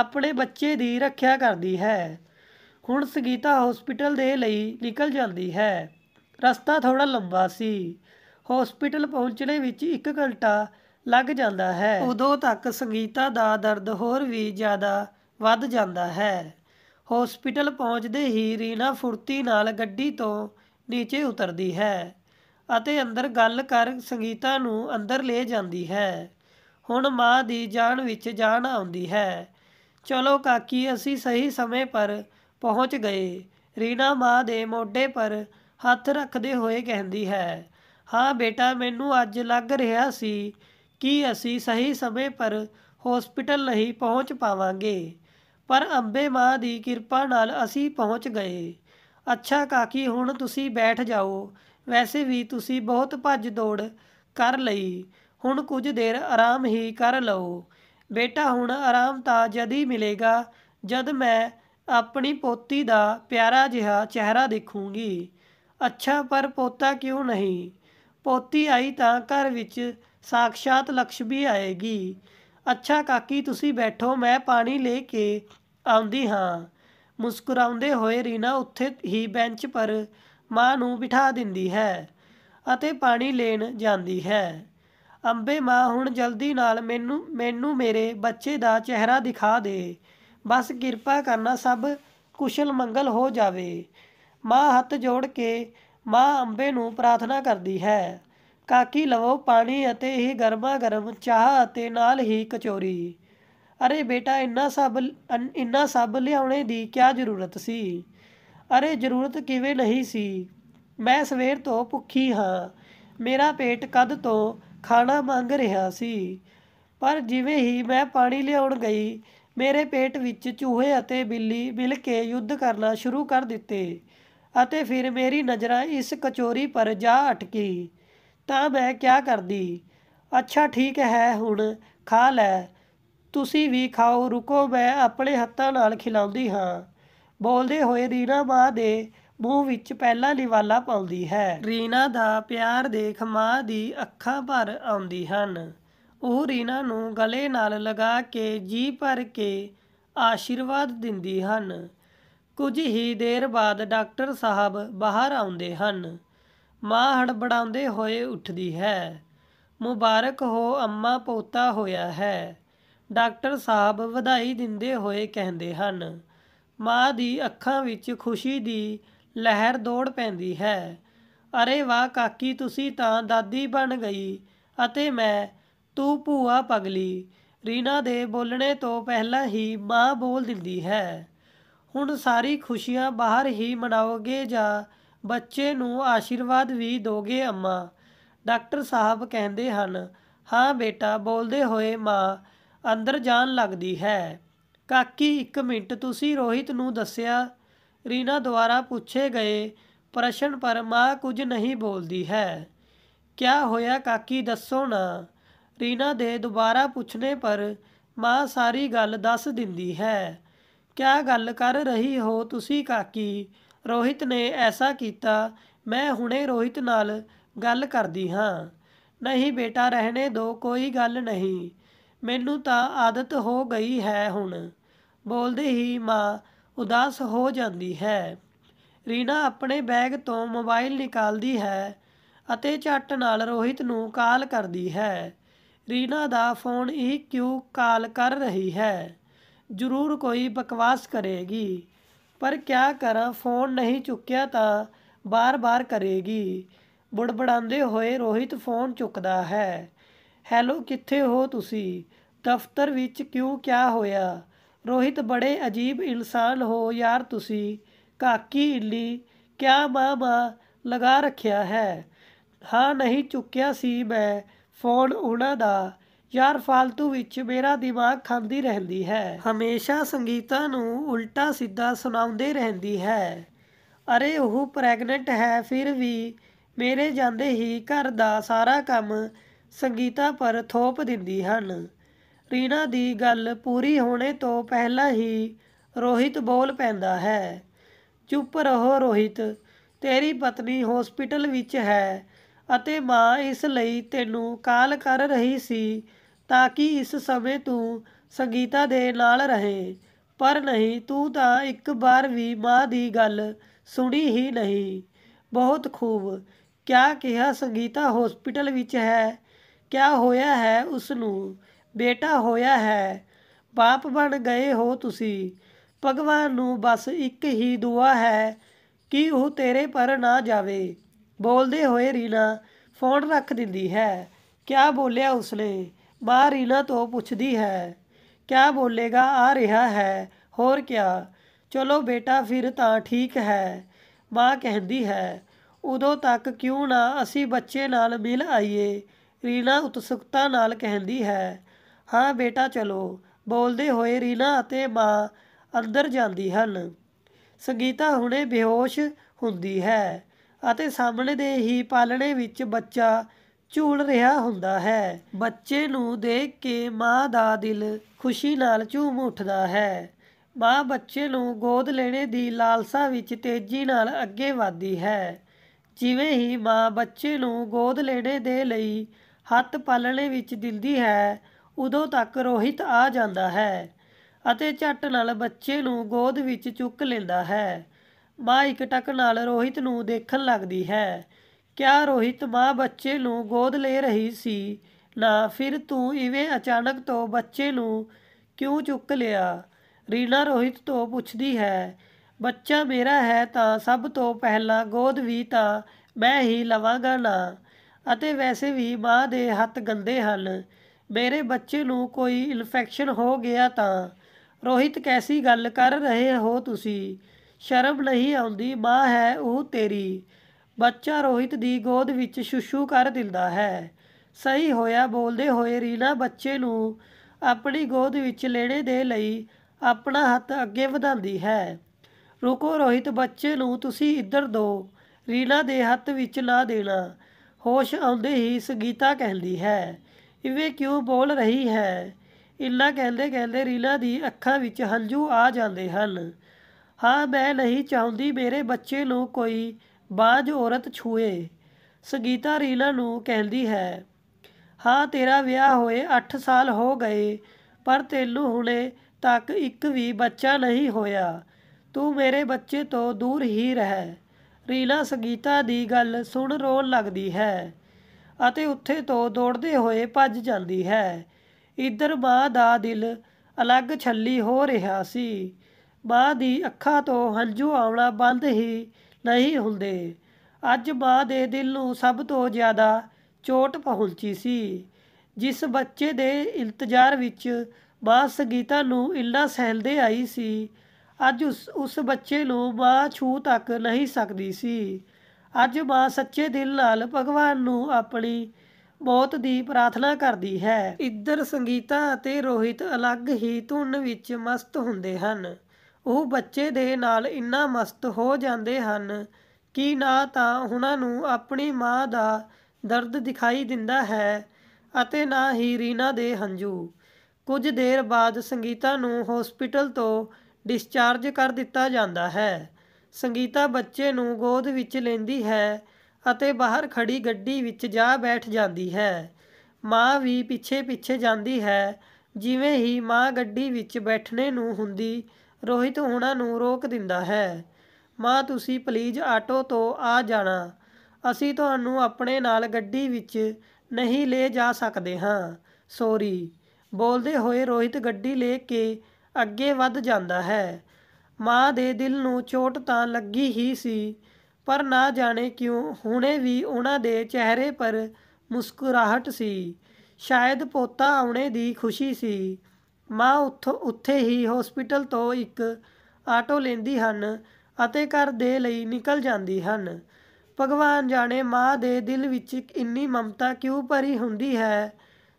ਆਪਣੇ ਬੱਚੇ ਦੀ ਰੱਖਿਆ ਕਰਦੀ ਹੈ ਹੁਣ ਸਗੀਤਾ ਹਸਪੀਟਲ ਦੇ ਲਈ ਨਿਕਲ ਜਾਂਦੀ ਹੈ ਰਸਤਾ ਥੋੜਾ ਲੰਬਾ ਸੀ ਹਸਪੀਟਲ ਪਹੁੰਚਣੇ ਵਿੱਚ 1 ਘੰਟਾ ਲੱਗ ਜਾਂਦਾ ਹੈ ਉਦੋਂ ਤੱਕ ਸੰਗੀਤਾ ਦਾ ਦਰਦ ਹੋਰ ਵੀ ਜ਼ਿਆਦਾ ਵੱਧ ਜਾਂਦਾ ਹੈ ਹਸਪੀਟਲ ਪਹੁੰਚਦੇ ਹੀ ਰੀਨਾ ਫੁਰਤੀ ਨਾਲ ਗੱਡੀ ਤੋਂ ਨੀਚੇ ਉਤਰਦੀ ਹੈ ਅਤੇ ਅੰਦਰ ਗੱਲ ਕਰ ਸੰਗੀਤਾ ਨੂੰ ਅੰਦਰ ਲੈ ਜਾਂਦੀ ਹੈ ਹੁਣ ਮਾਂ ਦੀ ਜਾਨ ਵਿੱਚ ਜਾਨ ਆਉਂਦੀ ਹੈ ਚਲੋ ਕਾਕੀ ਅਸੀਂ ਸਹੀ ਸਮੇਂ ਪਰ ਪਹੁੰਚ ਗਏ ਰੀਨਾ ਮਾਂ ਦੇ ਮੋਢੇ ਪਰ ਹੱਥ ਰੱਖਦੇ ਹੋਏ ਕਹਿੰਦੀ ਹੈ ਹਾਂ ਬੇਟਾ ਮੈਨੂੰ ਅੱਜ ਲੱਗ ਰਿਹਾ ਸੀ ਕਿ ਅਸੀਂ ਸਹੀ ਸਮੇਂ ਪਰ ਹਸਪੀਟਲ ਨਹੀਂ ਪਹੁੰਚ ਪਾਵਾਂਗੇ ਪਰ ਅੰਬੇ ਮਾਂ ਦੀ ਕਿਰਪਾ ਨਾਲ ਅਸੀਂ ਪਹੁੰਚ ਗਏ ਅੱਛਾ ਕਾਕੀ ਹੁਣ ਤੁਸੀਂ ਬੈਠ ਜਾਓ ਵੈਸੇ ਵੀ ਤੁਸੀਂ ਬਹੁਤ ਭੱਜ ਦੌੜ ਕਰ ਲਈ ਹੁਣ ਕੁਝ ਦੇਰ ਆਰਾਮ ਹੀ ਕਰ ਲਓ ਬੇਟਾ ਹੁਣ ਆਰਾਮ ਤਾਂ ਜਦ ਹੀ ਮਿਲੇਗਾ ਜਦ ਮੈਂ ਆਪਣੀ ਪੋਤੀ ਦਾ ਪਿਆਰਾ ਜਿਹਾ ਚਿਹਰਾ ਦੇਖੂੰਗੀ ਅੱਛਾ ਪਰ ਪੋਤਾ ਕਿਉਂ ਨਹੀਂ ਪੋਤੀ ਆਈ ਤਾਂ ਘਰ ਵਿੱਚ ਸਾਖਸ਼ਾਤ ਲక్ష్ਮੀ ਆਏਗੀ ਅੱਛਾ ਕਾਕੀ ਤੁਸੀਂ ਬੈਠੋ ਮੈਂ ਪਾਣੀ ਲੈ ਕੇ ਆਉਂਦੀ ਹਾਂ ਮੁਸਕਰਾਉਂਦੇ ਹੋਏ ਰੀਨਾ ਉੱਥੇ ਹੀ ਬੈਂਚ ਪਰ ਮਾਂ ਨੂੰ ਬਿਠਾ ਦਿੰਦੀ ਹੈ ਅਤੇ ਪਾਣੀ ਲੈਣ ਜਾਂਦੀ ਹੈ ਅੰਬੇ ਮਾਂ ਹੁਣ ਜਲਦੀ ਨਾਲ ਮੈਨੂੰ ਮੈਨੂੰ ਮੇਰੇ ਬੱਚੇ ਦਾ ਚਿਹਰਾ ਦਿਖਾ ਦੇ ਬਸ ਕਿਰਪਾ ਕਰਨਾ ਸਭ ਕੁਸ਼ਲ ਮੰਗਲ ਹੋ ਜਾਵੇ ਮਾਂ ਹੱਥ ਜੋੜ ਕੇ ਮਾਂ ਅੰਬੇ ਨੂੰ ਪ੍ਰਾਰਥਨਾ ਕਰਦੀ ਹੈ ਕਾਕੀ ਲਵੋ ਪਾਣੀ ਅਤੇ ਇਹ ਗਰਮਾ ਗਰਮ ਚਾਹ ਅਤੇ ਨਾਲ ਹੀ ਕਚੋਰੀ ਅਰੇ ਬੇਟਾ ਇੰਨਾ ਸਭ ਇੰਨਾ ਸਭ ਲਿਆਉਣੇ ਦੀ ਕੀ ਜ਼ਰੂਰਤ ਸੀ ਅਰੇ ਜ਼ਰੂਰਤ ਕਿਵੇਂ ਨਹੀਂ ਸੀ ਮੈਂ ਸਵੇਰ ਤੋਂ ਭੁੱਖੀ ਹਾਂ ਮੇਰਾ ਪੇਟ ਕਦ ਤੋਂ ਖਾਣਾ ਮੰਗ ਰਿਹਾ ਸੀ ਪਰ ਜਿਵੇਂ ਹੀ ਮੈਂ ਪਾਣੀ ਲਿਆਉਣ ਗਈ ਮੇਰੇ ਪੇਟ ਵਿੱਚ ਚੂਹੇ ਅਤੇ ਬਿੱਲੀ ਮਿਲ ਕੇ ਯੁੱਧ ਕਰਨਾ ਸ਼ੁਰੂ ਕਰ ਦਿੱਤੇ ਅਤੇ ਫਿਰ ਮੇਰੀ ਨਜ਼ਰਾਂ ਇਸ ਕਚੋਰੀ ਪਰ ਜਾ ਅਟਕੀ ਤਾਂ ਮੈਂ ਕਿਆ ਕਰਦੀ ਅੱਛਾ ਠੀਕ ਹੈ ਹੁਣ ਖਾ ਲੈ ਤੁਸੀਂ ਵੀ ਖਾਓ ਰੁਕੋ ਮੈਂ ਆਪਣੇ ਹੱਥਾਂ ਨਾਲ ਖਿਲਾਉਂਦੀ ਹਾਂ ਬੋਲਦੇ ਹੋਏ ਰੀਨਾ ਮਾਂ ਦੇ ਮੂੰਹ ਵਿੱਚ ਪਹਿਲਾ ਲਿਵਾਲਾ ਪਾਉਂਦੀ ਹੈ ਰੀਨਾ ਦਾ ਪਿਆਰ ਦੇਖ ਮਾਂ ਦੀ ਅੱਖਾਂ ਭਰ ਆਉਂਦੀ ਹਨ ਉਹ ਰੀਨਾ ਨੂੰ ਗਲੇ ਨਾਲ ਲਗਾ ਕੇ ਜੀ ਭਰ ਕੇ ਆਸ਼ੀਰਵਾਦ ਦਿੰਦੀ ਹਨ ਕੁਝ ਹੀ ਦੇਰ ਬਾਅਦ ਡਾਕਟਰ ਸਾਹਿਬ ਬਾਹਰ ਆਉਂਦੇ ਹਨ ਮਾਂ ਹੜਬੜਾਉਂਦੇ ਹੋਏ ਉੱਠਦੀ ਹੈ ਮੁਬਾਰਕ ਹੋ ਅੰਮਾ ਪੋਤਾ ਹੋਇਆ ਹੈ ਡਾਕਟਰ ਸਾਹਿਬ ਵਧਾਈ ਦਿੰਦੇ ਹੋਏ ਕਹਿੰਦੇ ਹਨ ਮਾਂ ਦੀ ਅੱਖਾਂ ਵਿੱਚ ਖੁਸ਼ੀ ਦੀ ਲਹਿਰ ਦੌੜ ਪੈਂਦੀ ਹੈ ਅਰੇ ਵਾਹ ਕਾਕੀ ਤੁਸੀਂ ਤਾਂ ਦਾਦੀ ਬਣ ਗਈ ਅਤੇ ਮੈਂ ਤੂੰ ਭੂਆ ਪਗਲੀ ਰੀਨਾ ਦੇ ਬੋਲਣੇ ਤੋਂ ਪਹਿਲਾਂ ਹੀ ਮਾਂ ਬੋਲ ਦਿੰਦੀ ਹੈ ਹੁਣ ਸਾਰੀ ਖੁਸ਼ੀਆਂ ਬਾਹਰ ਹੀ ਮਨਾਓਗੇ ਜਾਂ ਬੱਚੇ ਨੂੰ ਆਸ਼ੀਰਵਾਦ ਵੀ ਦੋਗੇ ਅੰਮਾ ਡਾਕਟਰ ਸਾਹਿਬ ਕਹਿੰਦੇ ਹਨ ਹਾਂ ਬੇਟਾ ਬੋਲਦੇ ਹੋਏ ਮਾਂ ਅੰਦਰ ਜਾਣ ਲੱਗਦੀ ਹੈ ਕਾਕੀ 1 ਮਿੰਟ ਤੁਸੀਂ ਰੋਹਿਤ ਨੂੰ ਦੱਸਿਆ ਰੀਨਾ ਦੁਆਰਾ ਪੁੱਛੇ ਗਏ ਪ੍ਰਸ਼ਨ ਪਰ ਮਾਂ ਕੁਝ ਨਹੀਂ ਬੋਲਦੀ ਹੈ ਕਿਆ ਹੋਇਆ ਕਾਕੀ ਦੱਸੋ ਨਾ ਰੀਨਾ ਦੇ ਦੁਬਾਰਾ ਪੁੱਛਨੇ ਪਰ ਮਾਂ ਸਾਰੀ ਗੱਲ ਦੱਸ ਦਿੰਦੀ ਹੈ ਕਿਆ ਗੱਲ ਕਰ ਰਹੀ ਹੋ ਤੁਸੀਂ ਕਾਕੀ ਰੋਹਿਤ ਨੇ ਐਸਾ ਕੀਤਾ ਮੈਂ ਹੁਣੇ ਰੋਹਿਤ ਨਾਲ ਗੱਲ ਕਰਦੀ ਹਾਂ ਨਹੀਂ ਬੇਟਾ ਰਹਿਣੇ ਦੋ ਕੋਈ ਗੱਲ ਨਹੀਂ ਮੈਨੂੰ ਤਾਂ ਆਦਤ ਹੋ ਗਈ ਹੈ ਹੁਣ ਬੋਲਦੇ ਹੀ ਮਾਂ ਉਦਾਸ ਹੋ ਜਾਂਦੀ ਹੈ ਰੀਨਾ ਆਪਣੇ ਬੈਗ ਤੋਂ ਮੋਬਾਈਲ ਨਿਕਾਲਦੀ ਹੈ ਅਤੇ ਝੱਟ ਨਾਲ ਰੋਹਿਤ ਨੂੰ ਕਾਲ ਕਰਦੀ ਹੈ ਰੀਨਾ ਦਾ ਫੋਨ ਇਹ ਕਿਉਂ ਕਾਲ ਕਰ ਰਹੀ ਹੈ ਜ਼ਰੂਰ ਕੋਈ ਬਕਵਾਸ ਕਰੇਗੀ ਪਰ ਕਿਆ ਕਰਾਂ ਫੋਨ ਨਹੀਂ ਚੁੱਕਿਆ ਤਾਂ ਬਾਰ-ਬਾਰ ਕਰੇਗੀ ਬੁੜਬੜਾਉਂਦੇ ਹੋਏ ਰੋਹਿਤ ਫੋਨ ਚੁੱਕਦਾ ਹੈ ਹੈਲੋ ਕਿੱਥੇ ਹੋ ਤੁਸੀਂ ਦਫ਼ਤਰ ਵਿੱਚ ਕਿਉਂ ਕਿਆ ਹੋਇਆ ਰੋਹਿਤ ਬੜੇ ਅਜੀਬ ਇਨਸਾਨ ਹੋ ਯਾਰ ਤੁਸੀਂ ਕਾਕੀ ਇੱਲੀ ਕਿਆ ਬਾਬਾ ਲਗਾ ਰੱਖਿਆ ਹੈ ਹਾਂ ਨਹੀਂ ਚੁੱਕਿਆ ਸੀ ਮੈਂ ਫੋਨ ਉਹਨਾਂ ਦਾ ਯਾਰ ਫਾਲਤੂ ਵਿੱਚ ਮੇਰਾ ਦਿਮਾਗ ਖਾਂਦੀ ਰਹਿੰਦੀ ਹੈ ਹਮੇਸ਼ਾ ਸੰਗੀਤਾ ਨੂੰ ਉਲਟਾ ਸਿੱਧਾ ਸੁਣਾਉਂਦੇ ਰਹਿੰਦੀ ਹੈ ਅਰੇ ਉਹ ਪ੍ਰੈਗਨੈਂਟ ਹੈ ਫਿਰ ਵੀ ਮੇਰੇ ਜਾਂਦੇ ਹੀ ਘਰ ਦਾ ਸਾਰਾ ਕੰਮ ਸੰਗੀਤਾ ਪਰ ਥੋਪ ਦਿੰਦੀ ਹਨ ਰੀਨਾ ਦੀ ਗੱਲ ਪੂਰੀ ਹੋਣੇ ਤੋਂ ਪਹਿਲਾਂ ਹੀ ਰੋਹਿਤ ਬੋਲ ਪੈਂਦਾ ਹੈ ਚੁੱਪ ਰਹੋ ਰੋਹਿਤ ਤੇਰੀ ਪਤਨੀ ਹਸਪੀਟਲ ਵਿੱਚ ਹੈ ਅਤੇ ਮਾਂ ਇਸ ਲਈ ਤੈਨੂੰ ਕਾਲ ਕਰ ਰਹੀ ਸੀ ਤਾਂ ਕਿ ਇਸ ਸਮੇਂ ਤੂੰ ਸੰਗੀਤਾ ਦੇ ਨਾਲ ਰਹੇ ਪਰ ਨਹੀਂ ਤੂੰ ਤਾਂ ਇੱਕ ਵਾਰ ਵੀ ਮਾਂ ਦੀ ਗੱਲ ਸੁਣੀ ਹੀ ਨਹੀਂ ਬਹੁਤ ਖੂਬ ਕਿਆ ਕਿਹਾ ਸੰਗੀਤਾ ਹਸਪੀਟਲ ਵਿੱਚ ਹੈ ਕਿਆ ਹੋਇਆ ਹੈ ਉਸ ਨੂੰ ਬੇਟਾ ਹੋਇਆ ਹੈ ਬਾਪ ਬਣ ਗਏ ਹੋ ਤੁਸੀਂ ਭਗਵਾਨ ਨੂੰ ਬਸ ਇੱਕ ਹੀ ਦੁਆ ਹੈ ਕਿ ਉਹ ਤੇਰੇ ਪਰ ਨਾ ਜਾਵੇ ਬੋਲਦੇ ਹੋਏ ਰੀਨਾ ਫੋਨ ਰੱਖ ਦਿੰਦੀ ਹੈ ਕਿਆ ਬੋਲਿਆ ਉਸਨੇ ਮਾਂ ਰੀਨਾ ਤੋਂ ਪੁੱਛਦੀ ਹੈ ਕਿਆ ਬੋਲੇਗਾ ਆ ਰਿਹਾ ਹੈ ਹੋਰ ਕਿਆ ਚਲੋ ਬੇਟਾ ਫਿਰ ਤਾਂ ਠੀਕ ਹੈ ਮਾਂ ਕਹਿੰਦੀ ਹੈ ਉਦੋਂ ਤੱਕ ਕਿਉਂ ਨਾ ਅਸੀਂ ਬੱਚੇ ਨਾਲ ਮਿਲ ਆਈਏ ਰੀਨਾ ਉਤਸੁਕਤਾ ਨਾਲ ਕਹਿੰਦੀ ਹੈ ਹਾਂ ਬੇਟਾ ਚਲੋ ਬੋਲਦੇ ਹੋਏ ਰੀਨਾ ਅਤੇ ਮਾਂ ਅੰਦਰ ਜਾਂਦੀ ਹਨ ਸੰਗੀਤਾ ਹੁਣੇ ਬੇਹੋਸ਼ ਹੁੰਦੀ ਹੈ ਅਤੇ ਸਾਹਮਣੇ ਦੇ ਹੀ ਪਾਲਣੇ ਵਿੱਚ ਬੱਚਾ ਝੂਲ ਰਿਹਾ ਹੁੰਦਾ ਹੈ ਬੱਚੇ ਨੂੰ ਦੇਖ ਕੇ ਮਾਂ ਦਾ ਦਿਲ ਖੁਸ਼ੀ ਨਾਲ ਝੂਮ ਉੱਠਦਾ ਹੈ ਮਾਂ ਬੱਚੇ ਨੂੰ ਗੋਦ ਲੈਣੇ ਦੀ ਲਾਲਸਾ ਵਿੱਚ ਤੇਜ਼ੀ ਨਾਲ ਅੱਗੇ ਵਧਦੀ ਹੈ ਜਿਵੇਂ ਹੀ ਮਾਂ ਬੱਚੇ ਨੂੰ ਗੋਦ ਲੈਣੇ ਦੇ ਲਈ ਹੱਥ ਪਾਲਣੇ ਵਿੱਚ ਦਿਲਦੀ ਹੈ ਉਦੋਂ ਤੱਕ ਰੋਹਿਤ ਆ ਜਾਂਦਾ ਹੈ ਅਤੇ ਝੱਟ ਨਾਲ ਬੱਚੇ ਨੂੰ ਗੋਦ ਵਿੱਚ ਚੁੱਕ ਲੈਂਦਾ ਹੈ ਮਾਂ ਇੱਕ ਟੱਕ ਨਾਲ ਰੋਹਿਤ ਨੂੰ ਦੇਖਣ ਲੱਗਦੀ ਹੈ ਕਿਆ ਰੋਹਿਤ ਮਾਂ ਬੱਚੇ ਨੂੰ ਗੋਦ ਲੈ ਰਹੀ ਸੀ ਨਾ ਫਿਰ ਤੂੰ ਇਵੇਂ ਅਚਾਨਕ ਤੋਂ ਬੱਚੇ ਨੂੰ ਕਿਉਂ ਚੁੱਕ ਲਿਆ ਰੀਨਾ ਰੋਹਿਤ ਤੋਂ ਪੁੱਛਦੀ ਹੈ ਬੱਚਾ ਮੇਰਾ ਹੈ ਤਾਂ ਸਭ ਤੋਂ ਪਹਿਲਾਂ ਗੋਦ ਵੀ ਤਾਂ ਮੈਂ ਹੀ ਲਵਾਂਗਾ ਨਾ ਅਤੇ ਵੈਸੇ ਵੀ ਮਾਂ ਦੇ ਹੱਥ ਗੰਦੇ ਹਨ ਮੇਰੇ ਬੱਚੇ ਨੂੰ ਕੋਈ ਇਨਫੈਕਸ਼ਨ ਹੋ ਗਿਆ ਤਾਂ ਰੋਹਿਤ ਕੈਸੀ ਗੱਲ ਕਰ ਰਹੇ ਹੋ ਤੁਸੀਂ ਸ਼ਰਮ ਨਹੀਂ ਆਉਂਦੀ ਮਾਂ ਹੈ ਉਹ ਤੇਰੀ ਬੱਚਾ ਰੋਹਿਤ ਦੀ ਗੋਦ ਵਿੱਚ ਸ਼ੁਸ਼ੂ ਕਰ ਦਿੰਦਾ ਹੈ ਸਹੀ ਹੋਇਆ ਬੋਲਦੇ ਹੋਏ ਰੀਨਾ ਬੱਚੇ ਨੂੰ ਆਪਣੀ ਗੋਦ ਵਿੱਚ ਲੈਣੇ ਦੇ ਲਈ ਆਪਣਾ ਹੱਥ ਅੱਗੇ ਵਧਾਉਂਦੀ ਹੈ ਰੁਕੋ ਰੋਹਿਤ ਬੱਚੇ ਨੂੰ ਤੁਸੀਂ ਇੱਧਰ ਦਿਓ ਰੀਨਾ ਦੇ ਹੱਥ ਵਿੱਚ ਲਾ ਦੇਣਾ ਹੋਸ਼ ਆਉਂਦੇ ਹੀ ਸੰਗੀਤਾ ਕਹਿੰਦੀ ਹੈ ਇਵੇਂ ਕਿਉਂ ਬੋਲ ਰਹੀ ਹੈ ਇੰਨਾ ਕਹਿੰਦੇ ਕਹਿੰਦੇ ਰੀਨਾ ਦੀ ਅੱਖਾਂ ਵਿੱਚ ਹੰਝੂ ਆ ਜਾਂਦੇ ਹਨ ਹਾਂ ਮੈਂ ਨਹੀਂ ਚਾਹੁੰਦੀ ਮੇਰੇ ਬੱਚੇ ਨੂੰ ਕੋਈ ਬਾਝ ਔਰਤ ਛੂਏ ਸਗੀਤਾ ਰੀਲਾ ਨੂੰ ਕਹਿੰਦੀ ਹੈ ਹਾਂ ਤੇਰਾ ਵਿਆਹ ਹੋਏ 8 ਸਾਲ ਹੋ ਗਏ ਪਰ ਤੈਨੂੰ ਹੁਣੇ ਤੱਕ ਇੱਕ ਵੀ ਬੱਚਾ ਨਹੀਂ ਹੋਇਆ ਤੂੰ ਮੇਰੇ ਬੱਚੇ ਤੋਂ ਦੂਰ ਹੀ ਰਹਿ ਰੀਲਾ ਸਗੀਤਾ ਦੀ ਗੱਲ ਸੁਣ ਰੋਣ ਲੱਗਦੀ ਹੈ ਅਤੇ ਉੱਥੇ ਤੋਂ ਦੌੜਦੇ ਹੋਏ ਭੱਜ ਜਾਂਦੀ ਹੈ ਇਧਰ ਬਾ ਦਾ ਦਿਲ ਅਲੱਗ ਛੱਲੀ ਹੋ ਰਿਹਾ ਸੀ ਬਾ ਦੀ ਅੱਖਾਂ ਤੋਂ ਹੰਝੂ ਆਉਣਾ ਬੰਦ ਹੀ ਨਹੀਂ ਹੁੰਦੇ ਅੱਜ ਬਾਅਦ ਦੇ ਦਿਲ ਨੂੰ ਸਭ ਤੋਂ ਜ਼ਿਆਦਾ ਚੋਟ ਪਹੁੰਚੀ ਸੀ ਜਿਸ ਬੱਚੇ ਦੇ ਇਲਤਜਾਰ ਵਿੱਚ ਬਾਸ ਸੰਗੀਤਾ ਨੂੰ ਇੰਨਾ ਸਹਿਲਦੇ ਆਈ ਸੀ ਅੱਜ ਉਸ ਉਸ ਬੱਚੇ ਨੂੰ ਬਾ ਛੂ ਤੱਕ ਨਹੀਂ ਸਕਦੀ ਸੀ ਅੱਜ ਬਾ ਸੱਚੇ ਦਿਲ ਨਾਲ ਭਗਵਾਨ ਨੂੰ ਆਪਣੀ ਬਹੁਤ ਦੀ ਪ੍ਰਾਰਥਨਾ ਕਰਦੀ ਹੈ ਇੱਧਰ ਸੰਗੀਤਾ ਅਤੇ ਰੋਹਿਤ ਅਲੱਗ ਹੀ ਧੁਨ ਵਿੱਚ ਮਸਤ ਹੁੰਦੇ ਹਨ ਉਹ ਬੱਚੇ ਦੇ ਨਾਲ ਇੰਨਾ ਮਸਤ ਹੋ ਜਾਂਦੇ ਹਨ ਕਿ ਨਾ ਤਾਂ ਉਹਨਾਂ ਨੂੰ ਆਪਣੀ ਮਾਂ ਦਾ ਦਰਦ ਦਿਖਾਈ ਦਿੰਦਾ ਹੈ ਅਤੇ ਨਾ ਹੀ ਰੀਨਾ ਦੇ ਹੰਝੂ ਕੁਝ ਦੇਰ ਬਾਅਦ ਸੰਗੀਤਾ ਨੂੰ ਹਸਪੀਟਲ ਤੋਂ ਡਿਸਚਾਰਜ ਕਰ ਦਿੱਤਾ ਜਾਂਦਾ ਹੈ ਸੰਗੀਤਾ ਬੱਚੇ ਨੂੰ ਗੋਦ ਵਿੱਚ ਲੈਂਦੀ ਹੈ ਅਤੇ ਬਾਹਰ ਖੜੀ ਗੱਡੀ ਵਿੱਚ ਜਾ ਬੈਠ ਜਾਂਦੀ ਹੈ ਮਾਂ ਵੀ ਪਿੱਛੇ ਪਿੱਛੇ ਜਾਂਦੀ ਹੈ ਜਿਵੇਂ ਹੀ ਮਾਂ ਗੱਡੀ ਵਿੱਚ ਬੈਠਣੇ ਨੂੰ ਹੁੰਦੀ ਰੋਹਿਤ ਉਹਨਾਂ ਨੂੰ ਰੋਕ ਦਿੰਦਾ ਹੈ ਮਾਂ ਤੁਸੀਂ ਪਲੀਜ਼ ਆਟੋ ਤੋਂ ਆ ਜਾਣਾ ਅਸੀਂ ਤੁਹਾਨੂੰ ਆਪਣੇ ਨਾਲ ਗੱਡੀ ਵਿੱਚ ਨਹੀਂ ਲੈ ਜਾ ਸਕਦੇ ਹਾਂ ਸੌਰੀ ਬੋਲਦੇ ਹੋਏ ਰੋਹਿਤ ਗੱਡੀ ਲੈ ਕੇ ਅੱਗੇ ਵੱਧ ਜਾਂਦਾ ਹੈ ਮਾਂ ਦੇ ਦਿਲ ਨੂੰ ਚੋਟ ਤਾਂ ਲੱਗੀ ਹੀ ਸੀ ਪਰ ਨਾ ਜਾਣੇ ਕਿਉਂ ਹੁਣੇ ਵੀ ਉਹਨਾਂ ਦੇ ਚਿਹਰੇ ਪਰ ਮੁਸਕਰਾਹਟ ਸੀ ਸ਼ਾਇਦ ਪੋਤਾ ਆਉਣੇ ਦੀ ਖੁਸ਼ੀ ਸੀ ਮਾਂ ਉੱਥੋਂ ਉੱਥੇ ਹੀ ਹਸਪੀਟਲ ਤੋਂ ਇੱਕ ਆਟੋ ਲੈਂਦੀ ਹਨ ਅਤੇ ਘਰ ਦੇ ਲਈ ਨਿਕਲ ਜਾਂਦੀ ਹਨ ਭਗਵਾਨ ਜਾਣੇ ਮਾਂ ਦੇ ਦਿਲ ਵਿੱਚ ਇੰਨੀ ਮਮਤਾ ਕਿਉਂ ਭਰੀ ਹੁੰਦੀ ਹੈ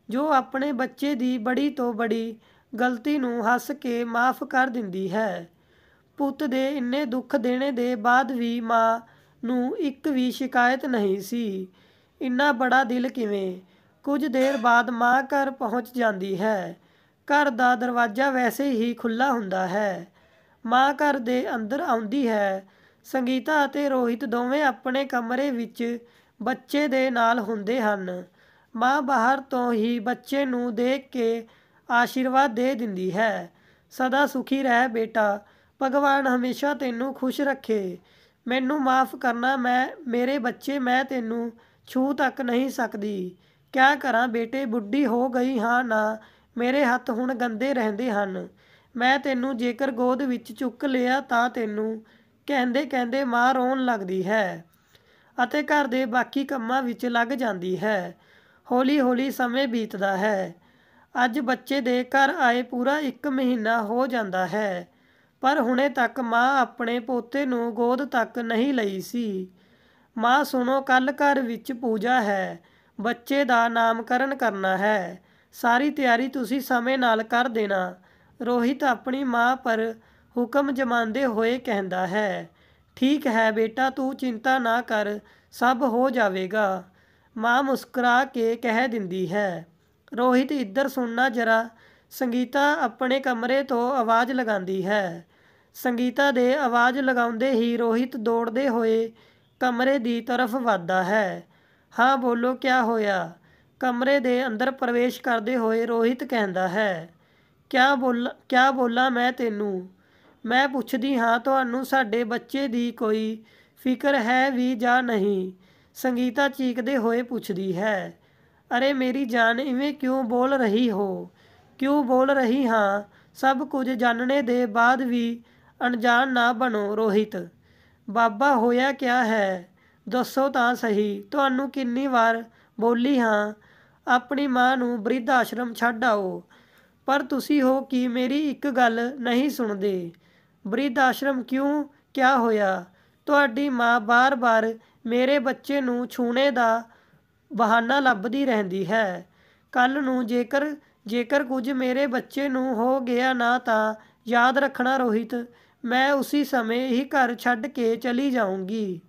ਜੋ ਆਪਣੇ ਬੱਚੇ ਦੀ ਬੜੀ ਤੋਂ ਬੜੀ ਗਲਤੀ ਨੂੰ ਹੱਸ ਕੇ ਮਾਫ ਕਰ ਦਿੰਦੀ ਹੈ ਪੁੱਤ ਦੇ ਇੰਨੇ ਦੁੱਖ ਦੇਣੇ ਦੇ ਬਾਅਦ ਵੀ ਮਾਂ ਨੂੰ ਇੱਕ ਵੀ ਸ਼ਿਕਾਇਤ ਨਹੀਂ ਸੀ ਇੰਨਾ ਬੜਾ ਦਿਲ ਕਿਵੇਂ ਕੁਝ ਦੇਰ ਬਾਅਦ ਮਾਂ ਘਰ ਪਹੁੰਚ ਜਾਂਦੀ ਹੈ ਘਰ ਦਾ ਦਰਵਾਜ਼ਾ ਵੈਸੇ ਹੀ ਖੁੱਲਾ ਹੁੰਦਾ ਹੈ ਮਾਂ ਘਰ ਦੇ ਅੰਦਰ ਆਉਂਦੀ ਹੈ ਸੰਗੀਤਾ ਅਤੇ ਰੋਹਿਤ ਦੋਵੇਂ ਆਪਣੇ ਕਮਰੇ ਵਿੱਚ ਬੱਚੇ ਦੇ ਨਾਲ ਹੁੰਦੇ ਹਨ ਮਾਂ ਬਾਹਰ ਤੋਂ ਹੀ ਬੱਚੇ ਨੂੰ ਦੇਖ ਕੇ ਆਸ਼ੀਰਵਾਦ ਦੇ ਦਿੰਦੀ ਹੈ ਸਦਾ ਸੁਖੀ ਰਹਿ ਬੇਟਾ ਭਗਵਾਨ ਹਮੇਸ਼ਾ ਤੈਨੂੰ ਖੁਸ਼ ਰੱਖੇ ਮੈਨੂੰ ਮਾਫ ਕਰਨਾ ਮੈਂ ਮੇਰੇ ਬੱਚੇ ਮੈਂ ਤੈਨੂੰ ਛੂ ਤੱਕ ਨਹੀਂ ਸਕਦੀ ਕਿਆ ਕਰਾਂ ਬੇਟੇ ਬੁੱਢੀ ਹੋ ਗਈ ਹਾਂ ਨਾ ਮੇਰੇ ਹੱਥ ਹੁਣ ਗੰਦੇ ਰਹਿੰਦੇ ਹਨ ਮੈਂ ਤੈਨੂੰ ਜੇਕਰ ਗੋਦ ਵਿੱਚ ਚੁੱਕ ਲਿਆ ਤਾਂ ਤੈਨੂੰ ਕਹਿੰਦੇ ਕਹਿੰਦੇ ਮਾਂ ਰੋਣ ਲੱਗਦੀ ਹੈ ਅਤੇ ਘਰ ਦੇ ਬਾਕੀ ਕੰਮਾਂ ਵਿੱਚ ਲੱਗ ਜਾਂਦੀ ਹੈ ਹੌਲੀ ਹੌਲੀ ਸਮੇਂ ਬੀਤਦਾ ਹੈ ਅੱਜ ਬੱਚੇ ਦੇ ਘਰ ਆਏ ਪੂਰਾ 1 ਮਹੀਨਾ ਹੋ ਜਾਂਦਾ ਹੈ ਪਰ ਹੁਣੇ ਤੱਕ ਮਾਂ ਆਪਣੇ ਪੋਤੇ ਨੂੰ ਗੋਦ ਤੱਕ ਨਹੀਂ ਲਈ ਸੀ ਮਾਂ ਸੁਣੋ ਕੱਲ ਘਰ ਵਿੱਚ ਪੂਜਾ ਹੈ ਬੱਚੇ ਦਾ ਨਾਮਕਰਨ ਕਰਨਾ ਹੈ ਸਾਰੀ ਤਿਆਰੀ ਤੁਸੀਂ ਸਮੇਂ ਨਾਲ ਕਰ ਦੇਣਾ ਰੋਹਿਤ ਆਪਣੀ ਮਾਂ ਪਰ ਹੁਕਮ ਜਮਾਉਂਦੇ ਹੋਏ ਕਹਿੰਦਾ ਹੈ ਠੀਕ ਹੈ ਬੇਟਾ ਤੂੰ ਚਿੰਤਾ ਨਾ ਕਰ ਸਭ ਹੋ ਜਾਵੇਗਾ ਮਾਂ ਮੁਸਕਰਾ ਕੇ ਕਹਿ ਦਿੰਦੀ ਹੈ ਰੋਹਿਤ ਇੱਧਰ ਸੁਣਨਾ ਜਰਾ ਸੰਗੀਤਾ ਆਪਣੇ ਕਮਰੇ ਤੋਂ ਆਵਾਜ਼ ਲਗਾਉਂਦੀ ਹੈ ਸੰਗੀਤਾ ਦੇ ਆਵਾਜ਼ ਲਗਾਉਂਦੇ ਹੀ ਰੋਹਿਤ ਦੌੜਦੇ ਹੋਏ ਕਮਰੇ ਦੀ ਤਰਫ ਵੱਧਦਾ ਹੈ ਹਾਂ ਬੋਲੋ ਕੀ ਹੋਇਆ ਕਮਰੇ ਦੇ ਅੰਦਰ ਪ੍ਰਵੇਸ਼ ਕਰਦੇ ਹੋਏ ਰੋਹਿਤ ਕਹਿੰਦਾ ਹੈ ਕਿਆ ਬੋਲ ਕਿਆ ਬੋਲਾਂ ਮੈਂ ਤੈਨੂੰ ਮੈਂ ਪੁੱਛਦੀ ਹਾਂ ਤੁਹਾਨੂੰ ਸਾਡੇ ਬੱਚੇ ਦੀ ਕੋਈ ਫਿਕਰ ਹੈ ਵੀ ਜਾਂ ਨਹੀਂ ਸੰਗੀਤਾ ਚੀਕਦੇ ਹੋਏ ਪੁੱਛਦੀ ਹੈ ਅਰੇ ਮੇਰੀ ਜਾਨ ਇਵੇਂ ਕਿਉਂ ਬੋਲ ਰਹੀ ਹੋ ਕਿਉਂ ਬੋਲ ਰਹੀ ਹਾਂ ਸਭ ਕੁਝ ਜਾਣਨੇ ਦੇ ਬਾਅਦ ਵੀ ਅਣਜਾਣ ਨਾ ਬਣੋ ਰੋਹਿਤ ਬਾਬਾ ਹੋਇਆ ਕਿਆ ਹੈ ਦੱਸੋ ਤਾਂ ਸਹੀ ਤੁਹਾਨੂੰ ਕਿੰਨੀ ਵਾਰ ਬੋਲੀ ਹਾਂ ਆਪਣੀ ਮਾਂ ਨੂੰ ਬ੍ਰਿਧ ਆਸ਼ਰਮ ਛੱਡ ਆਓ ਪਰ ਤੁਸੀਂ ਹੋ ਕਿ ਮੇਰੀ ਇੱਕ ਗੱਲ ਨਹੀਂ ਸੁਣਦੇ ਬ੍ਰਿਧ ਆਸ਼ਰਮ ਕਿਉਂ ਕਿਆ ਹੋਇਆ ਤੁਹਾਡੀ ਮਾਂ ਬਾਰ-ਬਾਰ ਮੇਰੇ ਬੱਚੇ ਨੂੰ ਛੂਣੇ ਦਾ ਬਹਾਨਾ ਲੱਭਦੀ ਰਹਿੰਦੀ ਹੈ ਕੱਲ ਨੂੰ ਜੇਕਰ ਜੇਕਰ ਕੁਝ ਮੇਰੇ ਬੱਚੇ ਨੂੰ ਹੋ ਗਿਆ ਨਾ ਤਾਂ ਯਾਦ ਰੱਖਣਾ ਰੋਹਿਤ ਮੈਂ ਉਸੇ ਸਮੇਂ ਹੀ ਘਰ ਛੱਡ ਕੇ ਚਲੀ ਜਾਊਂਗੀ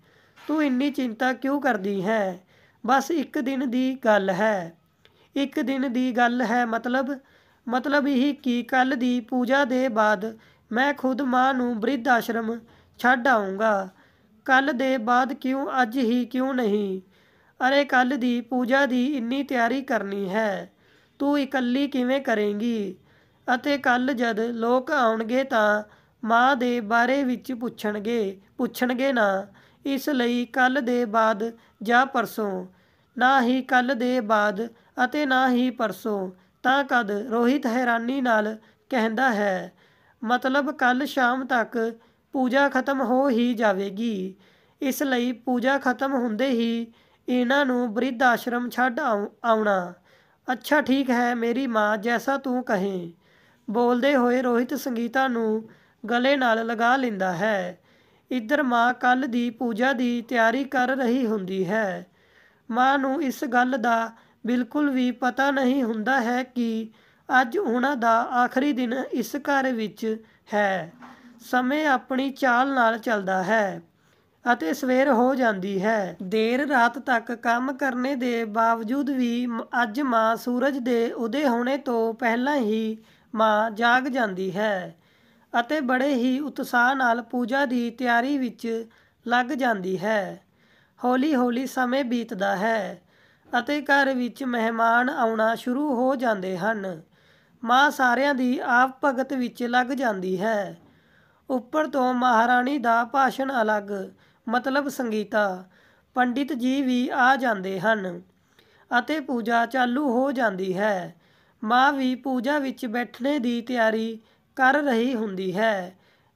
ਤੂੰ ਇੰਨੀ ਚਿੰਤਾ ਕਿਉਂ ਕਰਦੀ ਹੈ ਬਸ ਇੱਕ ਦਿਨ ਦੀ ਗੱਲ ਹੈ ਇੱਕ ਦਿਨ ਦੀ ਗੱਲ ਹੈ ਮਤਲਬ ਮਤਲਬ ਇਹ ਕਿ ਕੱਲ ਦੀ ਪੂਜਾ ਦੇ ਬਾਅਦ ਮੈਂ ਖੁਦ ਮਾਂ ਨੂੰ ਬ੍ਰਿਧ ਆਸ਼ਰਮ ਛੱਡ ਆਉਂਗਾ ਕੱਲ ਦੇ ਬਾਅਦ ਕਿਉਂ ਅੱਜ ਹੀ ਕਿਉਂ ਨਹੀਂ ਅਰੇ ਕੱਲ ਦੀ ਪੂਜਾ ਦੀ ਇੰਨੀ ਤਿਆਰੀ ਕਰਨੀ ਹੈ ਤੂੰ ਇਕੱਲੀ ਕਿਵੇਂ ਕਰੇਂਗੀ ਅਤੇ ਕੱਲ ਜਦ ਲੋਕ ਆਉਣਗੇ ਤਾਂ ਮਾਂ ਦੇ ਬਾਰੇ ਵਿੱਚ ਪੁੱਛਣਗੇ ਪੁੱਛਣਗੇ ਨਾ ਇਸ ਲਈ ਕੱਲ ਦੇ ਬਾਅਦ ਜਾਂ ਪਰਸੋਂ ਨਾ ਹੀ ਕੱਲ ਦੇ ਬਾਅਦ ਅਤੇ ਨਾ ਹੀ ਪਰਸੋਂ ਤਾਂ ਕਦ ਰੋਹਿਤ ਹੈਰਾਨੀ ਨਾਲ ਕਹਿੰਦਾ ਹੈ ਮਤਲਬ ਕੱਲ ਸ਼ਾਮ ਤੱਕ ਪੂਜਾ ਖਤਮ ਹੋ ਹੀ ਜਾਵੇਗੀ ਇਸ ਲਈ ਪੂਜਾ ਖਤਮ ਹੁੰਦੇ ਹੀ ਇਹਨਾਂ ਨੂੰ ਬ੍ਰਿਧ ਆਸ਼ਰਮ ਛੱਡ ਆਉਣਾ ਅੱਛਾ ਠੀਕ ਹੈ ਮੇਰੀ ਮਾਂ ਜੈਸਾ ਤੂੰ ਕਹੇ ਬੋਲਦੇ ਹੋਏ ਰੋਹਿਤ ਸੰਗੀਤਾ ਨੂੰ ਗਲੇ ਨਾਲ ਲਗਾ ਲਿੰਦਾ ਹੈ ਇੱਧਰ ਮਾਂ ਕੱਲ ਦੀ ਪੂਜਾ ਦੀ ਤਿਆਰੀ ਕਰ ਰਹੀ ਹੁੰਦੀ ਹੈ ਮਾਂ ਨੂੰ ਇਸ ਗੱਲ ਦਾ ਬਿਲਕੁਲ ਵੀ ਪਤਾ ਨਹੀਂ ਹੁੰਦਾ ਹੈ ਕਿ ਅੱਜ ਉਹਨਾਂ ਦਾ ਆਖਰੀ ਦਿਨ ਇਸ ਘਰ ਵਿੱਚ ਹੈ ਸਮੇਂ ਆਪਣੀ ਚਾਲ ਨਾਲ ਚੱਲਦਾ ਹੈ ਅਤੇ ਸਵੇਰ ਹੋ ਜਾਂਦੀ ਹੈ ਦੇਰ ਰਾਤ ਤੱਕ ਕੰਮ ਕਰਨੇ ਦੇ ਬਾਵਜੂਦ ਵੀ ਅੱਜ ਮਾਂ ਸੂਰਜ ਦੇ ਉਦੇ ਹੋਣੇ ਤੋਂ ਪਹਿਲਾਂ ਹੀ ਮਾਂ ਜਾਗ ਜਾਂਦੀ ਹੈ ਅਤੇ ਬੜੇ ਹੀ ਉਤਸ਼ਾਹ ਨਾਲ ਪੂਜਾ ਦੀ ਤਿਆਰੀ ਵਿੱਚ ਲੱਗ ਜਾਂਦੀ ਹੈ ਹੌਲੀ-ਹੌਲੀ ਸਮੇਂ ਬੀਤਦਾ ਹੈ ਅਤੇ ਘਰ ਵਿੱਚ ਮਹਿਮਾਨ ਆਉਣਾ ਸ਼ੁਰੂ ਹੋ ਜਾਂਦੇ ਹਨ ਮਾਂ ਸਾਰਿਆਂ ਦੀ ਆਪ ਭਗਤ ਵਿੱਚ ਲੱਗ ਜਾਂਦੀ ਹੈ ਉੱਪਰ ਤੋਂ ਮਹਾਰਾਣੀ ਦਾ ਭਾਸ਼ਣ ਅਲੱਗ ਮਤਲਬ ਸੰਗੀਤਾ ਪੰਡਿਤ ਜੀ ਵੀ ਆ ਜਾਂਦੇ ਹਨ ਅਤੇ ਪੂਜਾ ਚਾਲੂ ਹੋ ਜਾਂਦੀ ਹੈ ਮਾਂ ਵੀ ਪੂਜਾ ਵਿੱਚ ਬੈਠਣੇ ਦੀ ਤਿਆਰੀ ਕਰ ਰਹੀ ਹੁੰਦੀ ਹੈ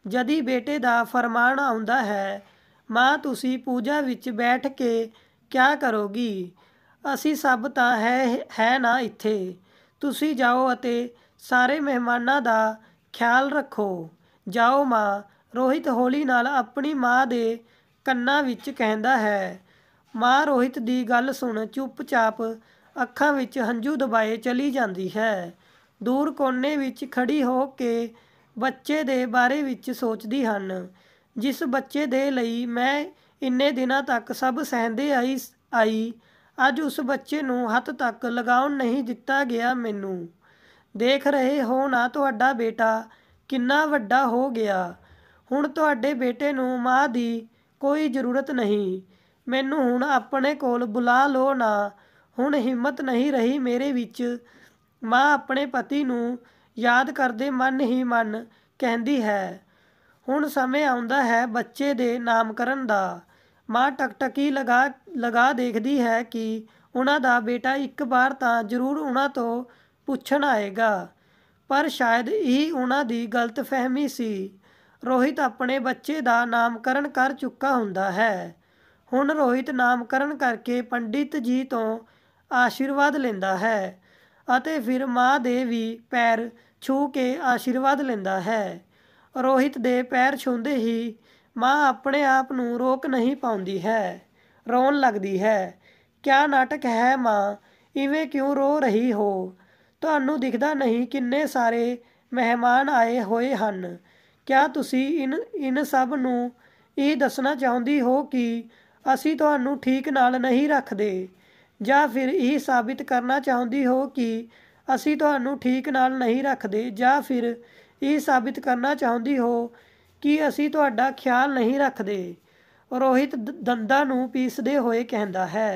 ਜਦੀ ਬੇਟੇ ਦਾ ਫਰਮਾਨ ਆਉਂਦਾ ਹੈ ਮਾਂ ਤੁਸੀਂ ਪੂਜਾ ਵਿੱਚ ਬੈਠ ਕੇ ਕੀ ਕਰੋਗੀ ਅਸੀਂ ਸਭ ਤਾਂ ਹੈ ਹੈ ਨਾ ਇੱਥੇ ਤੁਸੀਂ ਜਾਓ ਅਤੇ ਸਾਰੇ ਮਹਿਮਾਨਾਂ ਦਾ ਖਿਆਲ ਰੱਖੋ ਜਾਓ ਮਾਂ ਰੋਹਿਤ ਹੌਲੀ ਨਾਲ ਆਪਣੀ ਮਾਂ ਦੇ ਕੰਨਾਂ ਵਿੱਚ ਕਹਿੰਦਾ ਹੈ ਮਾਂ ਰੋਹਿਤ ਦੀ ਗੱਲ ਸੁਣ ਚੁੱਪਚਾਪ ਅੱਖਾਂ ਵਿੱਚ ਹੰਝੂ ਦਬਾਏ ਚਲੀ ਜਾਂਦੀ ਹੈ ਦੂਰ ਕੋਨੇ ਵਿੱਚ ਖੜੀ ਹੋ ਕੇ ਬੱਚੇ ਦੇ ਬਾਰੇ ਵਿੱਚ ਸੋਚਦੀ ਹਨ ਜਿਸ ਬੱਚੇ ਦੇ ਲਈ ਮੈਂ ਇੰਨੇ ਦਿਨਾਂ ਤੱਕ ਸਭ ਸਹਿੰਦੇ ਆਈ ਆਈ ਅੱਜ ਉਸ ਬੱਚੇ ਨੂੰ ਹੱਥ ਤੱਕ ਲਗਾਉਣ ਨਹੀਂ ਦਿੱਤਾ ਗਿਆ ਮੈਨੂੰ ਦੇਖ ਰਹੇ ਹੋ ਨਾ ਤੁਹਾਡਾ ਬੇਟਾ ਕਿੰਨਾ ਵੱਡਾ ਹੋ ਗਿਆ ਹੁਣ ਤੁਹਾਡੇ ਬੇਟੇ ਨੂੰ ਮਾਂ ਦੀ ਕੋਈ ਜ਼ਰੂਰਤ ਨਹੀਂ ਮੈਨੂੰ ਹੁਣ ਆਪਣੇ ਕੋਲ ਬੁਲਾ ਲਓ ਨਾ ਹੁਣ ਹਿੰਮਤ ਨਹੀਂ ਰਹੀ ਮੇਰੇ ਵਿੱਚ ਮਾਂ ਆਪਣੇ ਪਤੀ ਨੂੰ ਯਾਦ ਕਰਦੇ ਮਨ ਹੀ ਮਨ ਕਹਿੰਦੀ ਹੈ ਹੁਣ ਸਮੇਂ ਆਉਂਦਾ ਹੈ ਬੱਚੇ ਦੇ ਨਾਮਕਰਨ ਦਾ ਮਾਂ ਟਕਟਕੀ ਲਗਾ ਲਗਾ ਦੇਖਦੀ ਹੈ ਕਿ ਉਹਨਾਂ ਦਾ ਬੇਟਾ ਇੱਕ ਵਾਰ ਤਾਂ ਜ਼ਰੂਰ ਉਹਨਾਂ ਤੋਂ ਪੁੱਛਣ ਆਏਗਾ ਪਰ ਸ਼ਾਇਦ ਇਹ ਉਹਨਾਂ ਦੀ ਗਲਤਫਹਿਮੀ ਸੀ ਰੋਹਿਤ ਆਪਣੇ ਬੱਚੇ ਦਾ ਨਾਮਕਰਨ ਕਰ ਚੁੱਕਾ ਹੁੰਦਾ ਹੈ ਹੁਣ ਰੋਹਿਤ ਨਾਮਕਰਨ ਕਰਕੇ ਪੰਡਿਤ ਜੀ ਤੋਂ ਆਸ਼ੀਰਵਾਦ ਲੈਂਦਾ ਹੈ ਅਤੇ ਫਿਰ ਮਾਂ ਦੇ ਵੀ ਪੈਰ ਛੂ ਕੇ ਆਸ਼ੀਰਵਾਦ ਲੈਂਦਾ ਹੈ ਰੋਹਿਤ ਦੇ ਪੈਰ ਛੂੰਦੇ ਹੀ ਮਾਂ ਆਪਣੇ ਆਪ ਨੂੰ ਰੋਕ ਨਹੀਂ ਪਾਉਂਦੀ ਹੈ ਰੋਣ ਲੱਗਦੀ ਹੈ ਕਿਆ ਨਾਟਕ ਹੈ ਮਾਂ ਇਵੇਂ ਕਿਉਂ ਰੋ ਰਹੀ ਹੋ ਤੁਹਾਨੂੰ ਦਿਖਦਾ ਨਹੀਂ ਕਿੰਨੇ ਸਾਰੇ ਮਹਿਮਾਨ ਆਏ ਹੋਏ ਹਨ ਕਿਆ ਤੁਸੀਂ ਇਨ ਇਨ ਸਭ ਨੂੰ ਇਹ ਦੱਸਣਾ ਚਾਹੁੰਦੀ ਹੋ ਕਿ ਅਸੀਂ ਤੁਹਾਨੂੰ ਠੀਕ ਨਾਲ ਨਹੀਂ ਰੱਖਦੇ ਜਾਂ ਫਿਰ ਇਹ ਸਾਬਿਤ ਕਰਨਾ ਚਾਹੁੰਦੀ ਹੋ ਕਿ ਅਸੀਂ ਤੁਹਾਨੂੰ ਠੀਕ ਨਾਲ ਨਹੀਂ ਰੱਖਦੇ ਜਾਂ ਫਿਰ ਇਹ ਸਾਬਿਤ ਕਰਨਾ ਚਾਹੁੰਦੀ ਹੋ ਕਿ ਅਸੀਂ ਤੁਹਾਡਾ ਖਿਆਲ ਨਹੀਂ ਰੱਖਦੇ ਰੋਹਿਤ ਦੰਦਾਂ ਨੂੰ ਪੀਸਦੇ ਹੋਏ ਕਹਿੰਦਾ ਹੈ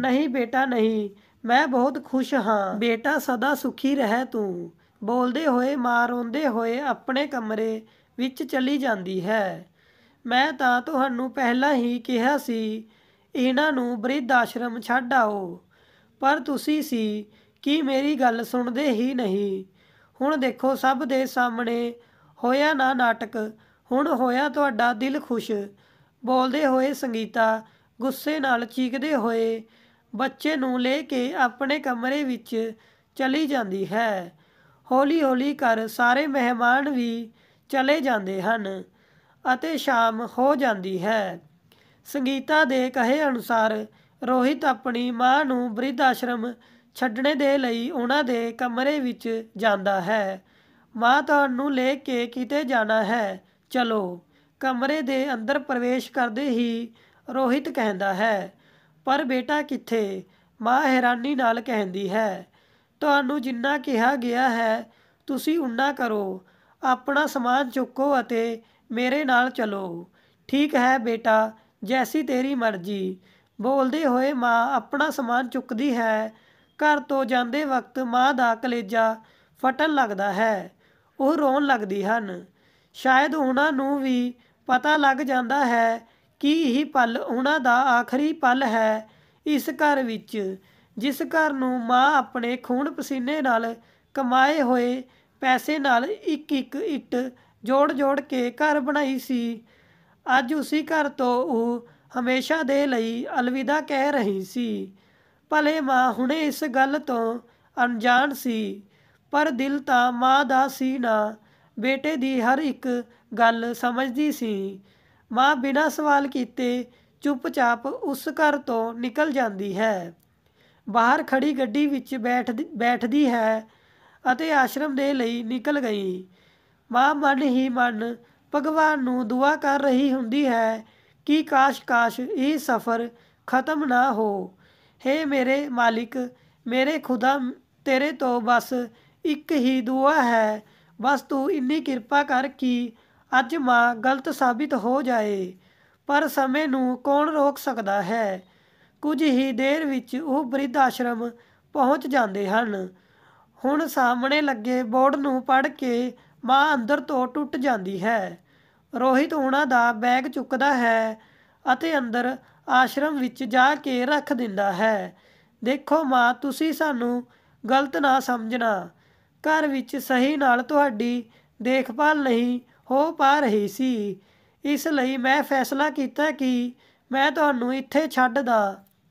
ਨਹੀਂ ਬੇਟਾ ਨਹੀਂ ਮੈਂ ਬਹੁਤ ਖੁਸ਼ ਹਾਂ ਬੇਟਾ ਸਦਾ ਸੁਖੀ ਰਹਿ ਤੂੰ ਬੋਲਦੇ ਹੋਏ ਮਾਂ ਰੋਂਦੇ ਹੋਏ ਆਪਣੇ ਕਮਰੇ ਵਿੱਚ ਚਲੀ ਜਾਂਦੀ ਹੈ ਮੈਂ ਤਾਂ ਤੁਹਾਨੂੰ ਪਹਿਲਾਂ ਹੀ ਕਿਹਾ ਸੀ ਇਹਨਾਂ ਨੂੰ ਬ੍ਰਿਧ ਆਸ਼ਰਮ ਛੱਡ ਆਓ ਪਰ ਤੁਸੀਂ ਸੀ ਕਿ ਮੇਰੀ ਗੱਲ ਸੁਣਦੇ ਹੀ ਨਹੀਂ ਹੁਣ ਦੇਖੋ ਸਭ ਦੇ ਸਾਹਮਣੇ ਹੋਇਆ ਨਾ ਨਾਟਕ ਹੁਣ ਹੋਇਆ ਤੁਹਾਡਾ ਦਿਲ ਖੁਸ਼ ਬੋਲਦੇ ਹੋਏ ਸੰਗੀਤਾ ਗੁੱਸੇ ਨਾਲ ਚੀਕਦੇ ਹੋਏ ਬੱਚੇ ਨੂੰ ਲੈ ਕੇ ਆਪਣੇ ਕਮਰੇ ਵਿੱਚ ਚਲੀ ਜਾਂਦੀ ਹੈ ਹੌਲੀ-ਹੌਲੀ ਕਰ ਸਾਰੇ ਮਹਿਮਾਨ ਵੀ ਚਲੇ ਜਾਂਦੇ ਹਨ ਅਤੇ ਸ਼ਾਮ ਹੋ ਜਾਂਦੀ ਹੈ ਸੰਗੀਤਾ ਦੇ ਕਹੇ ਅਨੁਸਾਰ ਰੋਹਿਤ ਆਪਣੀ ਮਾਂ ਨੂੰ ਬ੍ਰਿਧ ਆਸ਼ਰਮ ਛੱਡਣੇ ਦੇ ਲਈ ਉਹਨਾਂ ਦੇ ਕਮਰੇ ਵਿੱਚ ਜਾਂਦਾ ਹੈ ਮਾਂ ਤੁਹਾਨੂੰ ਲੈ ਕੇ ਕਿਤੇ ਜਾਣਾ ਹੈ ਚਲੋ ਕਮਰੇ ਦੇ ਅੰਦਰ ਪ੍ਰਵੇਸ਼ ਕਰਦੇ ਹੀ ਰੋਹਿਤ ਕਹਿੰਦਾ ਹੈ ਪਰ ਬੇਟਾ ਕਿੱਥੇ ਮਾਂ ਹੈਰਾਨੀ ਨਾਲ ਕਹਿੰਦੀ ਹੈ ਤੁਹਾਨੂੰ ਜਿੰਨਾ ਕਿਹਾ ਗਿਆ ਹੈ ਤੁਸੀਂ ਉਨਾ ਕਰੋ ਆਪਣਾ ਸਮਾਨ ਚੁੱਕੋ ਅਤੇ ਮੇਰੇ ਨਾਲ ਚਲੋ ਠੀਕ ਹੈ ਬੇਟਾ ਜੈਸੀ ਤੇਰੀ ਮਰਜ਼ੀ ਬੋਲਦੇ ਹੋਏ ਮਾਂ ਆਪਣਾ ਸਮਾਨ ਚੁੱਕਦੀ ਹੈ ਘਰ ਤੋਂ ਜਾਂਦੇ ਵਕਤ ਮਾਂ ਦਾ ਕਲੇਜਾ ਫਟਣ ਲੱਗਦਾ ਹੈ ਉਹ ਰੋਣ ਲੱਗਦੀ ਹਨ ਸ਼ਾਇਦ ਉਹਨਾਂ ਨੂੰ ਵੀ ਪਤਾ ਲੱਗ ਜਾਂਦਾ ਹੈ ਕਿ ਇਹ ਪਲ ਉਹਨਾਂ ਦਾ ਆਖਰੀ ਪਲ ਹੈ ਇਸ ਘਰ ਵਿੱਚ ਜਿਸ ਘਰ ਨੂੰ ਮਾਂ ਆਪਣੇ ਖੂਨ ਪਸੀਨੇ ਨਾਲ ਕਮਾਏ ਹੋਏ ਪੈਸੇ ਨਾਲ ਇੱਕ ਇੱਕ ਇੱਟ ਜੋੜ-ਜੋੜ ਕੇ ਘਰ ਬਣਾਈ ਸੀ ਅੱਜ ਉਸੇ ਘਰ ਤੋਂ ਉਹ ਹਮੇਸ਼ਾ ਦੇ ਲਈ ਅਲਵਿਦਾ ਕਹਿ ਰਹੀ ਸੀ ਭਲੇ ਮਾਂ ਹੁਣੇ ਇਸ ਗੱਲ ਤੋਂ ਅਣਜਾਣ ਸੀ ਪਰ ਦਿਲ ਤਾਂ ਮਾਂ ਦਾ ਸੀ ਨਾ ਬੇਟੇ ਦੀ ਹਰ ਇੱਕ ਗੱਲ ਸਮਝਦੀ ਸੀ ਮਾਂ ਬਿਨਾਂ ਸਵਾਲ ਕੀਤੇ ਚੁੱਪਚਾਪ ਉਸ ਘਰ ਤੋਂ ਨਿਕਲ ਜਾਂਦੀ ਹੈ ਬਾਹਰ ਖੜੀ ਗੱਡੀ ਵਿੱਚ ਬੈਠ ਬੈਠਦੀ ਹੈ ਅਤੇ ਆਸ਼ਰਮ ਦੇ ਲਈ ਨਿਕਲ ਗਈ ਮਾਂ ਮਨ ਹੀ ਮਨ ਭਗਵਾਨ ਨੂੰ ਦੁਆ ਕਰ ਰਹੀ ਹੁੰਦੀ ਹੈ ਕਿ ਕਾਸ਼ ਕਾਸ਼ ਇਹ ਸਫ਼ਰ ਖਤਮ ਨਾ ਹੋ हे ਮੇਰੇ ਮਾਲਿਕ ਮੇਰੇ ਖੁਦਾ ਤੇਰੇ ਤੋਂ ਬਸ ਇੱਕ ਹੀ ਦੁਆ ਹੈ ਬਸ ਤੂੰ ਇੰਨੀ ਕਿਰਪਾ ਕਰ ਕਿ ਅੱਜ ਮਾਂ ਗਲਤ ਸਾਬਿਤ ਹੋ ਜਾਏ ਪਰ ਸਮੇਂ ਨੂੰ ਕੌਣ ਰੋਕ ਸਕਦਾ ਹੈ ਕੁਝ ਹੀ ਦੇਰ ਵਿੱਚ ਉਹ ਬ੍ਰਿਧ ਆਸ਼ਰਮ ਪਹੁੰਚ ਜਾਂਦੇ ਹਨ ਹੁਣ ਸਾਹਮਣੇ ਲੱਗੇ ਬੋਰਡ ਨੂੰ ਪੜ੍ਹ ਕੇ ਮਾਂ ਅੰਦਰ ਤੋਂ ਟੁੱਟ ਜਾਂਦੀ ਹੈ ਰੋਹਿਤ ਉਹਨਾਂ ਦਾ ਬੈਗ ਚੁੱਕਦਾ ਹੈ ਅਤੇ ਅੰਦਰ ਆਸ਼ਰਮ ਵਿੱਚ ਜਾ ਕੇ ਰੱਖ ਦਿੰਦਾ ਹੈ ਦੇਖੋ ਮਾਂ ਤੁਸੀਂ ਸਾਨੂੰ ਗਲਤ ਨਾ ਸਮਝਣਾ ਘਰ ਵਿੱਚ ਸਹੀ ਨਾਲ ਤੁਹਾਡੀ ਦੇਖਭਾਲ ਨਹੀਂ ਹੋ ਪਾ ਰਹੀ ਸੀ ਇਸ ਲਈ ਮੈਂ ਫੈਸਲਾ ਕੀਤਾ ਕਿ ਮੈਂ ਤੁਹਾਨੂੰ ਇੱਥੇ ਛੱਡਦਾ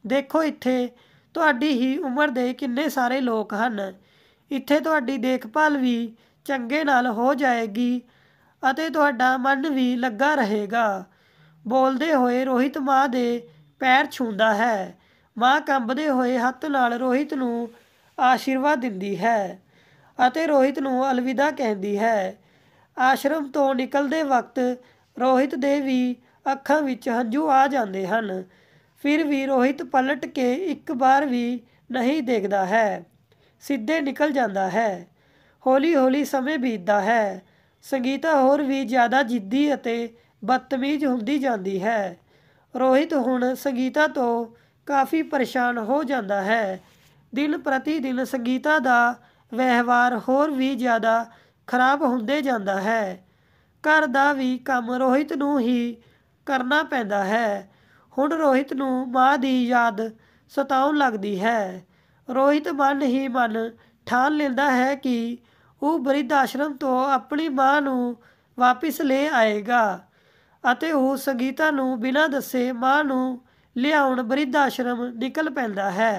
ਦੇਖੋ ਇੱਥੇ ਤੁਹਾਡੀ ਹੀ ਉਮਰ ਦੇ ਕਿੰਨੇ ਸਾਰੇ ਲੋਕ ਹਨ ਇੱਥੇ ਤੁਹਾਡੀ ਦੇਖਭਾਲ ਵੀ ਚੰਗੇ ਨਾਲ ਹੋ ਜਾਏਗੀ ਅਤੇ ਤੁਹਾਡਾ ਮਨ ਵੀ ਲੱਗਾ ਰਹੇਗਾ ਬੋਲਦੇ ਹੋਏ ਰੋਹਿਤ ਮਾਂ ਦੇ ਪੈਰ ਛੂੰਦਾ ਹੈ ਮਾਂ ਕੰਬਦੇ ਹੋਏ ਹੱਥ ਨਾਲ ਰੋਹਿਤ ਨੂੰ ਆਸ਼ੀਰਵਾਦ ਦਿੰਦੀ ਹੈ ਅਤੇ ਰੋਹਿਤ ਨੂੰ ਅਲਵਿਦਾ ਕਹਿੰਦੀ ਹੈ ਆਸ਼ਰਮ ਤੋਂ ਨਿਕਲਦੇ ਵਕਤ ਰੋਹਿਤ ਦੇ ਵੀ ਅੱਖਾਂ ਵਿੱਚ ਹੰਝੂ ਆ ਜਾਂਦੇ ਹਨ ਫਿਰ ਵੀ ਰੋਹਿਤ ਪਲਟ ਕੇ ਇੱਕ ਵਾਰ ਵੀ ਨਹੀਂ ਦੇਖਦਾ ਹੈ ਸਿੱਧੇ ਨਿਕਲ ਜਾਂਦਾ ਹੈ ਹੌਲੀ-ਹੌਲੀ ਸਮੇਂ ਬੀਤਦਾ ਹੈ ਸੰਗੀਤਾ ਹੋਰ ਵੀ ਜ਼ਿਆਦਾ ਜਿੱਦੀ ਅਤੇ ਬਦਤਮੀਜ਼ ਹੁੰਦੀ ਜਾਂਦੀ ਹੈ ਰੋਹਿਤ ਹੁਣ ਸੰਗੀਤਾ ਤੋਂ ਕਾਫੀ ਪਰੇਸ਼ਾਨ ਹੋ ਜਾਂਦਾ ਹੈ ਦਿਨ ਪ੍ਰਤੀ ਦਿਨ ਸੰਗੀਤਾ ਦਾ ਵਿਵਹਾਰ ਹੋਰ ਵੀ ਜ਼ਿਆਦਾ ਖਰਾਬ ਹੁੰਦੇ ਜਾਂਦਾ ਹੈ ਘਰ ਦਾ ਵੀ ਕੰਮ ਰੋਹਿਤ ਨੂੰ ਹੀ ਕਰਨਾ ਪੈਂਦਾ ਹੈ ਹੁਣ ਰੋਹਿਤ ਨੂੰ ਮਾਂ ਦੀ ਯਾਦ ਸਤਾਉਣ ਲੱਗਦੀ ਹੈ ਰੋਹਿਤ ਮਨ ਹੀ ਮਨ ਠਾਣ ਲੈਂਦਾ ਹੈ ਕਿ ਉਹ ਬ੍ਰਿਧ ਆਸ਼ਰਮ ਤੋਂ ਆਪਣੀ ਮਾਂ ਨੂੰ ਵਾਪਿਸ ਲੈ ਆਏਗਾ ਅਤੇ ਉਹ ਸੰਗੀਤਾ ਨੂੰ ਬਿਨਾਂ ਦੱਸੇ ਮਾਂ ਨੂੰ ਲਿਆਉਣ ਬ੍ਰਿਧ ਆਸ਼ਰਮ ਨਿਕਲ ਪੈਂਦਾ ਹੈ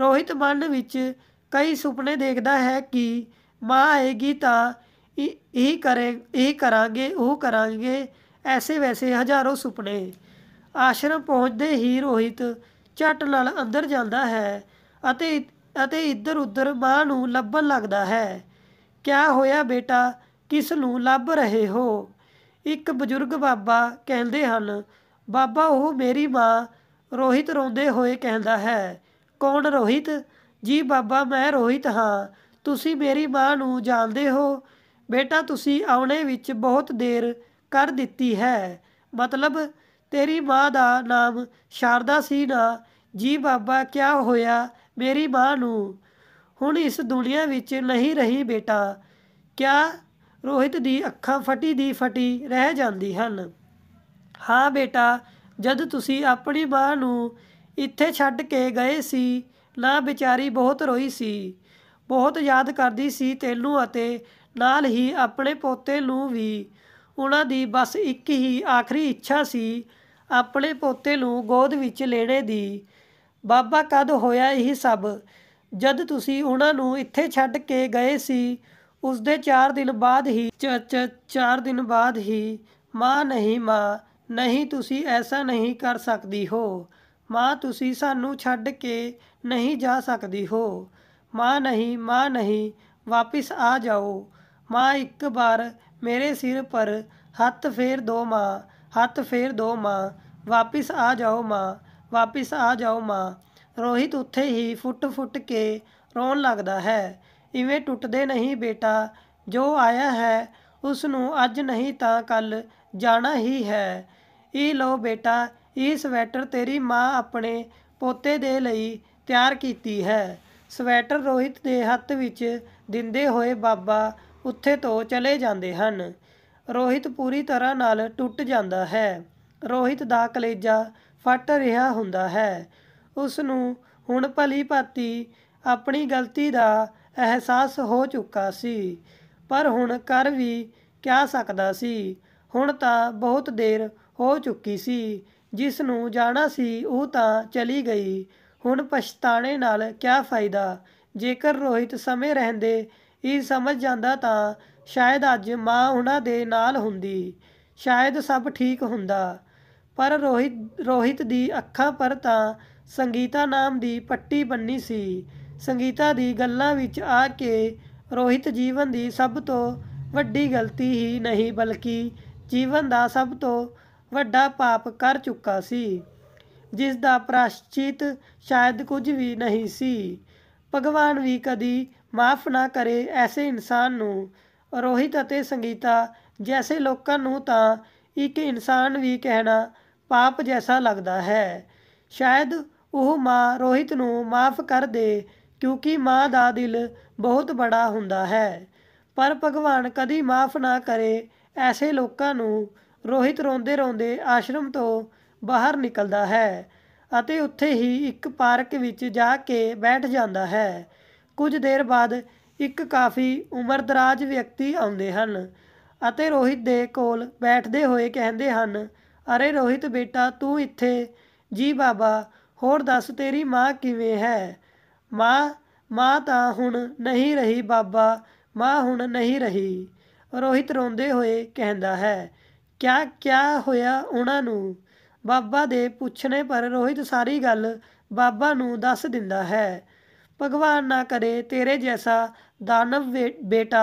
ਰੋਹਿਤ ਮਨ ਵਿੱਚ ਕਈ ਸੁਪਨੇ ਦੇਖਦਾ ਹੈ ਕਿ ਮਾਂ ਆਏਗੀ ਤਾਂ ਇਹ ਕਰੇ ਇਹ ਕਰਾਂਗੇ ਉਹ ਕਰਾਂਗੇ ਐਸੇ ਵੈਸੇ ਹਜ਼ਾਰੋਂ ਸੁਪਨੇ ਆਸ਼ਰਮ ਪਹੁੰਚਦੇ ਹੀ ਰੋਹਿਤ ਝਟ ਨਾਲ ਅੰਦਰ ਜਾਂਦਾ ਹੈ ਅਤੇ ਅਤੇ ਇੱਧਰ ਉੱਧਰ ਮਾਂ ਨੂੰ ਲੱਭਣ ਲੱਗਦਾ ਹੈ ਕਿਆ ਹੋਇਆ ਬੇਟਾ ਕਿਸ ਨੂੰ ਲੱਭ ਰਹੇ ਹੋ ਇੱਕ ਬਜ਼ੁਰਗ ਬਾਬਾ ਕਹਿੰਦੇ ਹਨ ਬਾਬਾ ਉਹ ਮੇਰੀ ਮਾਂ ਰੋਹਿਤ ਰੋਂਦੇ ਹੋਏ ਕਹਿੰਦਾ ਹੈ ਕੌਣ ਰੋਹਿਤ ਜੀ ਬਾਬਾ ਮੈਂ ਰੋਹਿਤ ਹਾਂ ਤੁਸੀਂ ਮੇਰੀ ਮਾਂ ਨੂੰ ਜਾਣਦੇ ਹੋ ਬੇਟਾ ਤੁਸੀਂ ਆਉਣੇ ਵਿੱਚ ਬਹੁਤ ਦੇਰ ਕਰ ਦਿੱਤੀ ਹੈ ਮਤਲਬ ਤੇਰੀ ਮਾਂ ਦਾ ਨਾਮ ਸ਼ਾਰਦਾ ਸੀ ਨਾ ਜੀ ਬਾਬਾ ਕੀ ਹੋਇਆ ਮੇਰੀ ਮਾਂ ਨੂੰ ਹੁਣ ਇਸ ਦੁਨੀਆ ਵਿੱਚ ਨਹੀਂ ਰਹੀ ਬੇਟਾ ਕਿਆ ਰੋਹਿਤ ਦੀ ਅੱਖਾਂ ਫਟੀ ਦੀ ਫਟੀ ਰਹਿ ਜਾਂਦੀ ਹਨ ਹਾਂ ਬੇਟਾ ਜਦ ਤੁਸੀਂ ਆਪਣੀ ਮਾਂ ਨੂੰ ਇੱਥੇ ਛੱਡ ਕੇ ਗਏ ਸੀ ਨਾ ਵਿਚਾਰੀ ਬਹੁਤ ਰੋਈ ਸੀ ਬਹੁਤ ਯਾਦ ਕਰਦੀ ਸੀ ਤੈਨੂੰ ਅਤੇ ਨਾਲ ਹੀ ਆਪਣੇ ਪੋਤੇ ਨੂੰ ਵੀ ਉਹਨਾਂ ਦੀ ਬਸ ਇੱਕ ਹੀ ਆਖਰੀ ਇੱਛਾ ਸੀ ਆਪਣੇ ਪੋਤੇ ਨੂੰ ਗੋਦ ਵਿੱਚ ਲੈਣੇ ਦੀ ਬਾਬਾ ਕਦ ਹੋਇਆ ਇਹ ਸਭ ਜਦ ਤੁਸੀਂ ਉਹਨਾਂ ਨੂੰ ਇੱਥੇ ਛੱਡ ਕੇ ਗਏ ਸੀ ਉਸ ਦੇ 4 ਦਿਨ ਬਾਅਦ ਹੀ 4 ਦਿਨ ਬਾਅਦ ਹੀ ਮਾਂ ਨਹੀਂ ਮਾਂ ਨਹੀਂ ਤੁਸੀਂ ਐਸਾ ਨਹੀਂ ਕਰ ਸਕਦੀ ਹੋ ਮਾਂ ਤੁਸੀਂ ਸਾਨੂੰ ਛੱਡ ਕੇ ਨਹੀਂ ਜਾ ਸਕਦੀ ਹੋ ਮਾਂ ਨਹੀਂ ਮਾਂ ਨਹੀਂ ਵਾਪਿਸ ਆ ਜਾਓ ਮਾਂ ਇੱਕ ਵਾਰ ਮੇਰੇ ਸਿਰ ਪਰ ਹੱਥ ਫੇਰ ਦੋ ਮਾਂ ਹੱਥ ਫੇਰ ਦੋ ਮਾਂ ਵਾਪਿਸ ਆ ਜਾਓ ਮਾਂ ਵਾਪਿਸ ਆ ਜਾਓ ਮਾਂ ਰੋਹਿਤ ਉੱਥੇ ਹੀ ਫੁੱਟ ਫੁੱਟ ਕੇ ਰੋਣ ਲੱਗਦਾ ਹੈ ਇਵੇਂ ਟੁੱਟਦੇ ਨਹੀਂ ਬੇਟਾ ਜੋ ਆਇਆ ਹੈ ਉਸ ਨੂੰ ਅੱਜ ਨਹੀਂ ਤਾਂ ਕੱਲ ਜਾਣਾ ਹੀ ਹੈ ਇਹ ਲਓ ਬੇਟਾ ਇਹ ਸਵੈਟਰ ਤੇਰੀ ਮਾਂ ਆਪਣੇ ਪੋਤੇ ਦੇ ਲਈ ਤਿਆਰ ਕੀਤੀ ਹੈ ਸਵੈਟਰ ਰੋਹਿਤ ਦੇ ਹੱਥ ਵਿੱਚ ਦਿੰਦੇ ਹੋਏ ਬਾਬਾ ਉੱਥੇ ਤੋਂ ਚਲੇ ਜਾਂਦੇ ਹਨ ਰੋਹਿਤ ਪੂਰੀ ਤਰ੍ਹਾਂ ਨਾਲ ਟੁੱਟ ਜਾਂਦਾ ਹੈ ਰੋਹਿਤ ਦਾ ਕਲੇਜਾ ਫਟ ਰਿਹਾ ਹੁੰਦਾ ਹੈ ਉਸ ਨੂੰ ਹੁਣ ਭਲੀ ਭਾਤੀ ਆਪਣੀ ਗਲਤੀ ਦਾ ਅਹਿਸਾਸ ਹੋ ਚੁੱਕਾ ਸੀ ਪਰ ਹੁਣ ਕਰ ਵੀ ਕਿਆ ਸਕਦਾ ਸੀ ਹੁਣ ਤਾਂ ਬਹੁਤ ਦੇਰ ਹੋ ਚੁੱਕੀ ਸੀ ਜਿਸ ਨੂੰ ਜਾਣਾ ਸੀ ਉਹ ਤਾਂ ਚਲੀ ਗਈ ਹੁਣ ਪਛਤਾਣੇ ਨਾਲ ਕੀ ਫਾਇਦਾ ਜੇਕਰ ਰੋਹਿਤ ਸਮੇਂ ਰਹਿੰਦੇ ਇਹ ਸਮਝ ਜਾਂਦਾ ਤਾਂ ਸ਼ਾਇਦ ਅੱਜ ਮਾਂ ਉਹਨਾਂ ਦੇ ਨਾਲ ਹੁੰਦੀ ਸ਼ਾਇਦ ਸਭ ਠੀਕ ਹੁੰਦਾ ਪਰ ਰੋਹਿਤ ਰੋਹਿਤ ਦੀ ਅੱਖਾਂ ਪਰ ਤਾਂ ਸੰਗੀਤਾ ਨਾਮ ਦੀ ਪੱਟੀ ਬੰਨੀ ਸੀ ਸੰਗੀਤਾ ਦੀ ਗੱਲਾਂ ਵਿੱਚ ਆ ਕੇ ਰੋਹਿਤ ਜੀਵਨ ਦੀ ਸਭ ਤੋਂ ਵੱਡੀ ਗਲਤੀ ਹੀ ਨਹੀਂ ਬਲਕਿ ਜੀਵਨ ਦਾ ਸਭ ਤੋਂ ਵੱਡਾ ਪਾਪ ਕਰ ਚੁੱਕਾ ਸੀ ਜਿਸ ਦਾ ਪ੍ਰਾਸ਼ਚਿਤ ਸ਼ਾਇਦ ਕੁਝ ਵੀ ਨਹੀਂ ਸੀ ਭਗਵਾਨ ਵੀ ਕਦੀ ਮਾਫ ਨਾ ਕਰੇ ਐਸੇ ਇਨਸਾਨ ਨੂੰ ਰੋਹਿਤ ਅਤੇ ਸੰਗੀਤਾ ਜੈਸੇ ਲੋਕਾਂ ਨੂੰ ਤਾਂ ਇੱਕ ਇਨਸਾਨ ਵੀ ਕਹਿਣਾ ਪਾਪ ਜੈਸਾ ਲੱਗਦਾ ਹੈ ਸ਼ਾਇਦ ਉਹ ਮਾਂ ਰੋਹਿਤ ਨੂੰ ਮਾਫ ਕਰ ਦੇ ਕਿਉਂਕਿ ਮਾਂ ਦਾ ਦਿਲ ਬਹੁਤ ਬੜਾ ਹੁੰਦਾ ਹੈ ਪਰ ਭਗਵਾਨ ਕਦੀ ਮਾਫ ਨਾ ਕਰੇ ਐਸੇ ਲੋਕਾਂ ਨੂੰ ਰੋਹਿਤ ਰੋਂਦੇ ਰੋਂਦੇ ਆਸ਼ਰਮ ਤੋਂ ਬਾਹਰ ਨਿਕਲਦਾ ਹੈ ਅਤੇ ਉੱਥੇ ਹੀ ਇੱਕ ਪਾਰਕ ਵਿੱਚ ਜਾ ਕੇ ਬੈਠ ਜਾਂਦਾ ਹੈ ਕੁਝ ਦੇਰ ਬਾਅਦ ਇੱਕ ਕਾਫੀ ਉਮਰਦਰਾਜ ਵਿਅਕਤੀ ਆਉਂਦੇ ਹਨ ਅਤੇ ਰੋਹਿਤ ਦੇ ਕੋਲ ਬੈਠਦੇ ਹੋਏ ਕਹਿੰਦੇ ਹਨ ਅਰੇ ਰੋਹਿਤ ਬੇਟਾ ਤੂੰ ਇੱਥੇ ਜੀ ਬਾਬਾ ਹੋਰ ਦੱਸ ਤੇਰੀ ਮਾਂ ਕਿਵੇਂ ਹੈ ਮਾਂ ਮਾਂ ਤਾਂ ਹੁਣ ਨਹੀਂ ਰਹੀ ਬਾਬਾ ਮਾਂ ਹੁਣ ਨਹੀਂ ਰਹੀ ਰੋਹਿਤ ਰੋਂਦੇ ਹੋਏ ਕਹਿੰਦਾ ਹੈ ਕਿਆ ਕਿਆ ਹੋਇਆ ਉਹਨਾਂ ਨੂੰ ਬਾਬਾ ਦੇ ਪੁੱਛਣੇ ਪਰ ਰੋਹਿਤ ਸਾਰੀ ਗੱਲ ਬਾਬਾ ਨੂੰ ਦੱਸ ਦਿੰਦਾ ਹੈ ਭਗਵਾਨ ਨਾ ਕਰੇ ਤੇਰੇ ਜੈਸਾ ਦਾਨਵ ਬੇਟਾ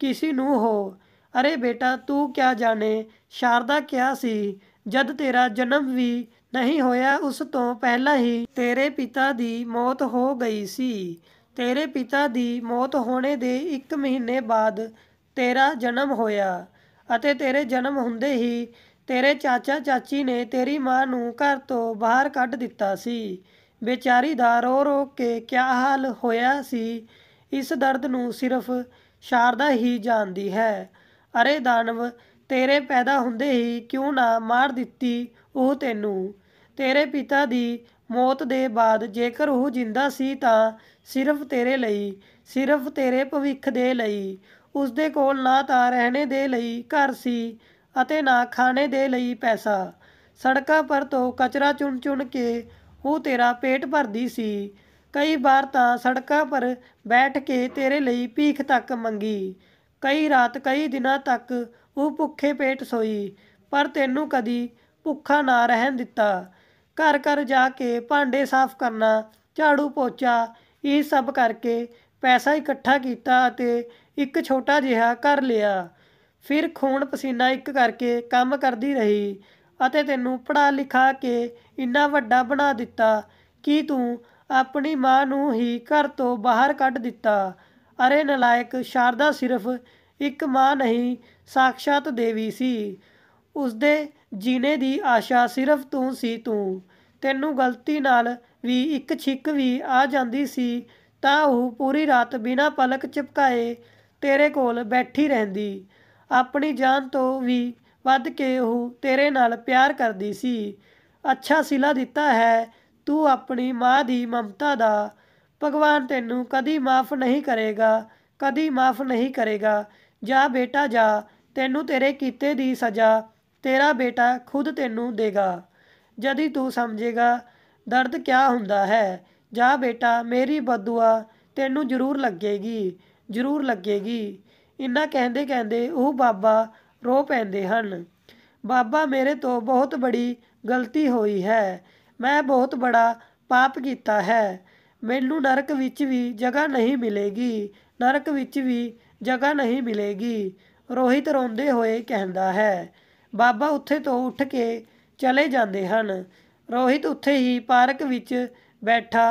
ਕਿਸੇ ਨੂੰ ਹੋ ਅਰੇ ਬੇਟਾ ਤੂੰ ਕਿਆ ਜਾਣੇ ਸ਼ਾਰਦਾ ਕਿਹਾ ਸੀ ਜਦ ਤੇਰਾ ਜਨਮ ਵੀ ਨਹੀਂ ਹੋਇਆ ਉਸ ਤੋਂ ਪਹਿਲਾਂ ਹੀ ਤੇਰੇ ਪਿਤਾ ਦੀ ਮੌਤ ਹੋ ਗਈ ਸੀ ਤੇਰੇ ਪਿਤਾ ਦੀ ਮੌਤ ਹੋਣੇ ਦੇ 1 ਮਹੀਨੇ ਬਾਅਦ ਤੇਰਾ ਜਨਮ ਹੋਇਆ ਅਤੇ ਤੇਰੇ ਜਨਮ ਹੁੰਦੇ ਹੀ ਤੇਰੇ ਚਾਚਾ ਚਾਚੀ ਨੇ ਤੇਰੀ ਮਾਂ ਨੂੰ ਘਰ ਤੋਂ ਬਾਹਰ ਕੱਢ ਦਿੱਤਾ ਸੀ ਵਿਚਾਰੀ ਦਾ ਰੋ ਰੋ ਕੇ ਕਿਆ ਹਾਲ ਹੋਇਆ ਸੀ ਇਸ ਦਰਦ ਨੂੰ ਸਿਰਫ ਸ਼ਾਰਦਾ ਹੀ ਜਾਣਦੀ ਹੈ ਅਰੇ ਦਾਨਵ ਤੇਰੇ ਪੈਦਾ ਹੁੰਦੇ ਹੀ ਕਿਉਂ ਨਾ ਮਾਰ ਦਿੱਤੀ ਉਹ ਤੈਨੂੰ ਤੇਰੇ ਪਿਤਾ ਦੀ ਮੌਤ ਦੇ ਬਾਅਦ ਜੇਕਰ ਉਹ ਜਿੰਦਾ ਸੀ ਤਾਂ ਸਿਰਫ ਤੇਰੇ ਲਈ ਸਿਰਫ ਤੇਰੇ ਭਵਿੱਖ ਦੇ ਲਈ ਉਸ ਦੇ ਕੋਲ ਨਾ ਤਾਂ ਰਹਿਣੇ ਦੇ ਲਈ ਘਰ ਸੀ ਅਤੇ ਨਾ ਖਾਣੇ ਦੇ ਲਈ ਪੈਸਾ ਸੜਕਾਂ ਪਰ ਤੋਂ ਕਚਰਾ ਚੁਣ ਚੁਣ ਕੇ ਉਹ ਤੇਰਾ ਪੇਟ ਭਰਦੀ ਸੀ ਕਈ ਵਾਰ ਤਾਂ ਸੜਕਾਂ ਪਰ ਬੈਠ ਕੇ ਤੇਰੇ ਲਈ ਭੀਖ ਤੱਕ ਮੰਗੀ ਕਈ ਰਾਤ ਕਈ ਦਿਨਾਂ ਤੱਕ ਉਹ ਭੁੱਖੇ ਪੇਟ ਸੋਈ ਪਰ ਤੈਨੂੰ ਕਦੀ ਭੁੱਖਾ ਨਾ ਰਹਿਣ ਦਿੱਤਾ ਘਰ ਘਰ ਜਾ ਕੇ ਭਾਂਡੇ ਸਾਫ਼ ਕਰਨਾ ਝਾੜੂ ਪੋਚਾ ਇਹ ਸਭ ਕਰਕੇ ਪੈਸਾ ਇਕੱਠਾ ਕੀਤਾ ਅਤੇ ਇੱਕ ਛੋਟਾ ਜਿਹਾ ਘਰ ਲਿਆ ਫਿਰ ਖੂਨ ਪਸੀਨਾ ਇੱਕ ਕਰਕੇ ਕੰਮ ਕਰਦੀ ਰਹੀ ਅਤੇ ਤੈਨੂੰ ਪੜਾ ਲਿਖਾ ਕੇ ਇੰਨਾ ਵੱਡਾ ਬਣਾ ਦਿੱਤਾ ਕਿ ਤੂੰ ਆਪਣੀ ਮਾਂ ਨੂੰ ਹੀ ਘਰ ਤੋਂ ਬਾਹਰ ਕੱਢ ਦਿੱਤਾ ਅਰੇ ਨਲਾਇਕ ਸ਼ਾਰਦਾ ਸਿਰਫ ਇੱਕ ਮਾਂ ਨਹੀਂ ਸਾਖਸ਼ਾਤ ਦੇਵੀ ਸੀ ਉਸਦੇ ਜੀਨੇ ਦੀ ਆਸ਼ਾ ਸਿਰਫ ਤੂੰ ਸੀ ਤੂੰ ਤੈਨੂੰ ਗਲਤੀ ਨਾਲ ਵੀ ਇੱਕ ਛਿੱਕ ਵੀ ਆ ਜਾਂਦੀ ਸੀ ਤਾਂ ਉਹ ਪੂਰੀ ਰਾਤ ਬਿਨਾਂ ਪਲਕ ਚਿਪਕਾਏ ਤੇਰੇ ਕੋਲ ਬੈਠੀ ਰਹਿੰਦੀ ਆਪਣੀ ਜਾਨ ਤੋਂ ਵੀ ਵੱਧ ਕੇ ਉਹ ਤੇਰੇ ਨਾਲ ਪਿਆਰ ਕਰਦੀ ਸੀ ਅੱਛਾ ਸਿਲਾ ਦਿੱਤਾ ਹੈ ਤੂੰ ਆਪਣੀ ਮਾਂ ਦੀ ਮਮਤਾ ਦਾ ਭਗਵਾਨ ਤੈਨੂੰ ਕਦੀ ਮਾਫ ਨਹੀਂ ਕਰੇਗਾ ਕਦੀ ਮਾਫ ਨਹੀਂ ਕਰੇਗਾ ਜਾ ਬੇਟਾ ਜਾ ਤੈਨੂੰ ਤੇਰੇ ਕੀਤੇ ਦੀ ਸਜ਼ਾ ਤੇਰਾ ਬੇਟਾ ਖੁਦ ਤੈਨੂੰ ਦੇਗਾ ਜਦੀ ਤੂੰ ਸਮਝੇਗਾ ਦਰਦ ਕਿਆ ਹੁੰਦਾ ਹੈ ਜਾ ਬੇਟਾ ਮੇਰੀ ਬਦੂਆ ਤੈਨੂੰ ਜ਼ਰੂਰ ਲੱਗੇਗੀ ਜ਼ਰੂਰ ਲੱਗੇਗੀ ਇੰਨਾ ਕਹਿੰਦੇ ਕਹਿੰਦੇ ਉਹ ਬਾਬਾ ਰੋ ਪੈਂਦੇ ਹਨ ਬਾਬਾ ਮੇਰੇ ਤੋਂ ਬਹੁਤ ਬੜੀ ਗਲਤੀ ਹੋਈ ਹੈ ਮੈਂ ਬਹੁਤ ਬੜਾ ਪਾਪ ਕੀਤਾ ਹੈ ਮੈਨੂੰ ਨਰਕ ਵਿੱਚ ਵੀ ਜਗ੍ਹਾ ਨਹੀਂ ਮਿਲੇਗੀ ਨਰਕ ਵਿੱਚ ਵੀ ਜਗ੍ਹਾ ਨਹੀਂ ਮਿਲੇਗੀ ਰੋਹਿਤ ਰੋਂਦੇ ਹੋਏ ਕਹਿੰਦਾ ਹੈ ਬਾਬਾ ਉੱਥੇ ਤੋਂ ਉੱਠ ਕੇ ਚਲੇ ਜਾਂਦੇ ਹਨ ਰੋਹਿਤ ਉੱਥੇ ਹੀ ਪਾਰਕ ਵਿੱਚ ਬੈਠਾ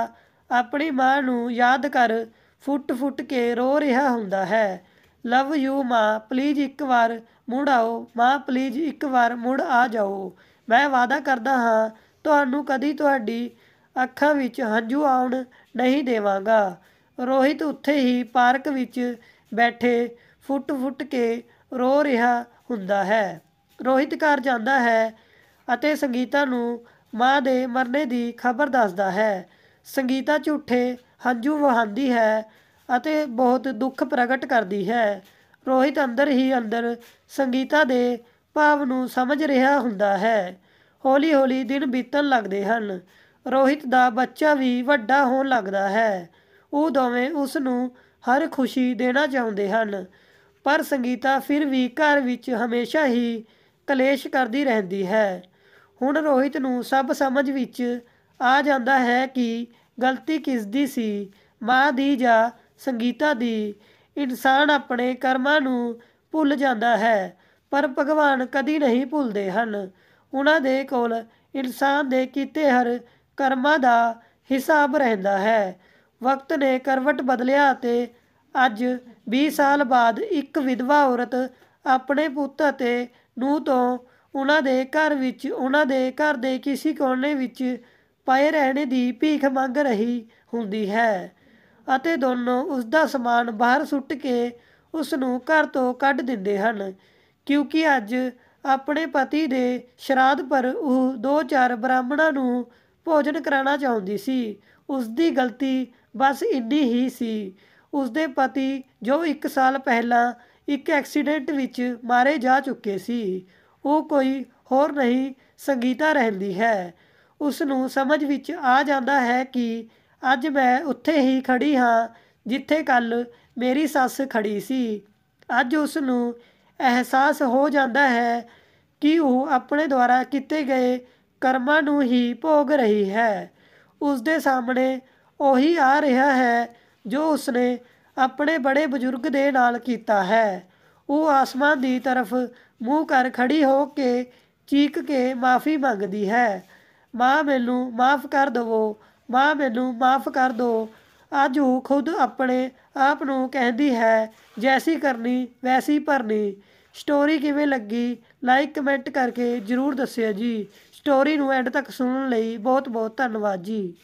ਆਪਣੀ ਮਾਂ ਨੂੰ ਯਾਦ ਕਰ ਫੁੱਟ ਫੁੱਟ ਕੇ ਰੋ ਰਿਹਾ ਹੁੰਦਾ ਹੈ ਲਵ ਯੂ ਮਾਂ ਪਲੀਜ਼ ਇੱਕ ਵਾਰ ਮੁੜ ਆਓ ਮਾਂ ਪਲੀਜ਼ ਇੱਕ ਵਾਰ ਮੁੜ ਆ ਜਾਓ ਮੈਂ ਵਾਅਦਾ ਕਰਦਾ ਹਾਂ ਤੁਹਾਨੂੰ ਕਦੀ ਤੁਹਾਡੀ ਅੱਖਾਂ ਵਿੱਚ ਹੰਝੂ ਆਉਣ ਨਹੀਂ ਦੇਵਾਂਗਾ ਰੋਹਿਤ ਉੱਥੇ ਹੀ ਪਾਰਕ ਵਿੱਚ ਬੈਠੇ ਫੁੱਟ ਫੁੱਟ ਕੇ ਰੋ ਰਿਹਾ ਹੁੰਦਾ ਹੈ ਰੋਹਿਤ ਘਰ ਜਾਂਦਾ ਹੈ ਅਤੇ ਸੰਗੀਤਾ ਨੂੰ ਮਾਂ ਦੇ ਮਰਨੇ ਦੀ ਖਬਰ ਦੱਸਦਾ ਹੈ ਸੰਗੀਤਾ ਝੂਠੇ ਹੰਝੂ ਵਹਾਉਂਦੀ ਹੈ ਅਤੇ ਬਹੁਤ ਦੁੱਖ ਪ੍ਰਗਟ ਕਰਦੀ ਹੈ ਰੋਹਿਤ ਅੰਦਰ ਹੀ ਅੰਦਰ ਸੰਗੀਤਾ ਦੇ ਭਾਵ ਨੂੰ ਸਮਝ ਰਿਹਾ ਹੁੰਦਾ ਹੈ ਹੌਲੀ ਹੌਲੀ ਦਿਨ ਬੀਤਣ ਲੱਗਦੇ ਹਨ ਰੋਹਿਤ ਦਾ ਬੱਚਾ ਵੀ ਵੱਡਾ ਹੋਣ ਲੱਗਦਾ ਹੈ ਉਹ ਦੋਵੇਂ ਉਸ ਨੂੰ ਹਰ ਖੁਸ਼ੀ ਦੇਣਾ ਚਾਹੁੰਦੇ ਹਨ ਪਰ ਸੰਗੀਤਾ ਫਿਰ ਵੀ ਘਰ ਵਿੱਚ ਹਮੇਸ਼ਾ ਹੀ ਕਲੇਸ਼ ਕਰਦੀ ਰਹਿੰਦੀ ਹੈ ਹੁਣ ਰੋਹਿਤ ਨੂੰ ਸਭ ਸਮਝ ਵਿੱਚ ਆ ਜਾਂਦਾ ਹੈ ਕਿ ਗਲਤੀ ਕਿਸ ਦੀ ਸੀ ਮਾਂ ਦੀ ਜਾਂ ਸੰਗੀਤਾ ਦੀ ਇਨਸਾਨ ਆਪਣੇ ਕਰਮਾਂ ਨੂੰ ਭੁੱਲ ਜਾਂਦਾ ਹੈ ਪਰ ਭਗਵਾਨ ਕਦੀ ਨਹੀਂ ਭੁੱਲਦੇ ਹਨ ਉਹਨਾਂ ਦੇ ਕੋਲ ਇਨਸਾਨ ਦੇ ਕੀਤੇ ਹਰ ਕਰਮਾਂ ਦਾ ਹਿਸਾਬ ਰਹਿੰਦਾ ਹੈ ਵਕਤ ਨੇ ਕਰਵਟ ਬਦਲਿਆ ਅਤੇ ਅੱਜ 20 ਸਾਲ ਬਾਅਦ ਇੱਕ ਵਿਧਵਾ ਔਰਤ ਆਪਣੇ ਪੁੱਤ ਅਤੇ ਨੂੰ ਤੋਂ ਉਹਨਾਂ ਦੇ ਘਰ ਵਿੱਚ ਉਹਨਾਂ ਦੇ ਘਰ ਦੇ ਕਿਸੇ ਕੋਨੇ ਵਿੱਚ ਪਏ ਰਹਿਣ ਦੀ ਭੀਖ ਮੰਗ ਰਹੀ ਹੁੰਦੀ ਹੈ ਅਤੇ ਦੋਨੋਂ ਉਸ ਦਾ ਸਮਾਨ ਬਾਹਰ ਸੁੱਟ ਕੇ ਉਸ ਨੂੰ ਘਰ ਤੋਂ ਕੱਢ ਦਿੰਦੇ ਹਨ ਕਿਉਂਕਿ ਅੱਜ ਆਪਣੇ ਪਤੀ ਦੇ ਸ਼ਰਾਧ ਪਰ ਉਹ ਦੋ ਚਾਰ ਬ੍ਰਾਹਮਣਾਂ ਨੂੰ ਭੋਜਨ ਕਰਾਉਣਾ ਚਾਹੁੰਦੀ ਸੀ ਉਸ ਦੀ ਗਲਤੀ ਬਸ ਇੰਨੀ ਹੀ ਸੀ ਉਸ ਦੇ ਪਤੀ ਜੋ 1 ਸਾਲ ਪਹਿਲਾਂ ਇੱਕ ਐਕਸੀਡੈਂਟ ਵਿੱਚ ਮਾਰੇ ਜਾ ਚੁੱਕੇ ਸੀ ਉਹ ਕੋਈ ਹੋਰ ਨਹੀਂ ਸੰਗੀਤਾ ਰਹਿੰਦੀ ਹੈ ਉਸ ਨੂੰ ਸਮਝ ਵਿੱਚ ਆ ਜਾਂਦਾ ਹੈ ਕਿ ਅੱਜ ਮੈਂ ਉੱਥੇ ਹੀ ਖੜੀ ਹਾਂ ਜਿੱਥੇ ਕੱਲ ਮੇਰੀ ਸੱਸ ਖੜੀ ਸੀ ਅੱਜ ਉਸ ਨੂੰ ਅਹਿਸਾਸ ਹੋ ਜਾਂਦਾ ਹੈ ਕਿ ਉਹ ਆਪਣੇ ਦੁਆਰਾ ਕੀਤੇ ਗਏ ਕਰਮਾਂ ਨੂੰ ਹੀ ਭੋਗ ਰਹੀ ਹੈ ਉਸ ਦੇ ਸਾਹਮਣੇ ਉਹੀ ਆ ਰਿਹਾ ਹੈ ਜੋ ਉਸਨੇ ਆਪਣੇ بڑے ਬਜ਼ੁਰਗ ਦੇ ਨਾਲ ਕੀਤਾ ਹੈ ਉਹ ਆਸਮਾਨ ਦੀ ਤਰਫ ਮੂੰਹ ਕਰ ਖੜੀ ਹੋ ਕੇ ਚੀਕ ਕੇ ਮਾਫੀ ਮੰਗਦੀ ਹੈ ਮਾਂ ਮੈਨੂੰ ਮਾਫ ਕਰ ਦਵੋ ਮਾਂ ਮੈਨੂੰ ਮਾਫ ਕਰ ਦਿਓ ਅੱਜ ਉਹ ਖੁਦ ਆਪਣੇ ਆਪ ਨੂੰ ਕਹਿੰਦੀ ਹੈ ਜੈਸੀ ਕਰਨੀ ਵੈਸੀ ਭਰਨੀ ਸਟੋਰੀ ਕਿਵੇਂ ਲੱਗੀ ਲਾਈਕ ਕਮੈਂਟ ਕਰਕੇ ਜ਼ਰੂਰ ਦੱਸਿਓ ਜੀ ਸਟੋਰੀ ਨੂੰ ਐਂਡ ਤੱਕ ਸੁਣਨ ਲਈ ਬਹੁਤ ਬਹੁਤ ਧੰਨਵਾਦ ਜੀ